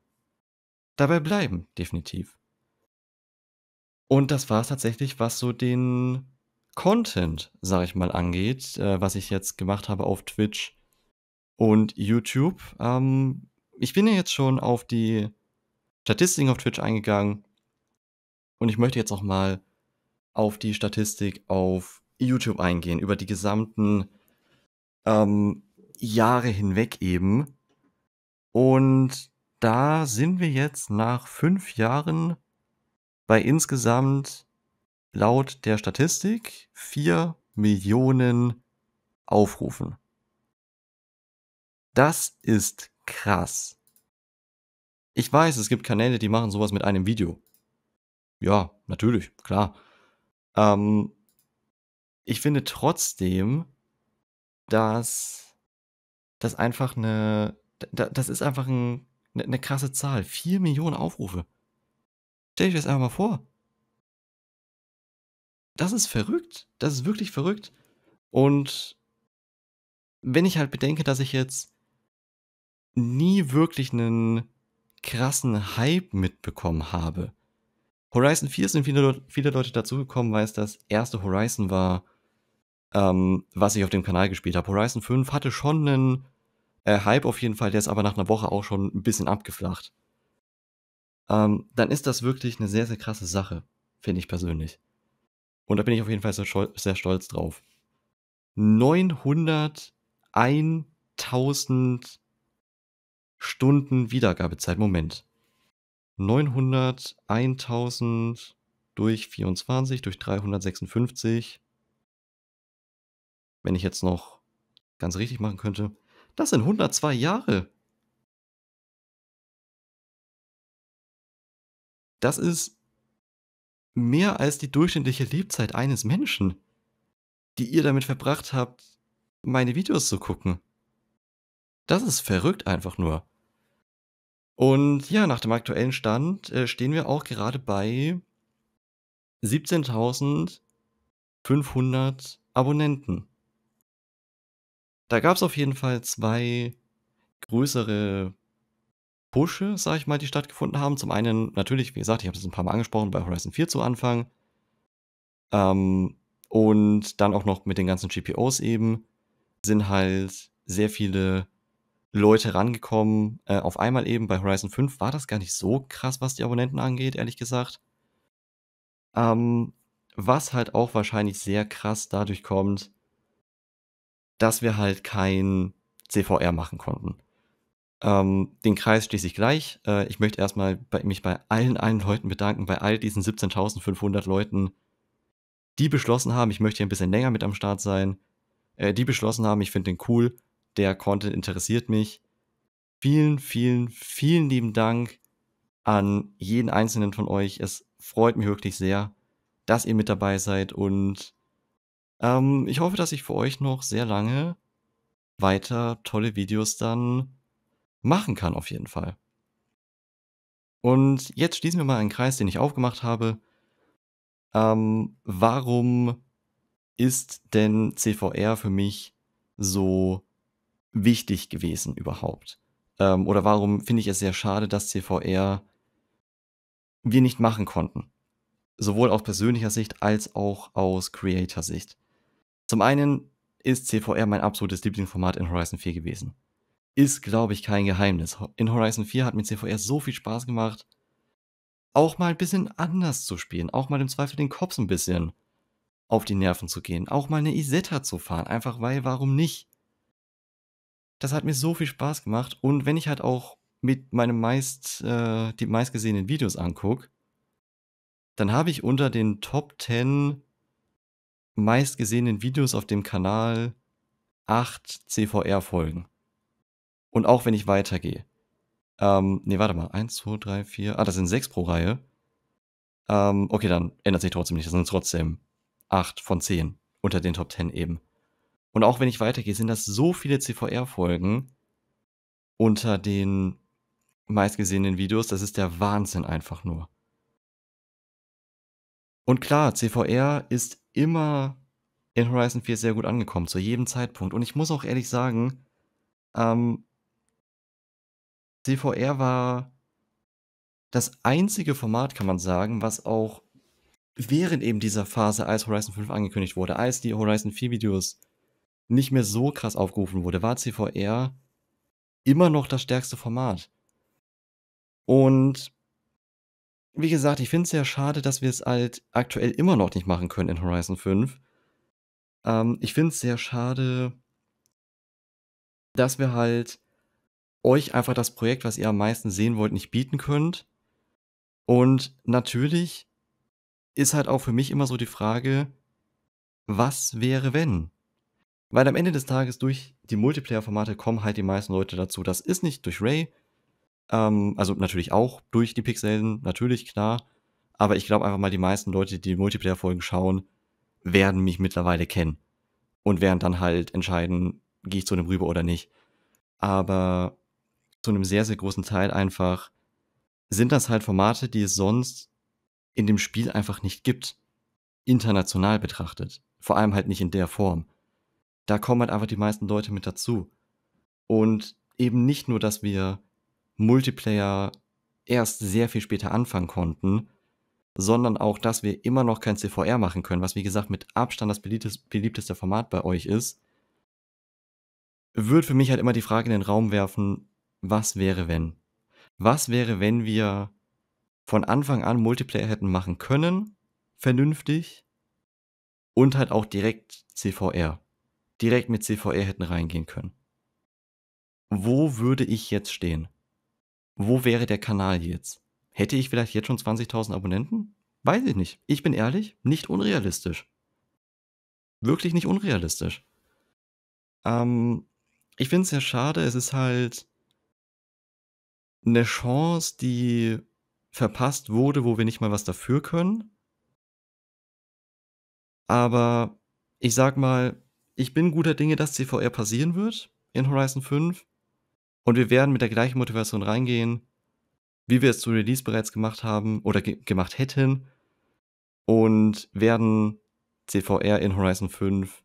S1: dabei bleiben, definitiv. Und das war es tatsächlich, was so den Content, sag ich mal, angeht, äh, was ich jetzt gemacht habe auf Twitch und YouTube. Ähm, ich bin ja jetzt schon auf die Statistiken auf Twitch eingegangen. Und ich möchte jetzt auch mal auf die Statistik auf YouTube eingehen, über die gesamten ähm, Jahre hinweg eben. Und da sind wir jetzt nach fünf Jahren bei insgesamt laut der Statistik 4 Millionen Aufrufen. Das ist krass. Ich weiß, es gibt Kanäle, die machen sowas mit einem Video. Ja, natürlich, klar. Ähm, ich finde trotzdem, dass das einfach eine, das ist einfach ein, eine, eine krasse Zahl. Vier Millionen Aufrufe. Stell dir das einfach mal vor. Das ist verrückt. Das ist wirklich verrückt. Und wenn ich halt bedenke, dass ich jetzt nie wirklich einen krassen Hype mitbekommen habe, Horizon 4 sind viele, viele Leute dazugekommen, weil es das erste Horizon war, ähm, was ich auf dem Kanal gespielt habe. Horizon 5 hatte schon einen äh, Hype auf jeden Fall, der ist aber nach einer Woche auch schon ein bisschen abgeflacht. Ähm, dann ist das wirklich eine sehr, sehr krasse Sache, finde ich persönlich. Und da bin ich auf jeden Fall sehr, sehr stolz drauf. 901.000 Stunden Wiedergabezeit. Moment. 900, 1000 durch 24, durch 356. Wenn ich jetzt noch ganz richtig machen könnte. Das sind 102 Jahre. Das ist mehr als die durchschnittliche Lebzeit eines Menschen, die ihr damit verbracht habt, meine Videos zu gucken. Das ist verrückt einfach nur. Und ja, nach dem aktuellen Stand äh, stehen wir auch gerade bei 17.500 Abonnenten. Da gab es auf jeden Fall zwei größere Pushe, sag ich mal, die stattgefunden haben. Zum einen, natürlich, wie gesagt, ich habe das ein paar Mal angesprochen, bei Horizon 4 zu Anfang. Ähm, und dann auch noch mit den ganzen GPOs eben sind halt sehr viele Leute rangekommen. Äh, auf einmal eben bei Horizon 5 war das gar nicht so krass, was die Abonnenten angeht, ehrlich gesagt. Ähm, was halt auch wahrscheinlich sehr krass dadurch kommt, dass wir halt kein CVR machen konnten. Ähm, den Kreis schließe ich gleich. Äh, ich möchte erstmal bei, mich bei allen, allen Leuten bedanken, bei all diesen 17.500 Leuten, die beschlossen haben, ich möchte hier ein bisschen länger mit am Start sein, äh, die beschlossen haben, ich finde den cool, der Content interessiert mich. Vielen, vielen, vielen lieben Dank an jeden einzelnen von euch. Es freut mich wirklich sehr, dass ihr mit dabei seid und ähm, ich hoffe, dass ich für euch noch sehr lange weiter tolle Videos dann machen kann auf jeden Fall. Und jetzt schließen wir mal einen Kreis, den ich aufgemacht habe. Ähm, warum ist denn CVR für mich so wichtig gewesen überhaupt? Ähm, oder warum finde ich es sehr schade, dass CVR wir nicht machen konnten? Sowohl aus persönlicher Sicht als auch aus Creator-Sicht. Zum einen ist CVR mein absolutes Lieblingsformat in Horizon 4 gewesen. Ist, glaube ich, kein Geheimnis. In Horizon 4 hat mir CVR so viel Spaß gemacht, auch mal ein bisschen anders zu spielen, auch mal im Zweifel den Kopf ein bisschen auf die Nerven zu gehen, auch mal eine Isetta zu fahren, einfach weil, warum nicht? das hat mir so viel Spaß gemacht. Und wenn ich halt auch mit meinem meist, äh, die meistgesehenen Videos angucke, dann habe ich unter den Top 10 meistgesehenen Videos auf dem Kanal 8 CVR-Folgen. Und auch wenn ich weitergehe. Ähm, nee, warte mal. 1, 2, 3, 4. Ah, das sind 6 pro Reihe. Ähm, okay, dann ändert sich trotzdem nicht. Das sind trotzdem 8 von 10 unter den Top 10 eben. Und auch wenn ich weitergehe, sind das so viele CVR-Folgen unter den meistgesehenen Videos. Das ist der Wahnsinn einfach nur. Und klar, CVR ist immer in Horizon 4 sehr gut angekommen, zu jedem Zeitpunkt. Und ich muss auch ehrlich sagen, ähm, CVR war das einzige Format, kann man sagen, was auch während eben dieser Phase, als Horizon 5 angekündigt wurde, als die Horizon 4 Videos nicht mehr so krass aufgerufen wurde, war CVR immer noch das stärkste Format. Und wie gesagt, ich finde es sehr schade, dass wir es halt aktuell immer noch nicht machen können in Horizon 5. Ähm, ich finde es sehr schade, dass wir halt euch einfach das Projekt, was ihr am meisten sehen wollt, nicht bieten könnt. Und natürlich ist halt auch für mich immer so die Frage, was wäre wenn? Weil am Ende des Tages durch die Multiplayer-Formate kommen halt die meisten Leute dazu. Das ist nicht durch Ray, ähm, also natürlich auch durch die Pixeln, natürlich klar. Aber ich glaube einfach mal, die meisten Leute, die, die Multiplayer-Folgen schauen, werden mich mittlerweile kennen. Und werden dann halt entscheiden, gehe ich zu einem rüber oder nicht. Aber zu einem sehr, sehr großen Teil einfach sind das halt Formate, die es sonst in dem Spiel einfach nicht gibt. International betrachtet. Vor allem halt nicht in der Form da kommen halt einfach die meisten Leute mit dazu. Und eben nicht nur, dass wir Multiplayer erst sehr viel später anfangen konnten, sondern auch, dass wir immer noch kein CVR machen können, was wie gesagt mit Abstand das beliebteste Format bei euch ist, wird für mich halt immer die Frage in den Raum werfen, was wäre wenn? Was wäre, wenn wir von Anfang an Multiplayer hätten machen können, vernünftig, und halt auch direkt CVR? direkt mit CVR e hätten reingehen können. Wo würde ich jetzt stehen? Wo wäre der Kanal jetzt? Hätte ich vielleicht jetzt schon 20.000 Abonnenten? Weiß ich nicht. Ich bin ehrlich, nicht unrealistisch. Wirklich nicht unrealistisch. Ähm, ich finde es sehr schade. Es ist halt eine Chance, die verpasst wurde, wo wir nicht mal was dafür können. Aber ich sag mal, ich bin guter Dinge, dass CVR passieren wird in Horizon 5. Und wir werden mit der gleichen Motivation reingehen, wie wir es zu Release bereits gemacht haben oder ge gemacht hätten. Und werden CVR in Horizon 5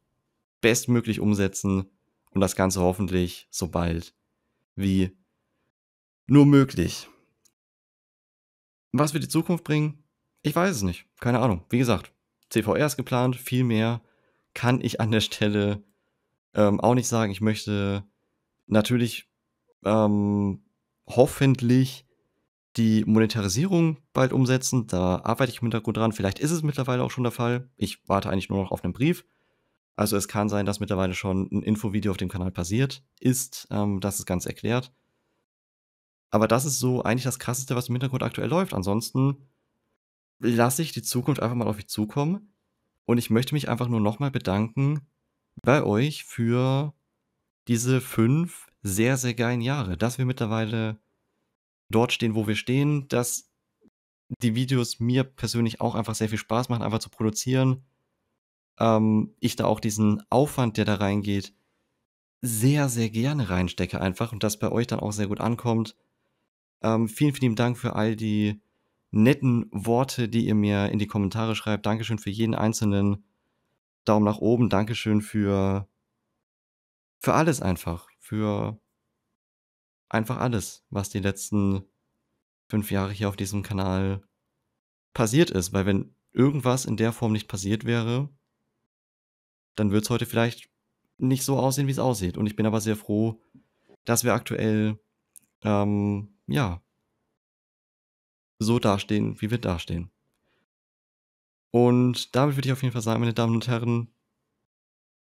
S1: bestmöglich umsetzen und das Ganze hoffentlich so bald wie nur möglich. Was wird die Zukunft bringen? Ich weiß es nicht. Keine Ahnung. Wie gesagt, CVR ist geplant, viel mehr kann ich an der Stelle ähm, auch nicht sagen. Ich möchte natürlich ähm, hoffentlich die Monetarisierung bald umsetzen. Da arbeite ich im Hintergrund dran. Vielleicht ist es mittlerweile auch schon der Fall. Ich warte eigentlich nur noch auf einen Brief. Also es kann sein, dass mittlerweile schon ein Infovideo auf dem Kanal passiert ist, ähm, das es ganz erklärt. Aber das ist so eigentlich das Krasseste, was im Hintergrund aktuell läuft. Ansonsten lasse ich die Zukunft einfach mal auf mich zukommen. Und ich möchte mich einfach nur nochmal bedanken bei euch für diese fünf sehr, sehr geilen Jahre, dass wir mittlerweile dort stehen, wo wir stehen, dass die Videos mir persönlich auch einfach sehr viel Spaß machen, einfach zu produzieren. Ähm, ich da auch diesen Aufwand, der da reingeht, sehr, sehr gerne reinstecke einfach und das bei euch dann auch sehr gut ankommt. Ähm, vielen, vielen Dank für all die netten Worte, die ihr mir in die Kommentare schreibt. Dankeschön für jeden einzelnen Daumen nach oben. Dankeschön für, für alles einfach. Für einfach alles, was die letzten fünf Jahre hier auf diesem Kanal passiert ist. Weil wenn irgendwas in der Form nicht passiert wäre, dann würde es heute vielleicht nicht so aussehen, wie es aussieht. Und ich bin aber sehr froh, dass wir aktuell ähm, ja so dastehen, wie wir dastehen. Und damit würde ich auf jeden Fall sagen, meine Damen und Herren,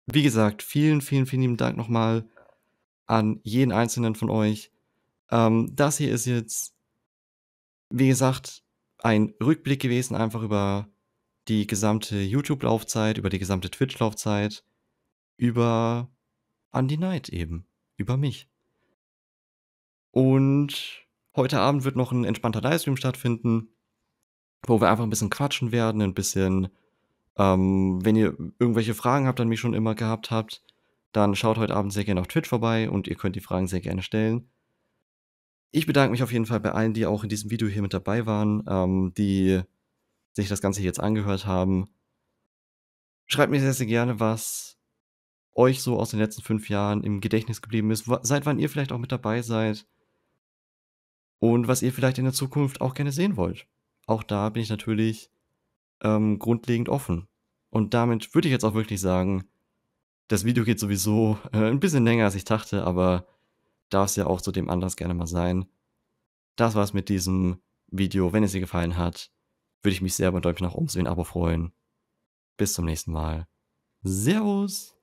S1: wie gesagt, vielen, vielen, vielen lieben Dank nochmal an jeden einzelnen von euch. Ähm, das hier ist jetzt, wie gesagt, ein Rückblick gewesen, einfach über die gesamte YouTube-Laufzeit, über die gesamte Twitch-Laufzeit, über Andy Knight eben, über mich. Und Heute Abend wird noch ein entspannter Livestream stattfinden, wo wir einfach ein bisschen quatschen werden, ein bisschen, ähm, wenn ihr irgendwelche Fragen habt, an mich schon immer gehabt habt, dann schaut heute Abend sehr gerne auf Twitch vorbei und ihr könnt die Fragen sehr gerne stellen. Ich bedanke mich auf jeden Fall bei allen, die auch in diesem Video hier mit dabei waren, ähm, die sich das Ganze jetzt angehört haben. Schreibt mir sehr, sehr gerne, was euch so aus den letzten fünf Jahren im Gedächtnis geblieben ist, seit wann ihr vielleicht auch mit dabei seid und was ihr vielleicht in der Zukunft auch gerne sehen wollt. Auch da bin ich natürlich ähm, grundlegend offen. Und damit würde ich jetzt auch wirklich sagen, das Video geht sowieso äh, ein bisschen länger, als ich dachte, aber darf es ja auch zu dem Anlass gerne mal sein. Das war's mit diesem Video. Wenn es dir gefallen hat, würde ich mich sehr über ein Däumchen nach oben sehen, den Abo freuen. Bis zum nächsten Mal. Servus!